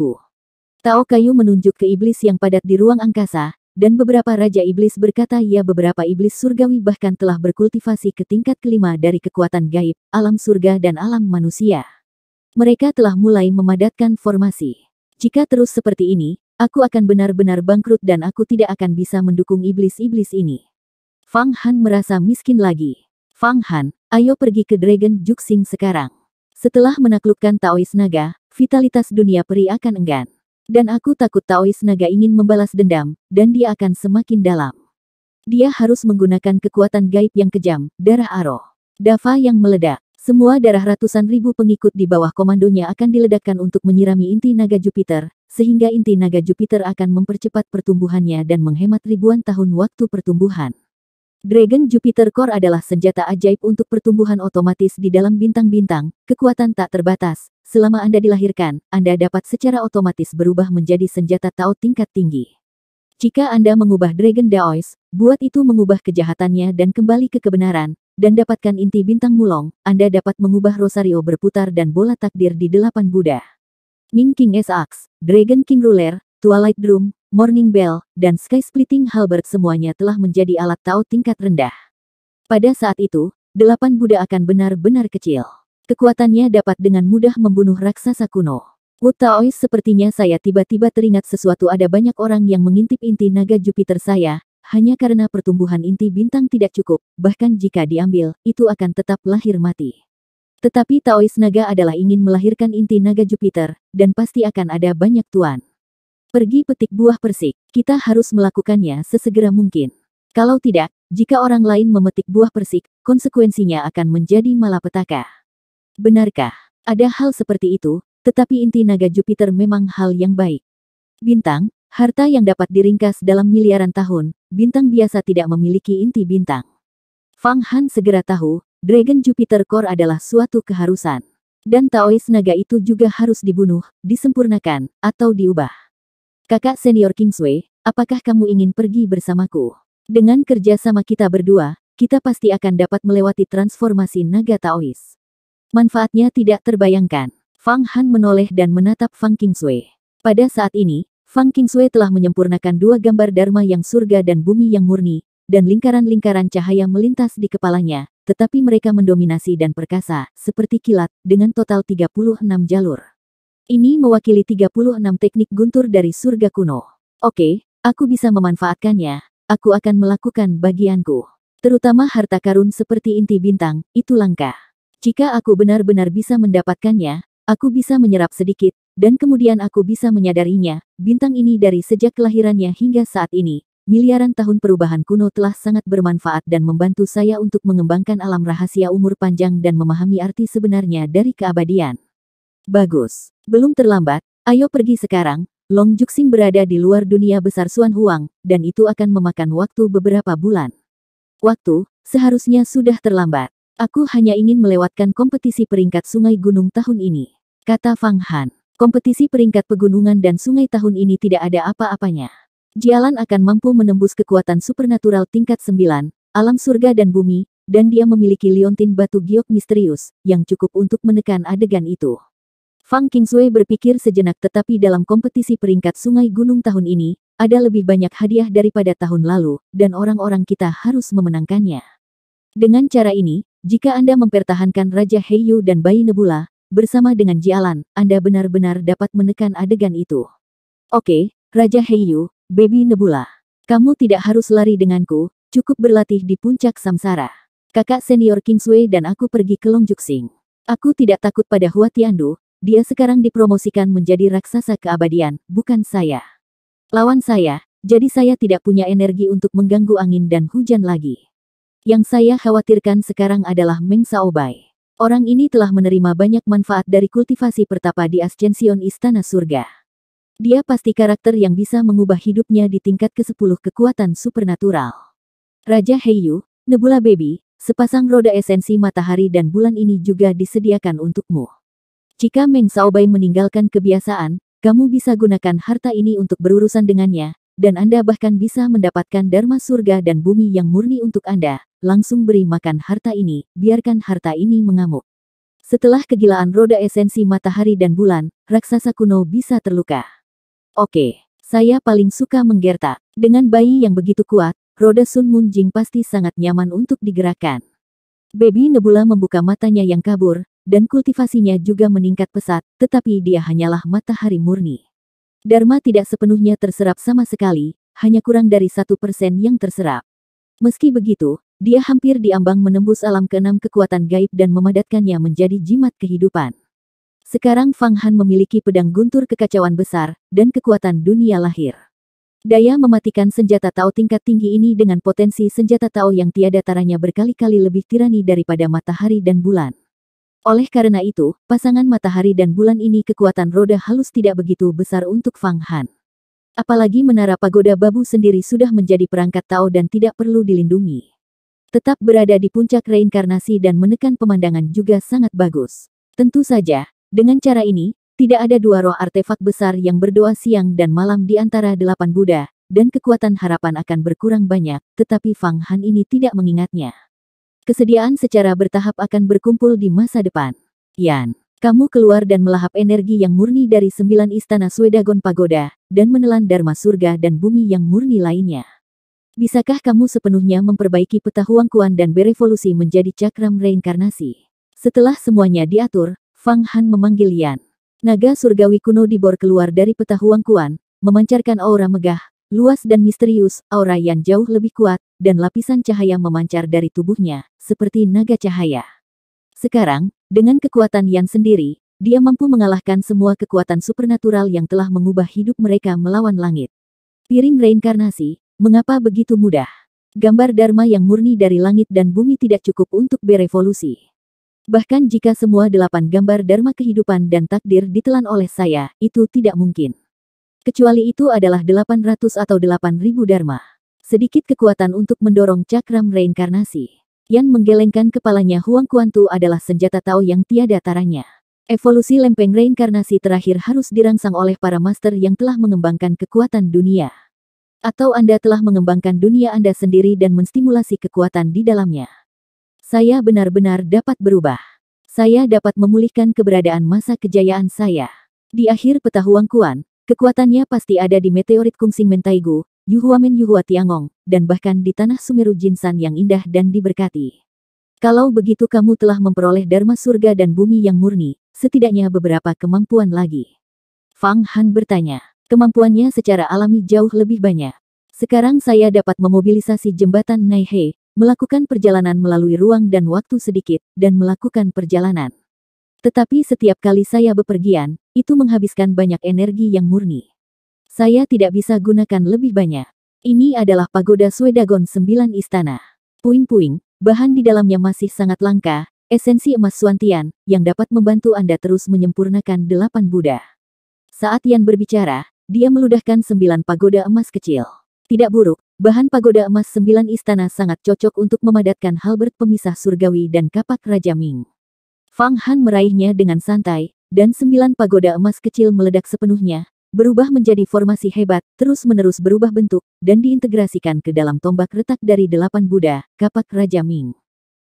Tao Kayu menunjuk ke iblis yang padat di ruang angkasa, dan beberapa raja iblis berkata ya beberapa iblis surgawi bahkan telah berkultivasi ke tingkat kelima dari kekuatan gaib, alam surga dan alam manusia. Mereka telah mulai memadatkan formasi. Jika terus seperti ini, aku akan benar-benar bangkrut dan aku tidak akan bisa mendukung iblis-iblis ini. Fang Han merasa miskin lagi. Fang Han, ayo pergi ke Dragon Juxing sekarang. Setelah menaklukkan Taois Naga, vitalitas dunia peri akan enggan. Dan aku takut Taois Naga ingin membalas dendam, dan dia akan semakin dalam. Dia harus menggunakan kekuatan gaib yang kejam, darah aroh. Dava yang meledak. Semua darah ratusan ribu pengikut di bawah komandonya akan diledakkan untuk menyirami inti naga Jupiter, sehingga inti naga Jupiter akan mempercepat pertumbuhannya dan menghemat ribuan tahun waktu pertumbuhan. Dragon Jupiter Core adalah senjata ajaib untuk pertumbuhan otomatis di dalam bintang-bintang, kekuatan tak terbatas, Selama Anda dilahirkan, Anda dapat secara otomatis berubah menjadi senjata Tao tingkat tinggi. Jika Anda mengubah Dragon Daois, buat itu mengubah kejahatannya dan kembali ke kebenaran, dan dapatkan inti bintang mulong, Anda dapat mengubah Rosario berputar dan bola takdir di delapan Buddha. Ming King S-Axe, Dragon King Ruler, Twilight Drum, Morning Bell, dan Sky Splitting Halberd semuanya telah menjadi alat Tao tingkat rendah. Pada saat itu, delapan Buddha akan benar-benar kecil. Kekuatannya dapat dengan mudah membunuh raksasa kuno. Wutaois sepertinya saya tiba-tiba teringat sesuatu ada banyak orang yang mengintip inti naga Jupiter saya, hanya karena pertumbuhan inti bintang tidak cukup, bahkan jika diambil, itu akan tetap lahir mati. Tetapi Taois naga adalah ingin melahirkan inti naga Jupiter, dan pasti akan ada banyak tuan. Pergi petik buah persik, kita harus melakukannya sesegera mungkin. Kalau tidak, jika orang lain memetik buah persik, konsekuensinya akan menjadi malapetaka. Benarkah? Ada hal seperti itu, tetapi inti naga Jupiter memang hal yang baik. Bintang, harta yang dapat diringkas dalam miliaran tahun, bintang biasa tidak memiliki inti bintang. Fang Han segera tahu, Dragon Jupiter Core adalah suatu keharusan. Dan Taois naga itu juga harus dibunuh, disempurnakan, atau diubah. Kakak senior Kingsway, apakah kamu ingin pergi bersamaku? Dengan kerja sama kita berdua, kita pasti akan dapat melewati transformasi naga Taois. Manfaatnya tidak terbayangkan. Fang Han menoleh dan menatap Fang Kingsue. Pada saat ini, Fang Kingsue telah menyempurnakan dua gambar Dharma yang surga dan bumi yang murni, dan lingkaran-lingkaran cahaya melintas di kepalanya, tetapi mereka mendominasi dan perkasa, seperti kilat, dengan total 36 jalur. Ini mewakili 36 teknik guntur dari surga kuno. Oke, aku bisa memanfaatkannya. Aku akan melakukan bagianku. Terutama harta karun seperti inti bintang, itu langka. Jika aku benar-benar bisa mendapatkannya, aku bisa menyerap sedikit, dan kemudian aku bisa menyadarinya, bintang ini dari sejak kelahirannya hingga saat ini. Miliaran tahun perubahan kuno telah sangat bermanfaat dan membantu saya untuk mengembangkan alam rahasia umur panjang dan memahami arti sebenarnya dari keabadian. Bagus. Belum terlambat, ayo pergi sekarang. Long Juxing berada di luar dunia besar Suan Huang, dan itu akan memakan waktu beberapa bulan. Waktu, seharusnya sudah terlambat. Aku hanya ingin melewatkan kompetisi peringkat sungai gunung tahun ini, kata Fang Han. Kompetisi peringkat pegunungan dan sungai tahun ini tidak ada apa-apanya. Jialan akan mampu menembus kekuatan supernatural tingkat 9, alam surga dan bumi, dan dia memiliki liontin batu giok misterius, yang cukup untuk menekan adegan itu. Fang Sui berpikir sejenak tetapi dalam kompetisi peringkat sungai gunung tahun ini, ada lebih banyak hadiah daripada tahun lalu, dan orang-orang kita harus memenangkannya. Dengan cara ini, jika Anda mempertahankan Raja Heiyu dan Bayi Nebula, bersama dengan Jialan, Anda benar-benar dapat menekan adegan itu. Oke, Raja Heiyu, Baby Nebula. Kamu tidak harus lari denganku, cukup berlatih di puncak samsara. Kakak senior Kingsway dan aku pergi ke Longjuxing. Aku tidak takut pada Hua Tiandu, dia sekarang dipromosikan menjadi raksasa keabadian, bukan saya. Lawan saya, jadi saya tidak punya energi untuk mengganggu angin dan hujan lagi. Yang saya khawatirkan sekarang adalah Meng Saobai. Orang ini telah menerima banyak manfaat dari kultivasi pertapa di Ascension Istana Surga. Dia pasti karakter yang bisa mengubah hidupnya di tingkat ke-10 kekuatan supernatural. Raja Heiyu, Nebula Baby, sepasang roda esensi matahari dan bulan ini juga disediakan untukmu. Jika Meng Saobai meninggalkan kebiasaan, kamu bisa gunakan harta ini untuk berurusan dengannya, dan Anda bahkan bisa mendapatkan Dharma surga dan bumi yang murni untuk Anda, langsung beri makan harta ini, biarkan harta ini mengamuk. Setelah kegilaan roda esensi matahari dan bulan, raksasa kuno bisa terluka. Oke, saya paling suka menggerta. Dengan bayi yang begitu kuat, roda Sun Moon Jing pasti sangat nyaman untuk digerakkan. Baby Nebula membuka matanya yang kabur, dan kultivasinya juga meningkat pesat, tetapi dia hanyalah matahari murni. Dharma tidak sepenuhnya terserap sama sekali, hanya kurang dari satu persen yang terserap. Meski begitu, dia hampir diambang menembus alam keenam kekuatan gaib dan memadatkannya menjadi jimat kehidupan. Sekarang Fang Han memiliki pedang guntur kekacauan besar, dan kekuatan dunia lahir. Daya mematikan senjata Tao tingkat tinggi ini dengan potensi senjata Tao yang tiada taranya berkali-kali lebih tirani daripada matahari dan bulan. Oleh karena itu, pasangan matahari dan bulan ini kekuatan roda halus tidak begitu besar untuk Fang Han. Apalagi menara pagoda babu sendiri sudah menjadi perangkat Tao dan tidak perlu dilindungi. Tetap berada di puncak reinkarnasi dan menekan pemandangan juga sangat bagus. Tentu saja, dengan cara ini, tidak ada dua roh artefak besar yang berdoa siang dan malam di antara delapan Buddha, dan kekuatan harapan akan berkurang banyak, tetapi Fang Han ini tidak mengingatnya. Kesediaan secara bertahap akan berkumpul di masa depan. Yan, kamu keluar dan melahap energi yang murni dari sembilan istana Swedagon Pagoda, dan menelan Dharma surga dan bumi yang murni lainnya. Bisakah kamu sepenuhnya memperbaiki peta kuan dan berevolusi menjadi cakram reinkarnasi? Setelah semuanya diatur, Fang Han memanggil Yan. Naga surgawi kuno dibor keluar dari peta kuan, memancarkan aura megah, luas dan misterius, aura yang jauh lebih kuat, dan lapisan cahaya memancar dari tubuhnya, seperti naga cahaya. Sekarang, dengan kekuatan Yan sendiri, dia mampu mengalahkan semua kekuatan supernatural yang telah mengubah hidup mereka melawan langit. Piring reinkarnasi, Mengapa begitu mudah? Gambar Dharma yang murni dari langit dan bumi tidak cukup untuk berevolusi. Bahkan jika semua delapan gambar Dharma kehidupan dan takdir ditelan oleh saya, itu tidak mungkin. Kecuali itu adalah delapan ratus atau delapan ribu Dharma. Sedikit kekuatan untuk mendorong cakram reinkarnasi. Yang menggelengkan kepalanya Huang Kuantu adalah senjata Tao yang tiada taranya. Evolusi lempeng reinkarnasi terakhir harus dirangsang oleh para master yang telah mengembangkan kekuatan dunia. Atau Anda telah mengembangkan dunia Anda sendiri dan menstimulasi kekuatan di dalamnya. Saya benar-benar dapat berubah. Saya dapat memulihkan keberadaan masa kejayaan saya. Di akhir peta Kuan, kekuatannya pasti ada di meteorit Kungsing Mentaigu, Yuhuamen Yuhua Tiangong, dan bahkan di tanah Sumeru Jinsan yang indah dan diberkati. Kalau begitu kamu telah memperoleh Dharma surga dan bumi yang murni, setidaknya beberapa kemampuan lagi. Fang Han bertanya, Kemampuannya secara alami jauh lebih banyak. Sekarang saya dapat memobilisasi jembatan Naihei, melakukan perjalanan melalui ruang dan waktu sedikit, dan melakukan perjalanan. Tetapi setiap kali saya bepergian, itu menghabiskan banyak energi yang murni. Saya tidak bisa gunakan lebih banyak. Ini adalah pagoda Swedagon 9 Istana. Puing-puing, bahan di dalamnya masih sangat langka, esensi emas suantian, yang dapat membantu Anda terus menyempurnakan delapan Buddha. Saat Yan berbicara, dia meludahkan sembilan pagoda emas kecil. Tidak buruk, bahan pagoda emas sembilan istana sangat cocok untuk memadatkan halbert pemisah surgawi dan kapak Raja Ming. Fang Han meraihnya dengan santai, dan sembilan pagoda emas kecil meledak sepenuhnya, berubah menjadi formasi hebat, terus-menerus berubah bentuk, dan diintegrasikan ke dalam tombak retak dari delapan Buddha, kapak Raja Ming.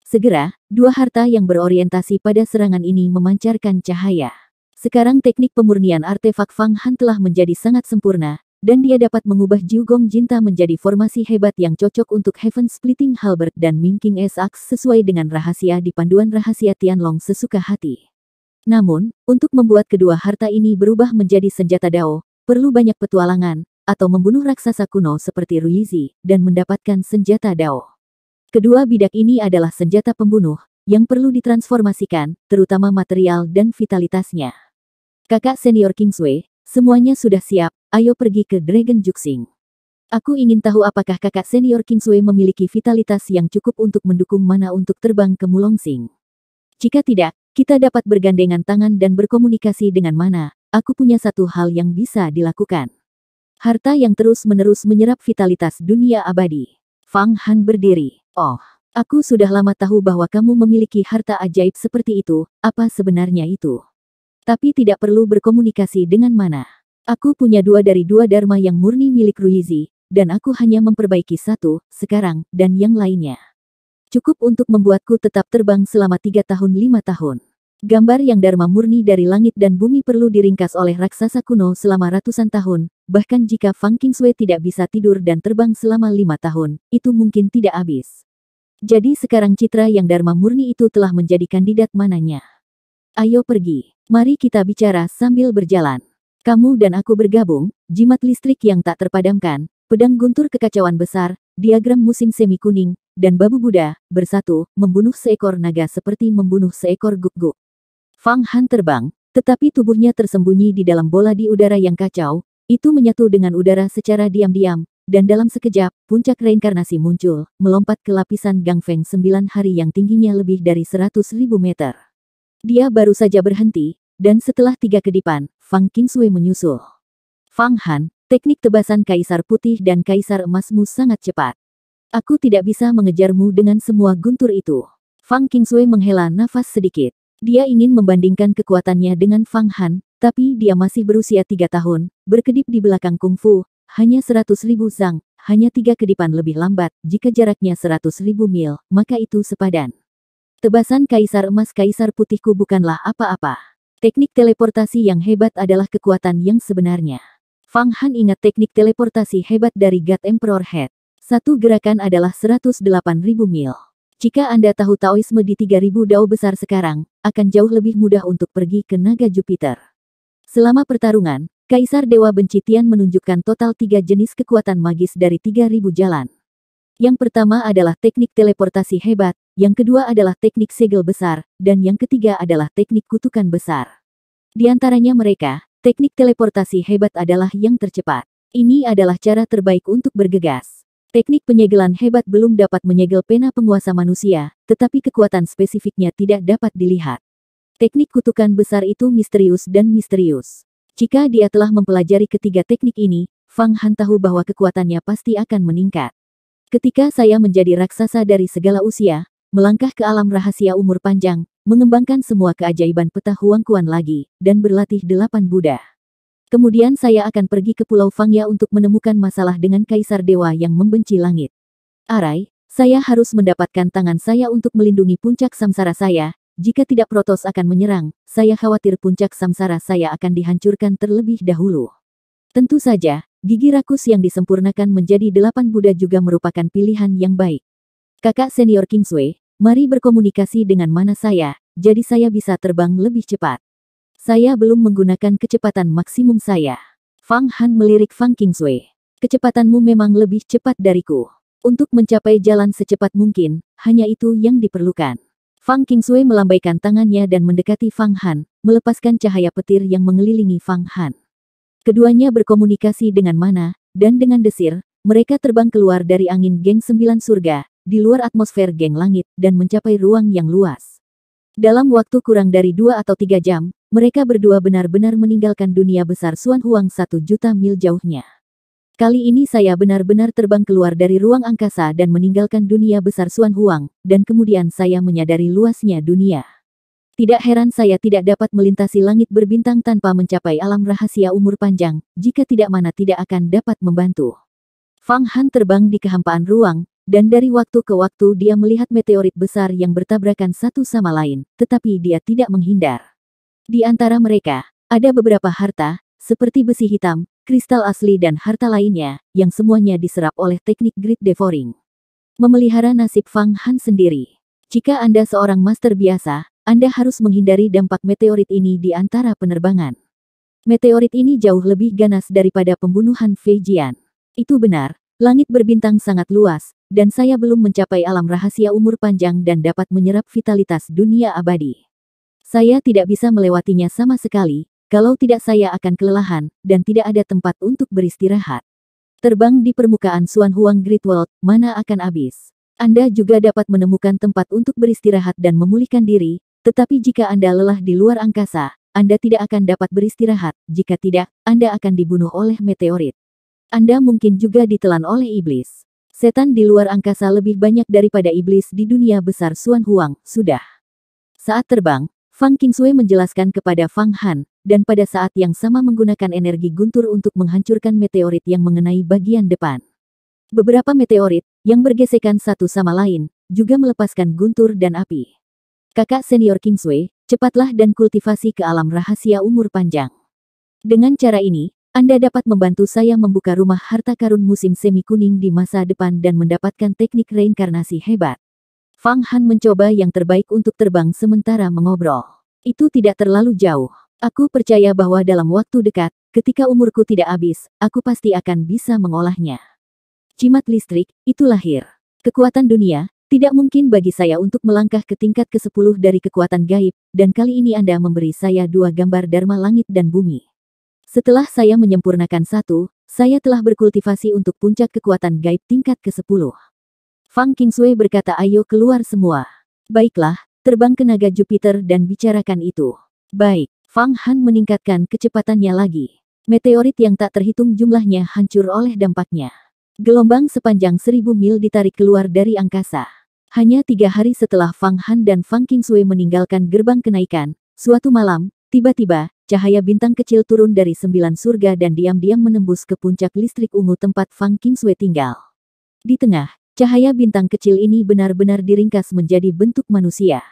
Segera, dua harta yang berorientasi pada serangan ini memancarkan cahaya. Sekarang teknik pemurnian artefak Fang Han telah menjadi sangat sempurna, dan dia dapat mengubah Jiugong Jinta menjadi formasi hebat yang cocok untuk Heaven Splitting Halbert dan Minking S-Ax sesuai dengan rahasia di panduan rahasia Tianlong sesuka hati. Namun, untuk membuat kedua harta ini berubah menjadi senjata Dao, perlu banyak petualangan, atau membunuh raksasa kuno seperti Ruizi, dan mendapatkan senjata Dao. Kedua bidak ini adalah senjata pembunuh, yang perlu ditransformasikan, terutama material dan vitalitasnya. Kakak senior Kingsway, semuanya sudah siap, ayo pergi ke Dragon Juxing. Aku ingin tahu apakah kakak senior Kingsway memiliki vitalitas yang cukup untuk mendukung mana untuk terbang ke Mulongsing. Jika tidak, kita dapat bergandengan tangan dan berkomunikasi dengan mana, aku punya satu hal yang bisa dilakukan. Harta yang terus-menerus menyerap vitalitas dunia abadi. Fang Han berdiri. Oh. Aku sudah lama tahu bahwa kamu memiliki harta ajaib seperti itu, apa sebenarnya itu? Tapi tidak perlu berkomunikasi dengan mana. Aku punya dua dari dua dharma yang murni milik Ruizi, dan aku hanya memperbaiki satu, sekarang, dan yang lainnya. Cukup untuk membuatku tetap terbang selama tiga tahun lima tahun. Gambar yang dharma murni dari langit dan bumi perlu diringkas oleh raksasa kuno selama ratusan tahun, bahkan jika Fang Kingsway tidak bisa tidur dan terbang selama lima tahun, itu mungkin tidak habis. Jadi sekarang citra yang Dharma murni itu telah menjadi kandidat mananya. Ayo pergi. Mari kita bicara sambil berjalan. Kamu dan aku bergabung, jimat listrik yang tak terpadamkan, pedang guntur kekacauan besar, diagram musim semi kuning, dan babu Buddha, bersatu, membunuh seekor naga seperti membunuh seekor guk-guk. Fang Han terbang, tetapi tubuhnya tersembunyi di dalam bola di udara yang kacau, itu menyatu dengan udara secara diam-diam, dan dalam sekejap, puncak reinkarnasi muncul, melompat ke lapisan Gang Feng sembilan hari yang tingginya lebih dari seratus ribu meter. Dia baru saja berhenti, dan setelah tiga kedipan, Fang Qingsui menyusul. Fang Han, teknik tebasan Kaisar Putih dan Kaisar Emasmu sangat cepat. Aku tidak bisa mengejarmu dengan semua guntur itu. Fang Qingsui menghela nafas sedikit. Dia ingin membandingkan kekuatannya dengan Fang Han, tapi dia masih berusia tiga tahun, berkedip di belakang kungfu, hanya 100 ribu zang, hanya tiga kedipan lebih lambat, jika jaraknya 100 ribu mil, maka itu sepadan. Tebasan kaisar emas kaisar putihku bukanlah apa-apa. Teknik teleportasi yang hebat adalah kekuatan yang sebenarnya. Fang Han ingat teknik teleportasi hebat dari God Emperor Head. Satu gerakan adalah 108 ribu mil. Jika Anda tahu Taoisme di 3000 dao besar sekarang, akan jauh lebih mudah untuk pergi ke naga Jupiter. Selama pertarungan, Kaisar Dewa Bencitian menunjukkan total tiga jenis kekuatan magis dari 3.000 jalan. Yang pertama adalah teknik teleportasi hebat, yang kedua adalah teknik segel besar, dan yang ketiga adalah teknik kutukan besar. Di antaranya mereka, teknik teleportasi hebat adalah yang tercepat. Ini adalah cara terbaik untuk bergegas. Teknik penyegelan hebat belum dapat menyegel pena penguasa manusia, tetapi kekuatan spesifiknya tidak dapat dilihat. Teknik kutukan besar itu misterius dan misterius. Jika dia telah mempelajari ketiga teknik ini, Fang Han tahu bahwa kekuatannya pasti akan meningkat. Ketika saya menjadi raksasa dari segala usia, melangkah ke alam rahasia umur panjang, mengembangkan semua keajaiban peta kuan lagi, dan berlatih delapan Buddha. Kemudian saya akan pergi ke Pulau Fangya untuk menemukan masalah dengan Kaisar Dewa yang membenci langit. Arai, saya harus mendapatkan tangan saya untuk melindungi puncak samsara saya, jika tidak Protos akan menyerang, saya khawatir puncak samsara saya akan dihancurkan terlebih dahulu. Tentu saja, gigi rakus yang disempurnakan menjadi delapan Buddha juga merupakan pilihan yang baik. Kakak senior Kingsway, mari berkomunikasi dengan mana saya, jadi saya bisa terbang lebih cepat. Saya belum menggunakan kecepatan maksimum saya. Fang Han melirik Fang Kingsway. Kecepatanmu memang lebih cepat dariku. Untuk mencapai jalan secepat mungkin, hanya itu yang diperlukan. Fang Kingsui melambaikan tangannya dan mendekati Fang Han, melepaskan cahaya petir yang mengelilingi Fang Han. Keduanya berkomunikasi dengan mana, dan dengan desir, mereka terbang keluar dari angin geng sembilan surga, di luar atmosfer geng langit, dan mencapai ruang yang luas. Dalam waktu kurang dari dua atau tiga jam, mereka berdua benar-benar meninggalkan dunia besar Suan Huang satu juta mil jauhnya. Kali ini saya benar-benar terbang keluar dari ruang angkasa dan meninggalkan dunia besar Suan Huang, dan kemudian saya menyadari luasnya dunia. Tidak heran saya tidak dapat melintasi langit berbintang tanpa mencapai alam rahasia umur panjang, jika tidak mana tidak akan dapat membantu. Fang Han terbang di kehampaan ruang, dan dari waktu ke waktu dia melihat meteorit besar yang bertabrakan satu sama lain, tetapi dia tidak menghindar. Di antara mereka, ada beberapa harta, seperti besi hitam, kristal asli dan harta lainnya, yang semuanya diserap oleh teknik grid devouring. Memelihara nasib Fang Han sendiri. Jika Anda seorang master biasa, Anda harus menghindari dampak meteorit ini di antara penerbangan. Meteorit ini jauh lebih ganas daripada pembunuhan Jian. Itu benar, langit berbintang sangat luas, dan saya belum mencapai alam rahasia umur panjang dan dapat menyerap vitalitas dunia abadi. Saya tidak bisa melewatinya sama sekali, kalau tidak saya akan kelelahan, dan tidak ada tempat untuk beristirahat. Terbang di permukaan Suan Huang Great World, mana akan habis. Anda juga dapat menemukan tempat untuk beristirahat dan memulihkan diri, tetapi jika Anda lelah di luar angkasa, Anda tidak akan dapat beristirahat, jika tidak, Anda akan dibunuh oleh meteorit. Anda mungkin juga ditelan oleh iblis. Setan di luar angkasa lebih banyak daripada iblis di dunia besar Suan Huang, sudah. Saat terbang, Fang Kingsue menjelaskan kepada Fang Han, dan pada saat yang sama menggunakan energi guntur untuk menghancurkan meteorit yang mengenai bagian depan. Beberapa meteorit, yang bergesekan satu sama lain, juga melepaskan guntur dan api. Kakak senior Kingsue, cepatlah dan kultivasi ke alam rahasia umur panjang. Dengan cara ini, Anda dapat membantu saya membuka rumah harta karun musim semi kuning di masa depan dan mendapatkan teknik reinkarnasi hebat. Fang Han mencoba yang terbaik untuk terbang sementara mengobrol. Itu tidak terlalu jauh. Aku percaya bahwa dalam waktu dekat, ketika umurku tidak habis, aku pasti akan bisa mengolahnya. Cimat listrik, itu lahir. Kekuatan dunia, tidak mungkin bagi saya untuk melangkah ke tingkat ke-10 dari kekuatan gaib, dan kali ini Anda memberi saya dua gambar Dharma langit dan bumi. Setelah saya menyempurnakan satu, saya telah berkultivasi untuk puncak kekuatan gaib tingkat ke-10. Fang Kingsway berkata ayo keluar semua. Baiklah, terbang ke naga Jupiter dan bicarakan itu. Baik, Fang Han meningkatkan kecepatannya lagi. Meteorit yang tak terhitung jumlahnya hancur oleh dampaknya. Gelombang sepanjang seribu mil ditarik keluar dari angkasa. Hanya tiga hari setelah Fang Han dan Fang Kingsui meninggalkan gerbang kenaikan, suatu malam, tiba-tiba, cahaya bintang kecil turun dari sembilan surga dan diam-diam menembus ke puncak listrik ungu tempat Fang Kingsui tinggal. Di tengah, Cahaya bintang kecil ini benar-benar diringkas menjadi bentuk manusia.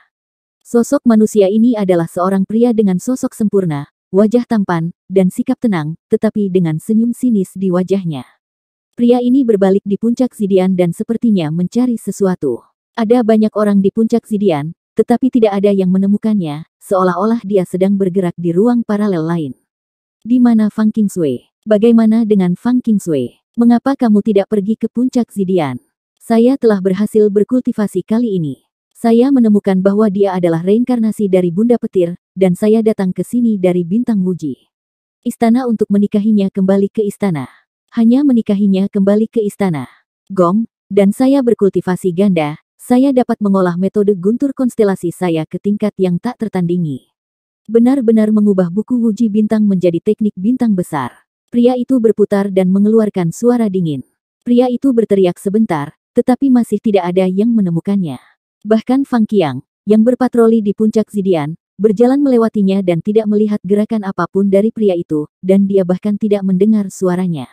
Sosok manusia ini adalah seorang pria dengan sosok sempurna, wajah tampan, dan sikap tenang, tetapi dengan senyum sinis di wajahnya. Pria ini berbalik di puncak Zidian dan sepertinya mencari sesuatu. Ada banyak orang di puncak Zidian, tetapi tidak ada yang menemukannya, seolah-olah dia sedang bergerak di ruang paralel lain. Di mana Fang Kingsway? Bagaimana dengan Fang Kingsway? Mengapa kamu tidak pergi ke puncak Zidian? Saya telah berhasil berkultivasi kali ini. Saya menemukan bahwa dia adalah reinkarnasi dari Bunda Petir, dan saya datang ke sini dari Bintang Wuji. Istana untuk menikahinya kembali ke istana. Hanya menikahinya kembali ke istana. Gong, dan saya berkultivasi ganda, saya dapat mengolah metode guntur konstelasi saya ke tingkat yang tak tertandingi. Benar-benar mengubah buku Wuji Bintang menjadi teknik bintang besar. Pria itu berputar dan mengeluarkan suara dingin. Pria itu berteriak sebentar, tetapi masih tidak ada yang menemukannya. Bahkan Fang Qiang, yang berpatroli di puncak Zidian, berjalan melewatinya dan tidak melihat gerakan apapun dari pria itu, dan dia bahkan tidak mendengar suaranya.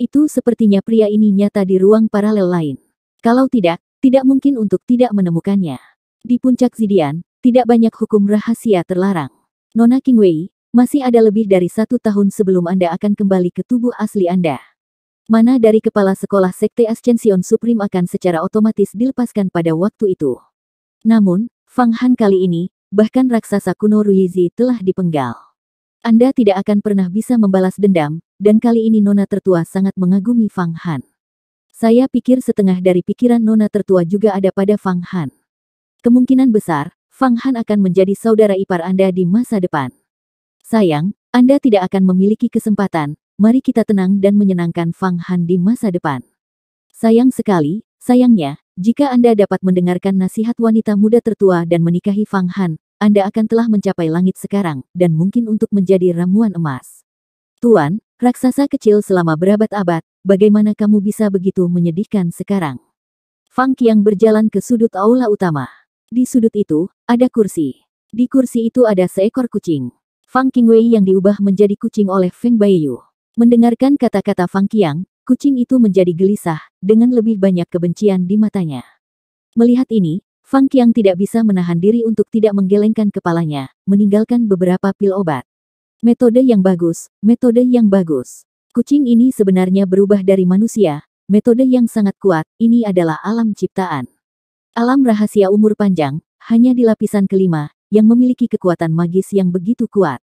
Itu sepertinya pria ini nyata di ruang paralel lain. Kalau tidak, tidak mungkin untuk tidak menemukannya. Di puncak Zidian, tidak banyak hukum rahasia terlarang. Nona Qingwei, masih ada lebih dari satu tahun sebelum Anda akan kembali ke tubuh asli Anda. Mana dari kepala sekolah Sekte Ascension Supreme akan secara otomatis dilepaskan pada waktu itu. Namun, Fang Han kali ini, bahkan raksasa kuno Ruizi telah dipenggal. Anda tidak akan pernah bisa membalas dendam, dan kali ini Nona tertua sangat mengagumi Fang Han. Saya pikir setengah dari pikiran Nona tertua juga ada pada Fang Han. Kemungkinan besar, Fang Han akan menjadi saudara ipar Anda di masa depan. Sayang, Anda tidak akan memiliki kesempatan, mari kita tenang dan menyenangkan Fang Han di masa depan. Sayang sekali, sayangnya, jika Anda dapat mendengarkan nasihat wanita muda tertua dan menikahi Fang Han, Anda akan telah mencapai langit sekarang, dan mungkin untuk menjadi ramuan emas. Tuan, raksasa kecil selama berabad-abad, bagaimana kamu bisa begitu menyedihkan sekarang? Fang Qiang berjalan ke sudut aula utama. Di sudut itu, ada kursi. Di kursi itu ada seekor kucing. Fang Qingwei yang diubah menjadi kucing oleh Feng Baiyu. Mendengarkan kata-kata Fang Qiang, kucing itu menjadi gelisah, dengan lebih banyak kebencian di matanya. Melihat ini, Fang Qiang tidak bisa menahan diri untuk tidak menggelengkan kepalanya, meninggalkan beberapa pil obat. Metode yang bagus, metode yang bagus. Kucing ini sebenarnya berubah dari manusia, metode yang sangat kuat, ini adalah alam ciptaan. Alam rahasia umur panjang, hanya di lapisan kelima, yang memiliki kekuatan magis yang begitu kuat.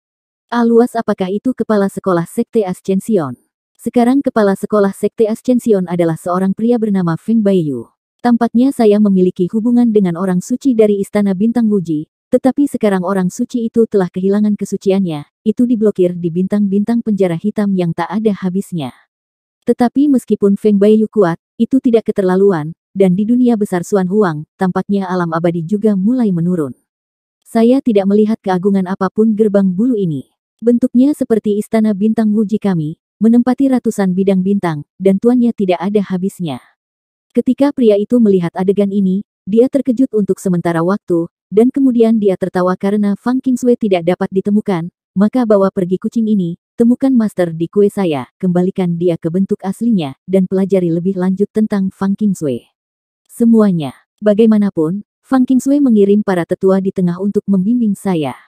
Aluas ah, apakah itu kepala sekolah Sekte Ascension? Sekarang kepala sekolah Sekte Ascension adalah seorang pria bernama Feng Baiyu. Tampaknya saya memiliki hubungan dengan orang suci dari Istana Bintang Wuji, tetapi sekarang orang suci itu telah kehilangan kesuciannya, itu diblokir di bintang-bintang penjara hitam yang tak ada habisnya. Tetapi meskipun Feng Baiyu kuat, itu tidak keterlaluan, dan di dunia besar Suan Huang, tampaknya alam abadi juga mulai menurun. Saya tidak melihat keagungan apapun gerbang bulu ini. Bentuknya seperti istana bintang Wuji kami, menempati ratusan bidang bintang, dan tuannya tidak ada habisnya. Ketika pria itu melihat adegan ini, dia terkejut untuk sementara waktu, dan kemudian dia tertawa karena Fang Kingsue tidak dapat ditemukan, maka bawa pergi kucing ini, temukan master di kue saya, kembalikan dia ke bentuk aslinya, dan pelajari lebih lanjut tentang Fang Kingsue. Semuanya, bagaimanapun, Fang Kingsue mengirim para tetua di tengah untuk membimbing saya.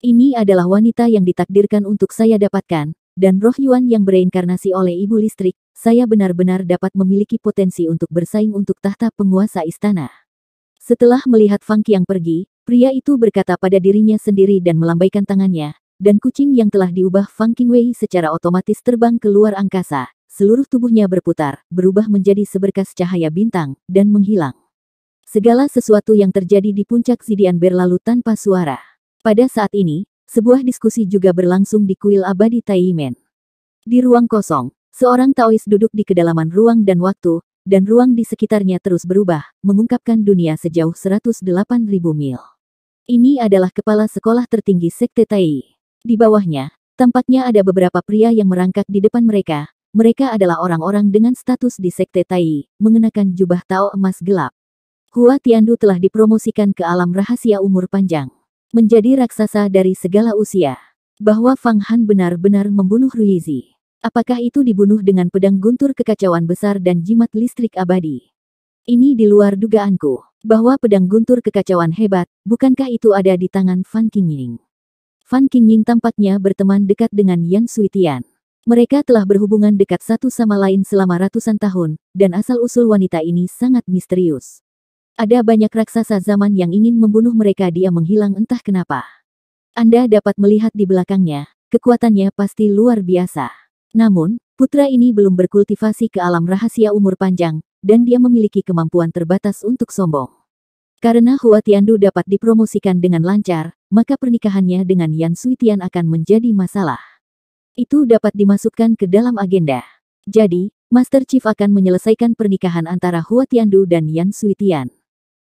Ini adalah wanita yang ditakdirkan untuk saya dapatkan, dan roh Yuan yang bereinkarnasi oleh ibu listrik, saya benar-benar dapat memiliki potensi untuk bersaing untuk tahta penguasa istana. Setelah melihat Fang yang pergi, pria itu berkata pada dirinya sendiri dan melambaikan tangannya, dan kucing yang telah diubah Fang Qingwei secara otomatis terbang ke luar angkasa, seluruh tubuhnya berputar, berubah menjadi seberkas cahaya bintang, dan menghilang. Segala sesuatu yang terjadi di puncak Zidian berlalu tanpa suara. Pada saat ini, sebuah diskusi juga berlangsung di kuil abadi Taimen. Di ruang kosong, seorang Taois duduk di kedalaman ruang dan waktu, dan ruang di sekitarnya terus berubah, mengungkapkan dunia sejauh 108.000 mil. Ini adalah kepala sekolah tertinggi Sekte Tai. Di bawahnya, tampaknya ada beberapa pria yang merangkak di depan mereka. Mereka adalah orang-orang dengan status di Sekte Tai, mengenakan jubah Tao emas gelap. Hua Tiandu telah dipromosikan ke alam rahasia umur panjang menjadi raksasa dari segala usia. Bahwa Fang Han benar-benar membunuh Ruizi. Apakah itu dibunuh dengan pedang guntur kekacauan besar dan jimat listrik abadi? Ini di luar dugaanku, bahwa pedang guntur kekacauan hebat, bukankah itu ada di tangan Fan Qingying? Fan Qingying tampaknya berteman dekat dengan Yan Suitian. Mereka telah berhubungan dekat satu sama lain selama ratusan tahun, dan asal-usul wanita ini sangat misterius. Ada banyak raksasa zaman yang ingin membunuh mereka dia menghilang entah kenapa. Anda dapat melihat di belakangnya, kekuatannya pasti luar biasa. Namun, putra ini belum berkultivasi ke alam rahasia umur panjang, dan dia memiliki kemampuan terbatas untuk sombong. Karena Hua Tiandu dapat dipromosikan dengan lancar, maka pernikahannya dengan Yan Sui Tian akan menjadi masalah. Itu dapat dimasukkan ke dalam agenda. Jadi, Master Chief akan menyelesaikan pernikahan antara Hua Tiandu dan Yan Sui Tian.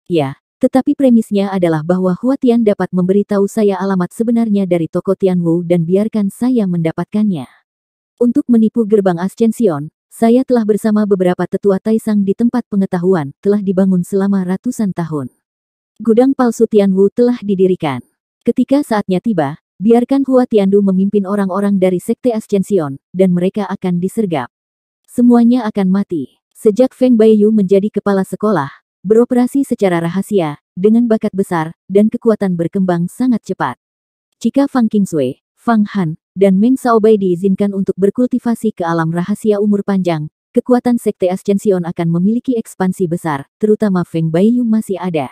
Ya, tetapi premisnya adalah bahwa Huatian dapat memberitahu saya alamat sebenarnya dari toko Tianwu dan biarkan saya mendapatkannya. Untuk menipu gerbang Ascension, saya telah bersama beberapa tetua Taisang di tempat pengetahuan, telah dibangun selama ratusan tahun. Gudang palsu Tianwu telah didirikan. Ketika saatnya tiba, biarkan Hua Du memimpin orang-orang dari Sekte Ascension, dan mereka akan disergap. Semuanya akan mati. Sejak Feng Baiyu menjadi kepala sekolah, beroperasi secara rahasia, dengan bakat besar, dan kekuatan berkembang sangat cepat. Jika Fang Qingsui, Fang Han, dan Meng Saobai diizinkan untuk berkultivasi ke alam rahasia umur panjang, kekuatan Sekte Ascension akan memiliki ekspansi besar, terutama Feng Baiyu masih ada.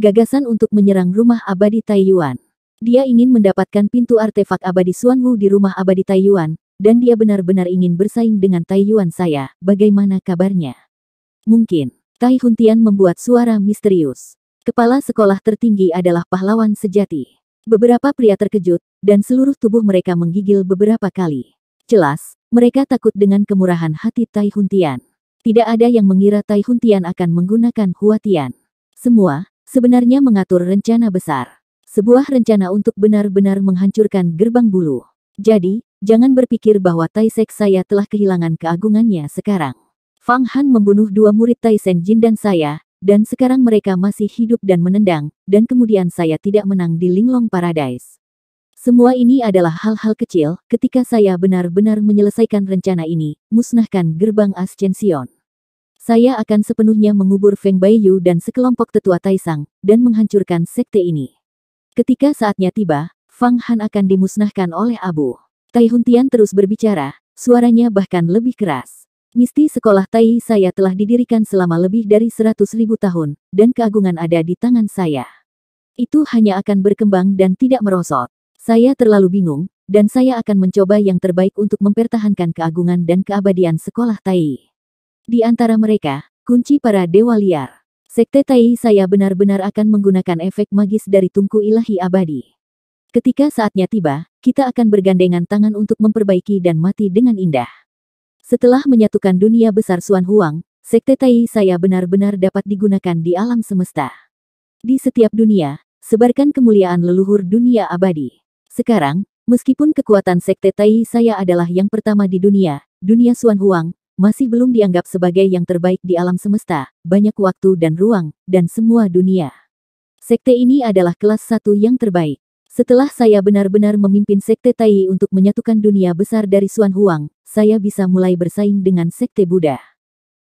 Gagasan untuk menyerang rumah abadi Taiyuan. Dia ingin mendapatkan pintu artefak abadi Suanwu di rumah abadi Taiyuan, dan dia benar-benar ingin bersaing dengan Taiyuan saya, bagaimana kabarnya? Mungkin. Tai Huntian membuat suara misterius. Kepala sekolah tertinggi adalah pahlawan sejati. Beberapa pria terkejut, dan seluruh tubuh mereka menggigil beberapa kali. Jelas, mereka takut dengan kemurahan hati Tai Huntian. Tidak ada yang mengira Tai Huntian akan menggunakan Huatian. Semua, sebenarnya mengatur rencana besar. Sebuah rencana untuk benar-benar menghancurkan gerbang bulu. Jadi, jangan berpikir bahwa Tai Sek saya telah kehilangan keagungannya sekarang. Fang Han membunuh dua murid Tai Jin dan saya, dan sekarang mereka masih hidup dan menendang, dan kemudian saya tidak menang di Linglong Paradise. Semua ini adalah hal-hal kecil, ketika saya benar-benar menyelesaikan rencana ini, musnahkan gerbang Ascension. Saya akan sepenuhnya mengubur Feng Baiyu dan sekelompok tetua Taisang, dan menghancurkan sekte ini. Ketika saatnya tiba, Fang Han akan dimusnahkan oleh Abu. Tai Huntian terus berbicara, suaranya bahkan lebih keras. Misti Sekolah Tai saya telah didirikan selama lebih dari seratus ribu tahun, dan keagungan ada di tangan saya. Itu hanya akan berkembang dan tidak merosot. Saya terlalu bingung, dan saya akan mencoba yang terbaik untuk mempertahankan keagungan dan keabadian Sekolah Tai. Di antara mereka, kunci para dewa liar. Sekte Tai saya benar-benar akan menggunakan efek magis dari tungku ilahi abadi. Ketika saatnya tiba, kita akan bergandengan tangan untuk memperbaiki dan mati dengan indah. Setelah menyatukan dunia besar Suan Huang, Sekte Tai saya benar-benar dapat digunakan di alam semesta. Di setiap dunia, sebarkan kemuliaan leluhur dunia abadi. Sekarang, meskipun kekuatan Sekte Tai saya adalah yang pertama di dunia, dunia Suan Huang, masih belum dianggap sebagai yang terbaik di alam semesta, banyak waktu dan ruang, dan semua dunia. Sekte ini adalah kelas satu yang terbaik. Setelah saya benar-benar memimpin Sekte Tai untuk menyatukan dunia besar dari Suan Huang, saya bisa mulai bersaing dengan sekte Buddha.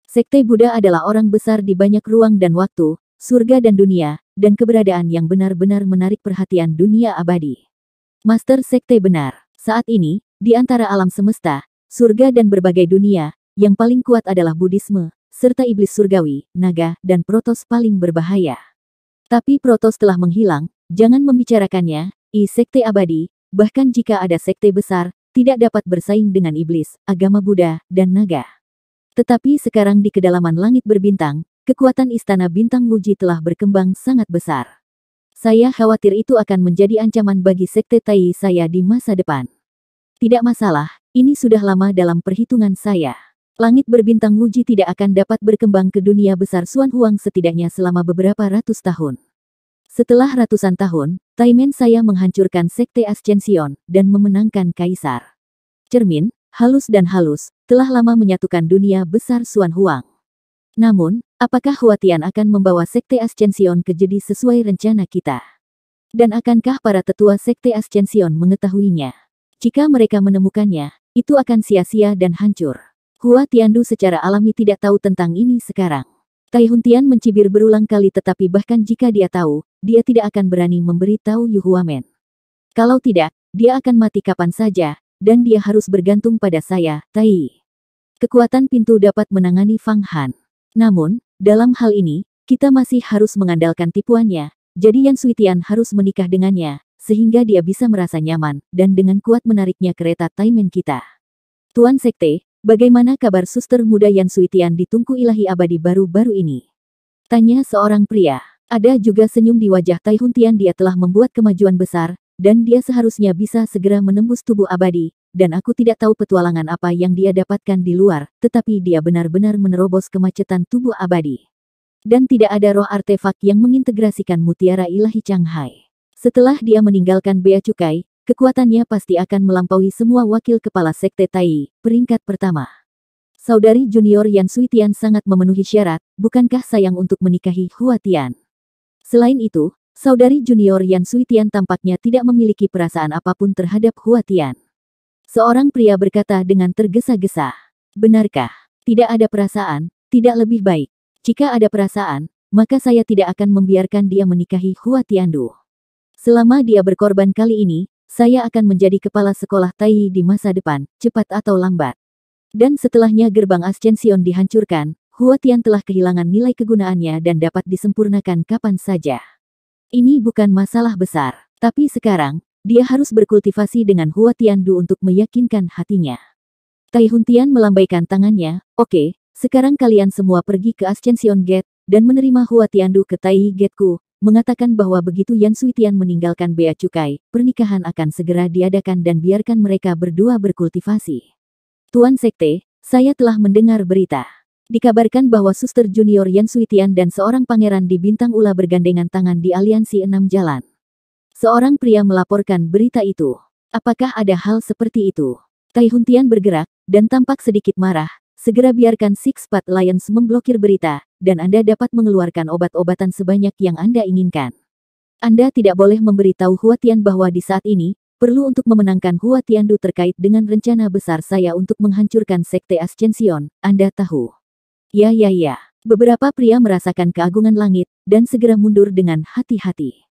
Sekte Buddha adalah orang besar di banyak ruang dan waktu, surga dan dunia, dan keberadaan yang benar-benar menarik perhatian dunia abadi. Master Sekte benar, saat ini, di antara alam semesta, surga dan berbagai dunia, yang paling kuat adalah Buddhisme, serta iblis surgawi, naga, dan protos paling berbahaya. Tapi protos telah menghilang, jangan membicarakannya, i sekte abadi, bahkan jika ada sekte besar, tidak dapat bersaing dengan iblis, agama Buddha, dan naga. Tetapi sekarang di kedalaman langit berbintang, kekuatan istana bintang Wuji telah berkembang sangat besar. Saya khawatir itu akan menjadi ancaman bagi sekte Tai saya di masa depan. Tidak masalah, ini sudah lama dalam perhitungan saya. Langit berbintang Wuji tidak akan dapat berkembang ke dunia besar Suan Huang setidaknya selama beberapa ratus tahun. Setelah ratusan tahun, Taimen saya menghancurkan Sekte Ascension dan memenangkan Kaisar. Cermin, halus dan halus, telah lama menyatukan dunia besar Suan Huang. Namun, apakah Huatian akan membawa Sekte Ascension ke jadi sesuai rencana kita? Dan akankah para tetua Sekte Ascension mengetahuinya? Jika mereka menemukannya, itu akan sia-sia dan hancur. Hua Tiandu secara alami tidak tahu tentang ini sekarang. Tai Huntian mencibir berulang kali tetapi bahkan jika dia tahu, dia tidak akan berani memberitahu Yu Huamen. Kalau tidak, dia akan mati kapan saja, dan dia harus bergantung pada saya, Tai. Kekuatan pintu dapat menangani Fang Han. Namun, dalam hal ini, kita masih harus mengandalkan tipuannya, jadi Yan Suitian harus menikah dengannya, sehingga dia bisa merasa nyaman, dan dengan kuat menariknya kereta Taimen kita. Tuan Sekte, Bagaimana kabar suster muda Yan Suitian di Tungku Ilahi Abadi baru-baru ini? Tanya seorang pria. Ada juga senyum di wajah Tai Tian. dia telah membuat kemajuan besar, dan dia seharusnya bisa segera menembus tubuh abadi, dan aku tidak tahu petualangan apa yang dia dapatkan di luar, tetapi dia benar-benar menerobos kemacetan tubuh abadi. Dan tidak ada roh artefak yang mengintegrasikan mutiara ilahi Hai. Setelah dia meninggalkan Bea Cukai, Kekuatannya pasti akan melampaui semua wakil kepala sekte Tai, peringkat pertama. Saudari junior Yan Tian sangat memenuhi syarat, bukankah sayang untuk menikahi Hua Tian? Selain itu, saudari junior Yan Tian tampaknya tidak memiliki perasaan apapun terhadap Hua Tian. Seorang pria berkata dengan tergesa-gesa, Benarkah? Tidak ada perasaan, tidak lebih baik. Jika ada perasaan, maka saya tidak akan membiarkan dia menikahi Hua Tiandu. Selama dia berkorban kali ini, saya akan menjadi kepala sekolah Tai di masa depan, cepat atau lambat. Dan setelahnya gerbang Ascension dihancurkan, Huatian telah kehilangan nilai kegunaannya dan dapat disempurnakan kapan saja. Ini bukan masalah besar, tapi sekarang, dia harus berkultivasi dengan Huatian Du untuk meyakinkan hatinya. Tai Huntian melambaikan tangannya, oke, okay, sekarang kalian semua pergi ke Ascension Gate, dan menerima Huatian Du ke Tai Gateku, mengatakan bahwa begitu Yan Suitian meninggalkan Bea Cukai, pernikahan akan segera diadakan dan biarkan mereka berdua berkultivasi. Tuan Sekte, saya telah mendengar berita. Dikabarkan bahwa suster junior Yan Suitian dan seorang pangeran di Bintang Ula bergandengan tangan di aliansi enam jalan. Seorang pria melaporkan berita itu. Apakah ada hal seperti itu? Tai Huntian bergerak, dan tampak sedikit marah, segera biarkan Six Pat Lions memblokir berita, dan Anda dapat mengeluarkan obat-obatan sebanyak yang Anda inginkan. Anda tidak boleh memberitahu Huatian bahwa di saat ini, perlu untuk memenangkan Huatiandu terkait dengan rencana besar saya untuk menghancurkan Sekte Ascension, Anda tahu. Ya ya ya, beberapa pria merasakan keagungan langit, dan segera mundur dengan hati-hati.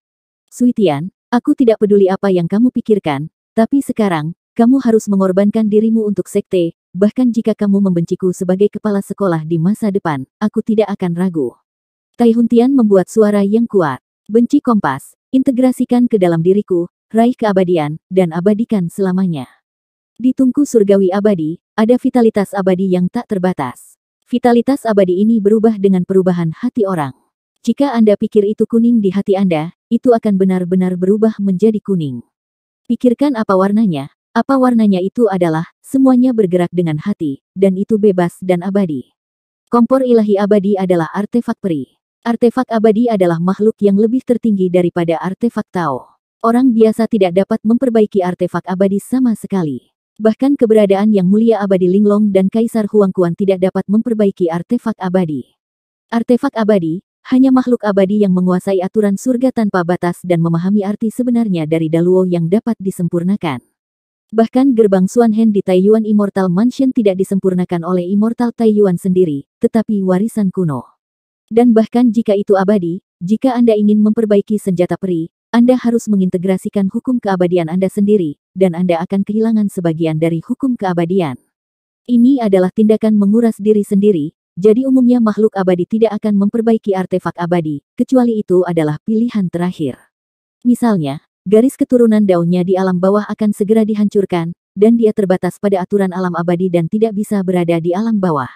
Suitian, aku tidak peduli apa yang kamu pikirkan, tapi sekarang, kamu harus mengorbankan dirimu untuk sekte, Bahkan jika kamu membenciku sebagai kepala sekolah di masa depan, aku tidak akan ragu. Tai Huntian membuat suara yang kuat. Benci kompas, integrasikan ke dalam diriku, raih keabadian, dan abadikan selamanya. Di tungku surgawi abadi, ada vitalitas abadi yang tak terbatas. Vitalitas abadi ini berubah dengan perubahan hati orang. Jika Anda pikir itu kuning di hati Anda, itu akan benar-benar berubah menjadi kuning. Pikirkan apa warnanya, apa warnanya itu adalah, semuanya bergerak dengan hati, dan itu bebas dan abadi. Kompor ilahi abadi adalah artefak peri. Artefak abadi adalah makhluk yang lebih tertinggi daripada artefak Tao. Orang biasa tidak dapat memperbaiki artefak abadi sama sekali. Bahkan keberadaan yang mulia abadi Linglong dan Kaisar Huangkuan tidak dapat memperbaiki artefak abadi. Artefak abadi, hanya makhluk abadi yang menguasai aturan surga tanpa batas dan memahami arti sebenarnya dari Daluo yang dapat disempurnakan. Bahkan gerbang Hen di Taiyuan Immortal Mansion tidak disempurnakan oleh Immortal Taiyuan sendiri, tetapi warisan kuno. Dan bahkan jika itu abadi, jika Anda ingin memperbaiki senjata peri, Anda harus mengintegrasikan hukum keabadian Anda sendiri, dan Anda akan kehilangan sebagian dari hukum keabadian. Ini adalah tindakan menguras diri sendiri, jadi umumnya makhluk abadi tidak akan memperbaiki artefak abadi, kecuali itu adalah pilihan terakhir. Misalnya, Garis keturunan daunnya di alam bawah akan segera dihancurkan, dan dia terbatas pada aturan alam abadi dan tidak bisa berada di alam bawah.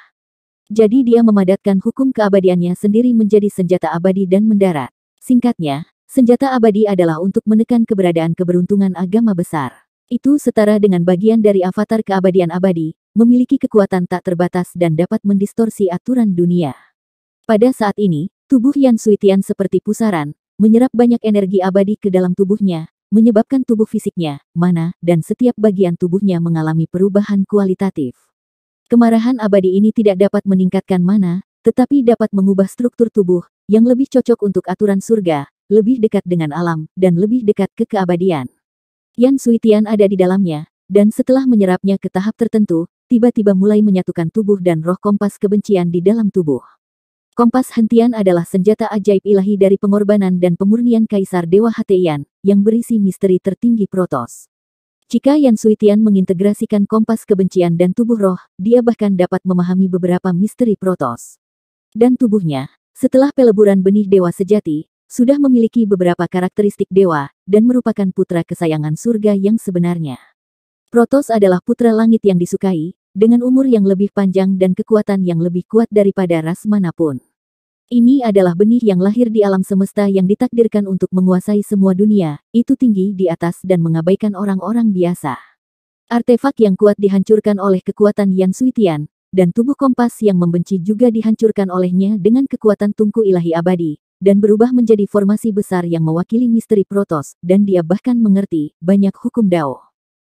Jadi dia memadatkan hukum keabadiannya sendiri menjadi senjata abadi dan mendarat. Singkatnya, senjata abadi adalah untuk menekan keberadaan keberuntungan agama besar. Itu setara dengan bagian dari avatar keabadian abadi, memiliki kekuatan tak terbatas dan dapat mendistorsi aturan dunia. Pada saat ini, tubuh Yan Suitian seperti pusaran, menyerap banyak energi abadi ke dalam tubuhnya, menyebabkan tubuh fisiknya, mana, dan setiap bagian tubuhnya mengalami perubahan kualitatif. Kemarahan abadi ini tidak dapat meningkatkan mana, tetapi dapat mengubah struktur tubuh, yang lebih cocok untuk aturan surga, lebih dekat dengan alam, dan lebih dekat ke keabadian. Yan Suitian ada di dalamnya, dan setelah menyerapnya ke tahap tertentu, tiba-tiba mulai menyatukan tubuh dan roh kompas kebencian di dalam tubuh. Kompas hentian adalah senjata ajaib ilahi dari pengorbanan dan pemurnian Kaisar Dewa Hateian, yang berisi misteri tertinggi Protos. Jika Yan Suitian mengintegrasikan kompas kebencian dan tubuh roh, dia bahkan dapat memahami beberapa misteri Protos. Dan tubuhnya, setelah peleburan benih dewa sejati, sudah memiliki beberapa karakteristik dewa, dan merupakan putra kesayangan surga yang sebenarnya. Protos adalah putra langit yang disukai, dengan umur yang lebih panjang dan kekuatan yang lebih kuat daripada ras manapun. Ini adalah benih yang lahir di alam semesta yang ditakdirkan untuk menguasai semua dunia, itu tinggi di atas dan mengabaikan orang-orang biasa. Artefak yang kuat dihancurkan oleh kekuatan Yan Suitian, dan tubuh kompas yang membenci juga dihancurkan olehnya dengan kekuatan tungku ilahi abadi, dan berubah menjadi formasi besar yang mewakili misteri Protos, dan dia bahkan mengerti banyak hukum Dao.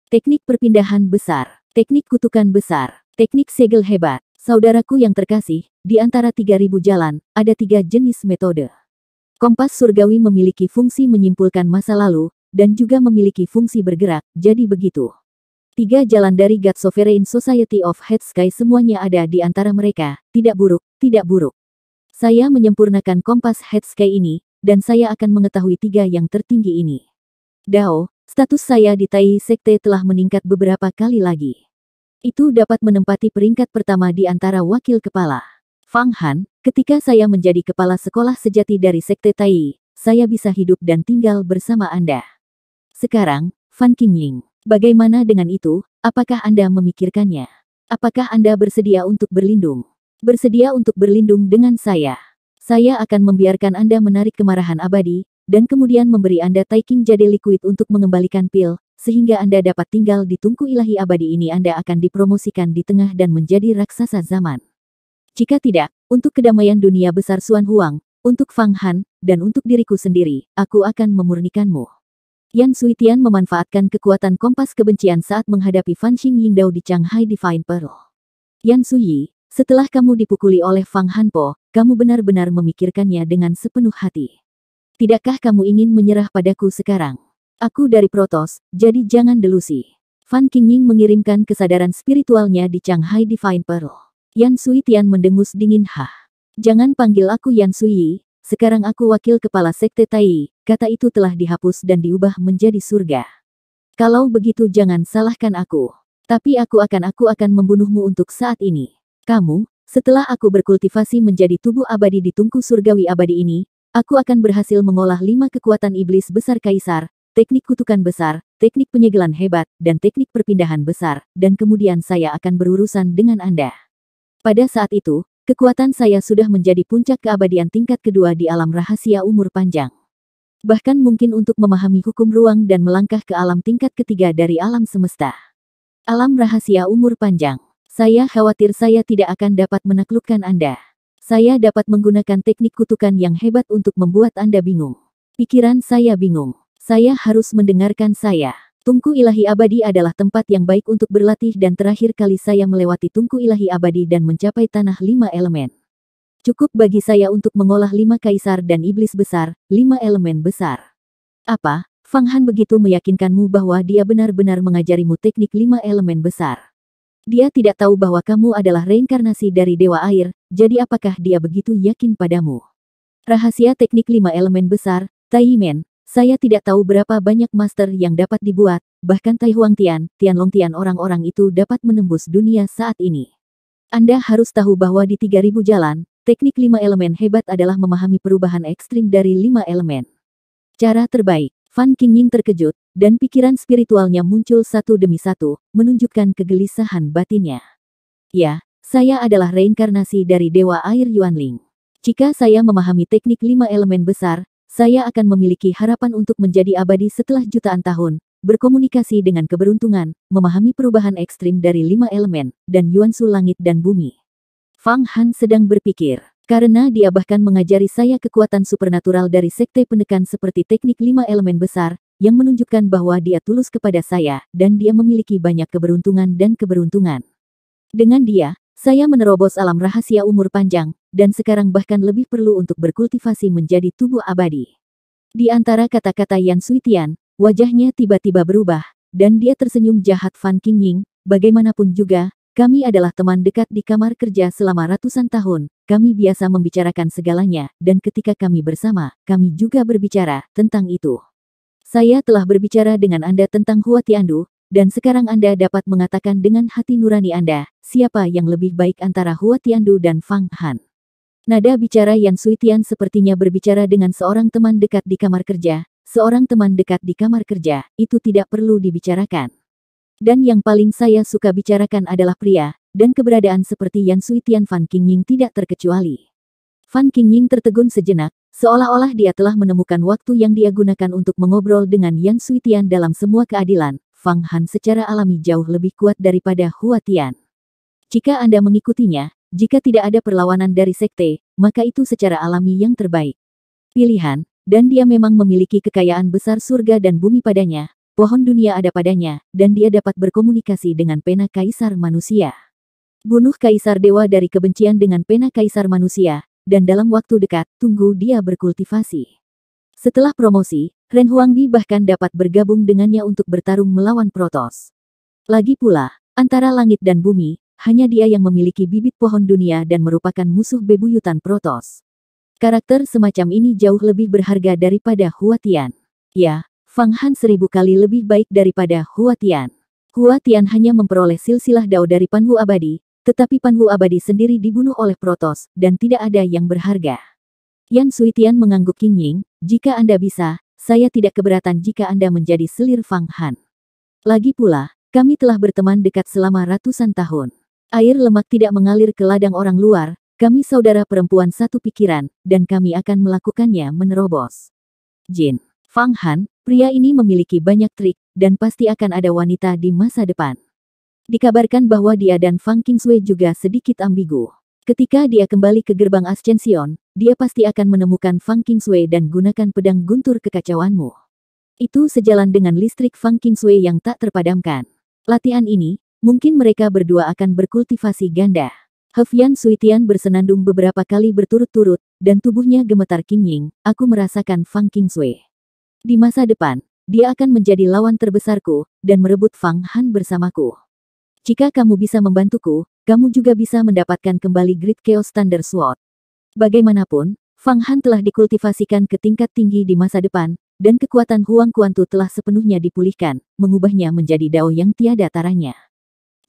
Teknik perpindahan besar Teknik kutukan besar, teknik segel hebat. Saudaraku yang terkasih, di antara 3000 jalan, ada tiga jenis metode. Kompas surgawi memiliki fungsi menyimpulkan masa lalu, dan juga memiliki fungsi bergerak, jadi begitu. Tiga jalan dari God Sovereign Society of Head Sky semuanya ada di antara mereka, tidak buruk, tidak buruk. Saya menyempurnakan kompas Head Sky ini, dan saya akan mengetahui tiga yang tertinggi ini. Dao, Status saya di Tai Sekte telah meningkat beberapa kali lagi. Itu dapat menempati peringkat pertama di antara wakil kepala. Fang Han, ketika saya menjadi kepala sekolah sejati dari Sekte Tai, saya bisa hidup dan tinggal bersama Anda. Sekarang, Fan Qingying, bagaimana dengan itu? Apakah Anda memikirkannya? Apakah Anda bersedia untuk berlindung? Bersedia untuk berlindung dengan saya? Saya akan membiarkan Anda menarik kemarahan abadi, dan kemudian memberi Anda taking Jade Liquid untuk mengembalikan pil, sehingga Anda dapat tinggal di tungku ilahi abadi ini Anda akan dipromosikan di tengah dan menjadi raksasa zaman. Jika tidak, untuk kedamaian dunia besar Suan Huang, untuk Fang Han, dan untuk diriku sendiri, aku akan memurnikanmu. Yan Suitian memanfaatkan kekuatan kompas kebencian saat menghadapi Fan Xing Dao di Changhai Divine Pearl. Yan Suyi, setelah kamu dipukuli oleh Fang Hanpo, kamu benar-benar memikirkannya dengan sepenuh hati. Tidakkah kamu ingin menyerah padaku sekarang? Aku dari Protos, jadi jangan delusi. Fan Qingying mengirimkan kesadaran spiritualnya di Shanghai Divine Pearl. Yan Sui Tian mendengus dingin Ha, Jangan panggil aku Yan Sui, sekarang aku wakil kepala sekte Tai, kata itu telah dihapus dan diubah menjadi surga. Kalau begitu jangan salahkan aku. Tapi aku akan aku akan membunuhmu untuk saat ini. Kamu, setelah aku berkultivasi menjadi tubuh abadi di tungku surgawi abadi ini, Aku akan berhasil mengolah lima kekuatan iblis besar kaisar, teknik kutukan besar, teknik penyegelan hebat, dan teknik perpindahan besar, dan kemudian saya akan berurusan dengan Anda. Pada saat itu, kekuatan saya sudah menjadi puncak keabadian tingkat kedua di alam rahasia umur panjang. Bahkan mungkin untuk memahami hukum ruang dan melangkah ke alam tingkat ketiga dari alam semesta. Alam rahasia umur panjang. Saya khawatir saya tidak akan dapat menaklukkan Anda. Saya dapat menggunakan teknik kutukan yang hebat untuk membuat Anda bingung. Pikiran saya bingung. Saya harus mendengarkan saya. Tungku Ilahi Abadi adalah tempat yang baik untuk berlatih dan terakhir kali saya melewati Tungku Ilahi Abadi dan mencapai tanah lima elemen. Cukup bagi saya untuk mengolah lima kaisar dan iblis besar, lima elemen besar. Apa? Fang Han begitu meyakinkanmu bahwa dia benar-benar mengajarimu teknik lima elemen besar. Dia tidak tahu bahwa kamu adalah reinkarnasi dari Dewa Air, jadi apakah dia begitu yakin padamu? Rahasia teknik lima elemen besar, Tai Taimen, saya tidak tahu berapa banyak master yang dapat dibuat, bahkan Tai Huang Tian, Tian Long Tian orang-orang itu dapat menembus dunia saat ini. Anda harus tahu bahwa di 3000 jalan, teknik lima elemen hebat adalah memahami perubahan ekstrim dari lima elemen. Cara terbaik, Fan Qingying terkejut, dan pikiran spiritualnya muncul satu demi satu, menunjukkan kegelisahan batinnya. Ya, saya adalah reinkarnasi dari Dewa Air Yuanling. Jika saya memahami teknik lima elemen besar, saya akan memiliki harapan untuk menjadi abadi setelah jutaan tahun, berkomunikasi dengan keberuntungan, memahami perubahan ekstrim dari lima elemen, dan Yuan Su langit dan bumi. Fang Han sedang berpikir, karena dia bahkan mengajari saya kekuatan supernatural dari sekte penekan seperti teknik lima elemen besar, yang menunjukkan bahwa dia tulus kepada saya, dan dia memiliki banyak keberuntungan dan keberuntungan. Dengan dia, saya menerobos alam rahasia umur panjang, dan sekarang bahkan lebih perlu untuk berkultivasi menjadi tubuh abadi. Di antara kata-kata Yan Suitian, wajahnya tiba-tiba berubah, dan dia tersenyum jahat Fan Qingying, bagaimanapun juga, kami adalah teman dekat di kamar kerja selama ratusan tahun, kami biasa membicarakan segalanya, dan ketika kami bersama, kami juga berbicara tentang itu. Saya telah berbicara dengan Anda tentang Huatiandu, dan sekarang Anda dapat mengatakan dengan hati nurani Anda, siapa yang lebih baik antara Hua Tiandu dan Fang Han. Nada bicara Yan Sui Tian sepertinya berbicara dengan seorang teman dekat di kamar kerja, seorang teman dekat di kamar kerja, itu tidak perlu dibicarakan. Dan yang paling saya suka bicarakan adalah pria, dan keberadaan seperti Yan Sui Tian, Fan Qingying tidak terkecuali. Fan Qingying tertegun sejenak, seolah-olah dia telah menemukan waktu yang dia gunakan untuk mengobrol dengan Yan Sui Tian dalam semua keadilan, Fang Han secara alami jauh lebih kuat daripada Huatian. Jika Anda mengikutinya, jika tidak ada perlawanan dari sekte, maka itu secara alami yang terbaik. Pilihan, dan dia memang memiliki kekayaan besar surga dan bumi padanya, pohon dunia ada padanya, dan dia dapat berkomunikasi dengan pena kaisar manusia. Bunuh kaisar dewa dari kebencian dengan pena kaisar manusia, dan dalam waktu dekat, tunggu dia berkultivasi. Setelah promosi, Ren Huangdi bahkan dapat bergabung dengannya untuk bertarung melawan Protos. Lagi pula, antara langit dan bumi, hanya dia yang memiliki bibit pohon dunia dan merupakan musuh bebuyutan Protos. Karakter semacam ini jauh lebih berharga daripada Huatian. Ya, Fang Han seribu kali lebih baik daripada Huatian. Huatian hanya memperoleh silsilah dao dari Panwu Abadi, tetapi Panwu Abadi sendiri dibunuh oleh Protos, dan tidak ada yang berharga. Yan Tian mengangguk kinying, jika Anda bisa, saya tidak keberatan jika Anda menjadi selir Fang Han. Lagi pula, kami telah berteman dekat selama ratusan tahun. Air lemak tidak mengalir ke ladang orang luar, kami saudara perempuan satu pikiran, dan kami akan melakukannya menerobos. Jin, Fang Han, pria ini memiliki banyak trik, dan pasti akan ada wanita di masa depan. Dikabarkan bahwa dia dan Fang Kingsway juga sedikit ambigu. Ketika dia kembali ke gerbang Ascension, dia pasti akan menemukan Fang Kingsway dan gunakan pedang guntur kekacauanmu. Itu sejalan dengan listrik Fang Kingsway yang tak terpadamkan. Latihan ini, mungkin mereka berdua akan berkultivasi ganda. Hefian Suitian bersenandung beberapa kali berturut-turut, dan tubuhnya gemetar kinying, aku merasakan Fang Kingsway. Di masa depan, dia akan menjadi lawan terbesarku, dan merebut Fang Han bersamaku. Jika kamu bisa membantuku, kamu juga bisa mendapatkan kembali Grid Chaos Thunder Sword. Bagaimanapun, Fang Han telah dikultivasikan ke tingkat tinggi di masa depan, dan kekuatan Huang Kuantu telah sepenuhnya dipulihkan, mengubahnya menjadi dao yang tiada taranya.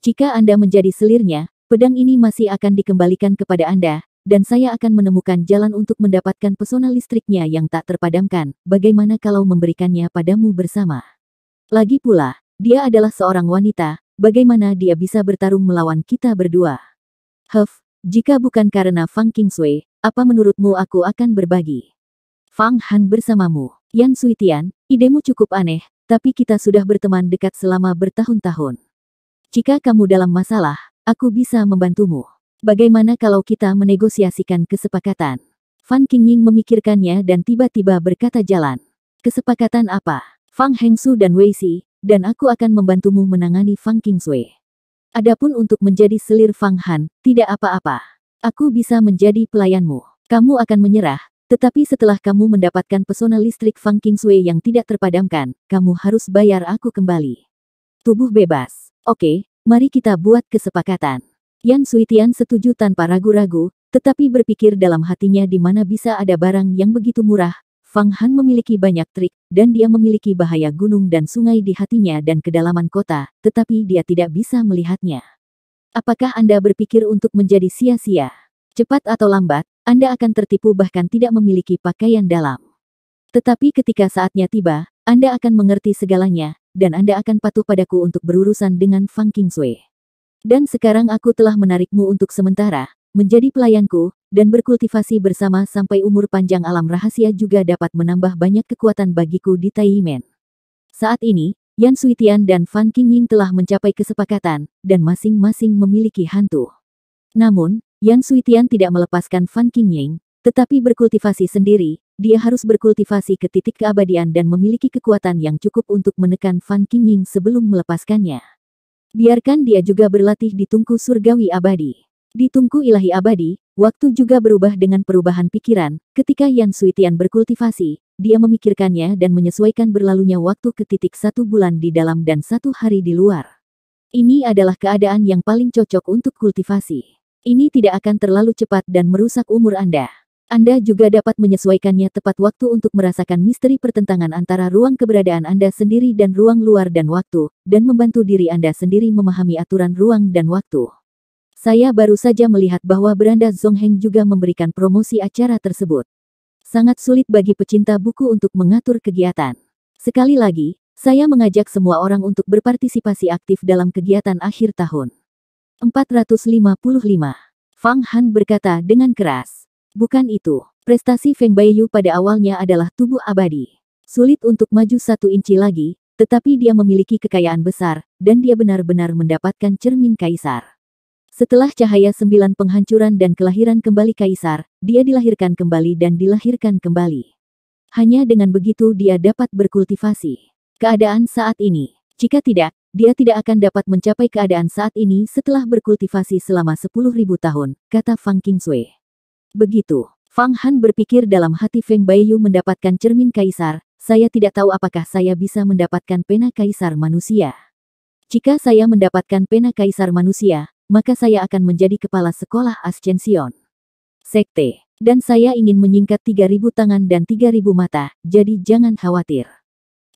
Jika Anda menjadi selirnya, pedang ini masih akan dikembalikan kepada Anda, dan saya akan menemukan jalan untuk mendapatkan pesona listriknya yang tak terpadamkan, bagaimana kalau memberikannya padamu bersama. Lagi pula, dia adalah seorang wanita, bagaimana dia bisa bertarung melawan kita berdua? Huff, jika bukan karena Fang Kingsway, apa menurutmu aku akan berbagi? Fang Han bersamamu. Yan Tian? idemu cukup aneh, tapi kita sudah berteman dekat selama bertahun-tahun. Jika kamu dalam masalah, aku bisa membantumu. Bagaimana kalau kita menegosiasikan kesepakatan? Fan Qingying memikirkannya dan tiba-tiba berkata jalan. Kesepakatan apa? Fang Hengsu dan Wei Si, dan aku akan membantumu menangani Fang Qingsui. Adapun untuk menjadi selir Fang Han, tidak apa-apa. Aku bisa menjadi pelayanmu. Kamu akan menyerah, tetapi setelah kamu mendapatkan pesona listrik Fang Kingsway yang tidak terpadamkan, kamu harus bayar aku kembali. Tubuh bebas. Oke, mari kita buat kesepakatan. Yan Sui Tian setuju tanpa ragu-ragu, tetapi berpikir dalam hatinya di mana bisa ada barang yang begitu murah. Fang Han memiliki banyak trik, dan dia memiliki bahaya gunung dan sungai di hatinya dan kedalaman kota, tetapi dia tidak bisa melihatnya. Apakah Anda berpikir untuk menjadi sia-sia? Cepat atau lambat, Anda akan tertipu bahkan tidak memiliki pakaian dalam. Tetapi ketika saatnya tiba, Anda akan mengerti segalanya, dan Anda akan patuh padaku untuk berurusan dengan Fang King Sui. Dan sekarang aku telah menarikmu untuk sementara, menjadi pelayanku, dan berkultivasi bersama sampai umur panjang alam rahasia juga dapat menambah banyak kekuatan bagiku di Taimen. Saat ini, Yan Suitian dan Fan Qingying telah mencapai kesepakatan, dan masing-masing memiliki hantu. Namun, Yan Suitian tidak melepaskan Fan Qingying, tetapi berkultivasi sendiri, dia harus berkultivasi ke titik keabadian dan memiliki kekuatan yang cukup untuk menekan Fan Qingying sebelum melepaskannya. Biarkan dia juga berlatih di tungku surgawi abadi. Di tungku ilahi abadi, waktu juga berubah dengan perubahan pikiran, ketika Yan Suitian berkultivasi, dia memikirkannya dan menyesuaikan berlalunya waktu ke titik satu bulan di dalam dan satu hari di luar. Ini adalah keadaan yang paling cocok untuk kultivasi. Ini tidak akan terlalu cepat dan merusak umur Anda. Anda juga dapat menyesuaikannya tepat waktu untuk merasakan misteri pertentangan antara ruang keberadaan Anda sendiri dan ruang luar dan waktu, dan membantu diri Anda sendiri memahami aturan ruang dan waktu. Saya baru saja melihat bahwa Beranda Zhongheng juga memberikan promosi acara tersebut sangat sulit bagi pecinta buku untuk mengatur kegiatan. Sekali lagi, saya mengajak semua orang untuk berpartisipasi aktif dalam kegiatan akhir tahun. 455. Fang Han berkata dengan keras. Bukan itu. Prestasi Feng Baiyu pada awalnya adalah tubuh abadi. Sulit untuk maju satu inci lagi, tetapi dia memiliki kekayaan besar, dan dia benar-benar mendapatkan cermin kaisar. Setelah cahaya sembilan penghancuran dan kelahiran kembali Kaisar, dia dilahirkan kembali dan dilahirkan kembali. Hanya dengan begitu dia dapat berkultivasi. Keadaan saat ini. Jika tidak, dia tidak akan dapat mencapai keadaan saat ini setelah berkultivasi selama sepuluh ribu tahun, kata Fang Qingsui. Begitu. Fang Han berpikir dalam hati Feng Baiyu mendapatkan cermin kaisar, saya tidak tahu apakah saya bisa mendapatkan pena kaisar manusia. Jika saya mendapatkan pena kaisar manusia, maka saya akan menjadi kepala sekolah Ascension. Sekte. Dan saya ingin menyingkat 3000 tangan dan 3000 mata, jadi jangan khawatir.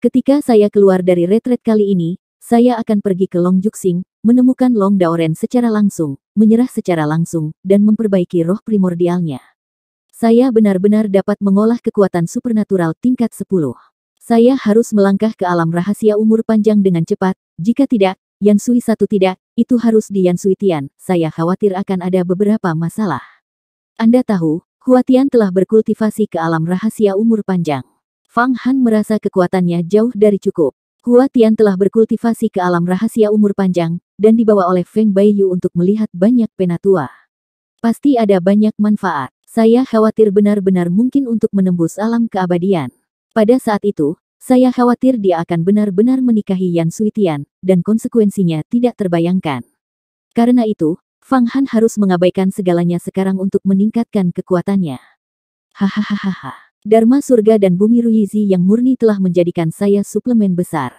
Ketika saya keluar dari retret kali ini, saya akan pergi ke Long Juxing, menemukan Long Daoren secara langsung, menyerah secara langsung, dan memperbaiki roh primordialnya. Saya benar-benar dapat mengolah kekuatan supernatural tingkat 10 saya harus melangkah ke alam rahasia umur panjang dengan cepat, jika tidak, Yan Sui satu tidak, itu harus di Yan Sui Tian, saya khawatir akan ada beberapa masalah. Anda tahu, Huatian telah berkultivasi ke alam rahasia umur panjang. Fang Han merasa kekuatannya jauh dari cukup. Huatian telah berkultivasi ke alam rahasia umur panjang, dan dibawa oleh Feng Bai Yu untuk melihat banyak penatua. Pasti ada banyak manfaat. Saya khawatir benar-benar mungkin untuk menembus alam keabadian. Pada saat itu, saya khawatir dia akan benar-benar menikahi Yan Suitian, dan konsekuensinya tidak terbayangkan. Karena itu, Fang Han harus mengabaikan segalanya sekarang untuk meningkatkan kekuatannya. Hahaha. Dharma surga dan bumi Ruizi yang murni telah menjadikan saya suplemen besar.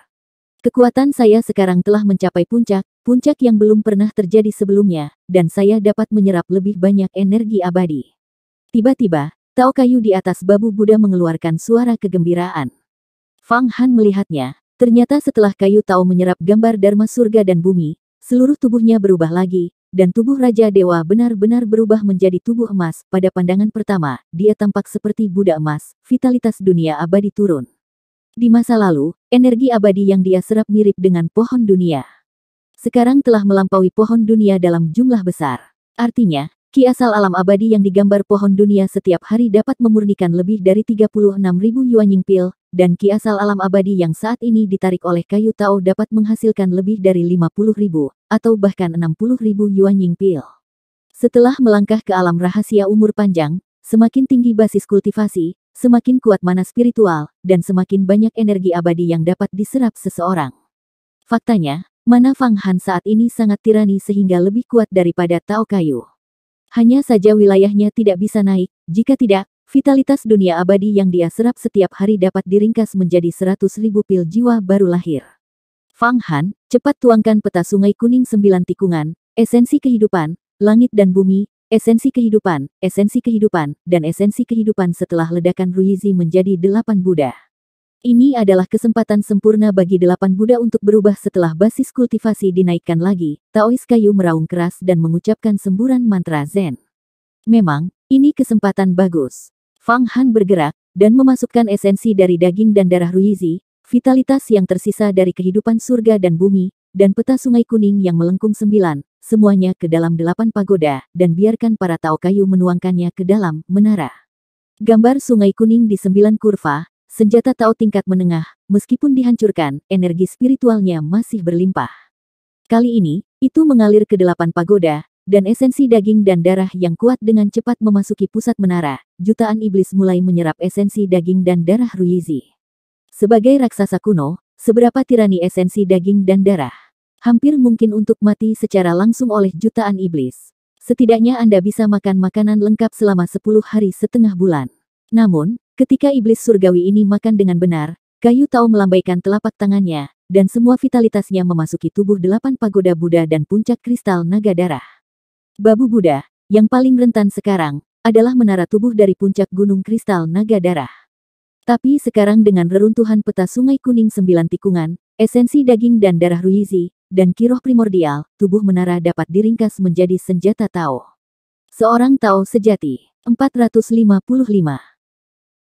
Kekuatan saya sekarang telah mencapai puncak, puncak yang belum pernah terjadi sebelumnya, dan saya dapat menyerap lebih banyak energi abadi. Tiba-tiba, Tao kayu di atas babu Buddha mengeluarkan suara kegembiraan. Fang Han melihatnya. Ternyata setelah kayu Tao menyerap gambar Dharma surga dan bumi, seluruh tubuhnya berubah lagi, dan tubuh Raja Dewa benar-benar berubah menjadi tubuh emas. Pada pandangan pertama, dia tampak seperti Buddha emas, vitalitas dunia abadi turun. Di masa lalu, energi abadi yang dia serap mirip dengan pohon dunia. Sekarang telah melampaui pohon dunia dalam jumlah besar. Artinya, ki asal alam abadi yang digambar pohon dunia setiap hari dapat memurnikan lebih dari 36.000 yuan pil, dan ki asal alam abadi yang saat ini ditarik oleh kayu Tao dapat menghasilkan lebih dari 50 ribu, atau bahkan 60 ribu yuan Ying Pil. Setelah melangkah ke alam rahasia umur panjang, semakin tinggi basis kultivasi, semakin kuat mana spiritual, dan semakin banyak energi abadi yang dapat diserap seseorang. Faktanya, mana Fang Han saat ini sangat tirani sehingga lebih kuat daripada Tao Kayu. Hanya saja wilayahnya tidak bisa naik, jika tidak, Vitalitas dunia abadi yang dia serap setiap hari dapat diringkas menjadi seratus ribu pil jiwa baru lahir. Fang Han, cepat tuangkan peta sungai kuning sembilan tikungan, esensi kehidupan, langit dan bumi, esensi kehidupan, esensi kehidupan, dan esensi kehidupan setelah ledakan Ruizi menjadi delapan Buddha. Ini adalah kesempatan sempurna bagi delapan Buddha untuk berubah setelah basis kultivasi dinaikkan lagi. Taois kayu meraung keras dan mengucapkan semburan mantra Zen. Memang, ini kesempatan bagus. Fang Han bergerak, dan memasukkan esensi dari daging dan darah Ruizi, vitalitas yang tersisa dari kehidupan surga dan bumi, dan peta sungai kuning yang melengkung sembilan, semuanya ke dalam delapan pagoda, dan biarkan para Tao Kayu menuangkannya ke dalam menara. Gambar sungai kuning di sembilan kurva, senjata Tao tingkat menengah, meskipun dihancurkan, energi spiritualnya masih berlimpah. Kali ini, itu mengalir ke delapan pagoda, dan esensi daging dan darah yang kuat dengan cepat memasuki pusat menara, jutaan iblis mulai menyerap esensi daging dan darah Ruizi. Sebagai raksasa kuno, seberapa tirani esensi daging dan darah? Hampir mungkin untuk mati secara langsung oleh jutaan iblis. Setidaknya Anda bisa makan makanan lengkap selama 10 hari setengah bulan. Namun, ketika iblis surgawi ini makan dengan benar, kayu tahu melambaikan telapak tangannya, dan semua vitalitasnya memasuki tubuh delapan pagoda Buddha dan puncak kristal naga darah. Babu Buddha, yang paling rentan sekarang, adalah menara tubuh dari puncak Gunung Kristal Naga Darah. Tapi sekarang dengan reruntuhan peta Sungai Kuning Sembilan Tikungan, esensi daging dan darah Ruizi, dan kiroh primordial, tubuh menara dapat diringkas menjadi senjata Tao. Seorang Tao sejati, 455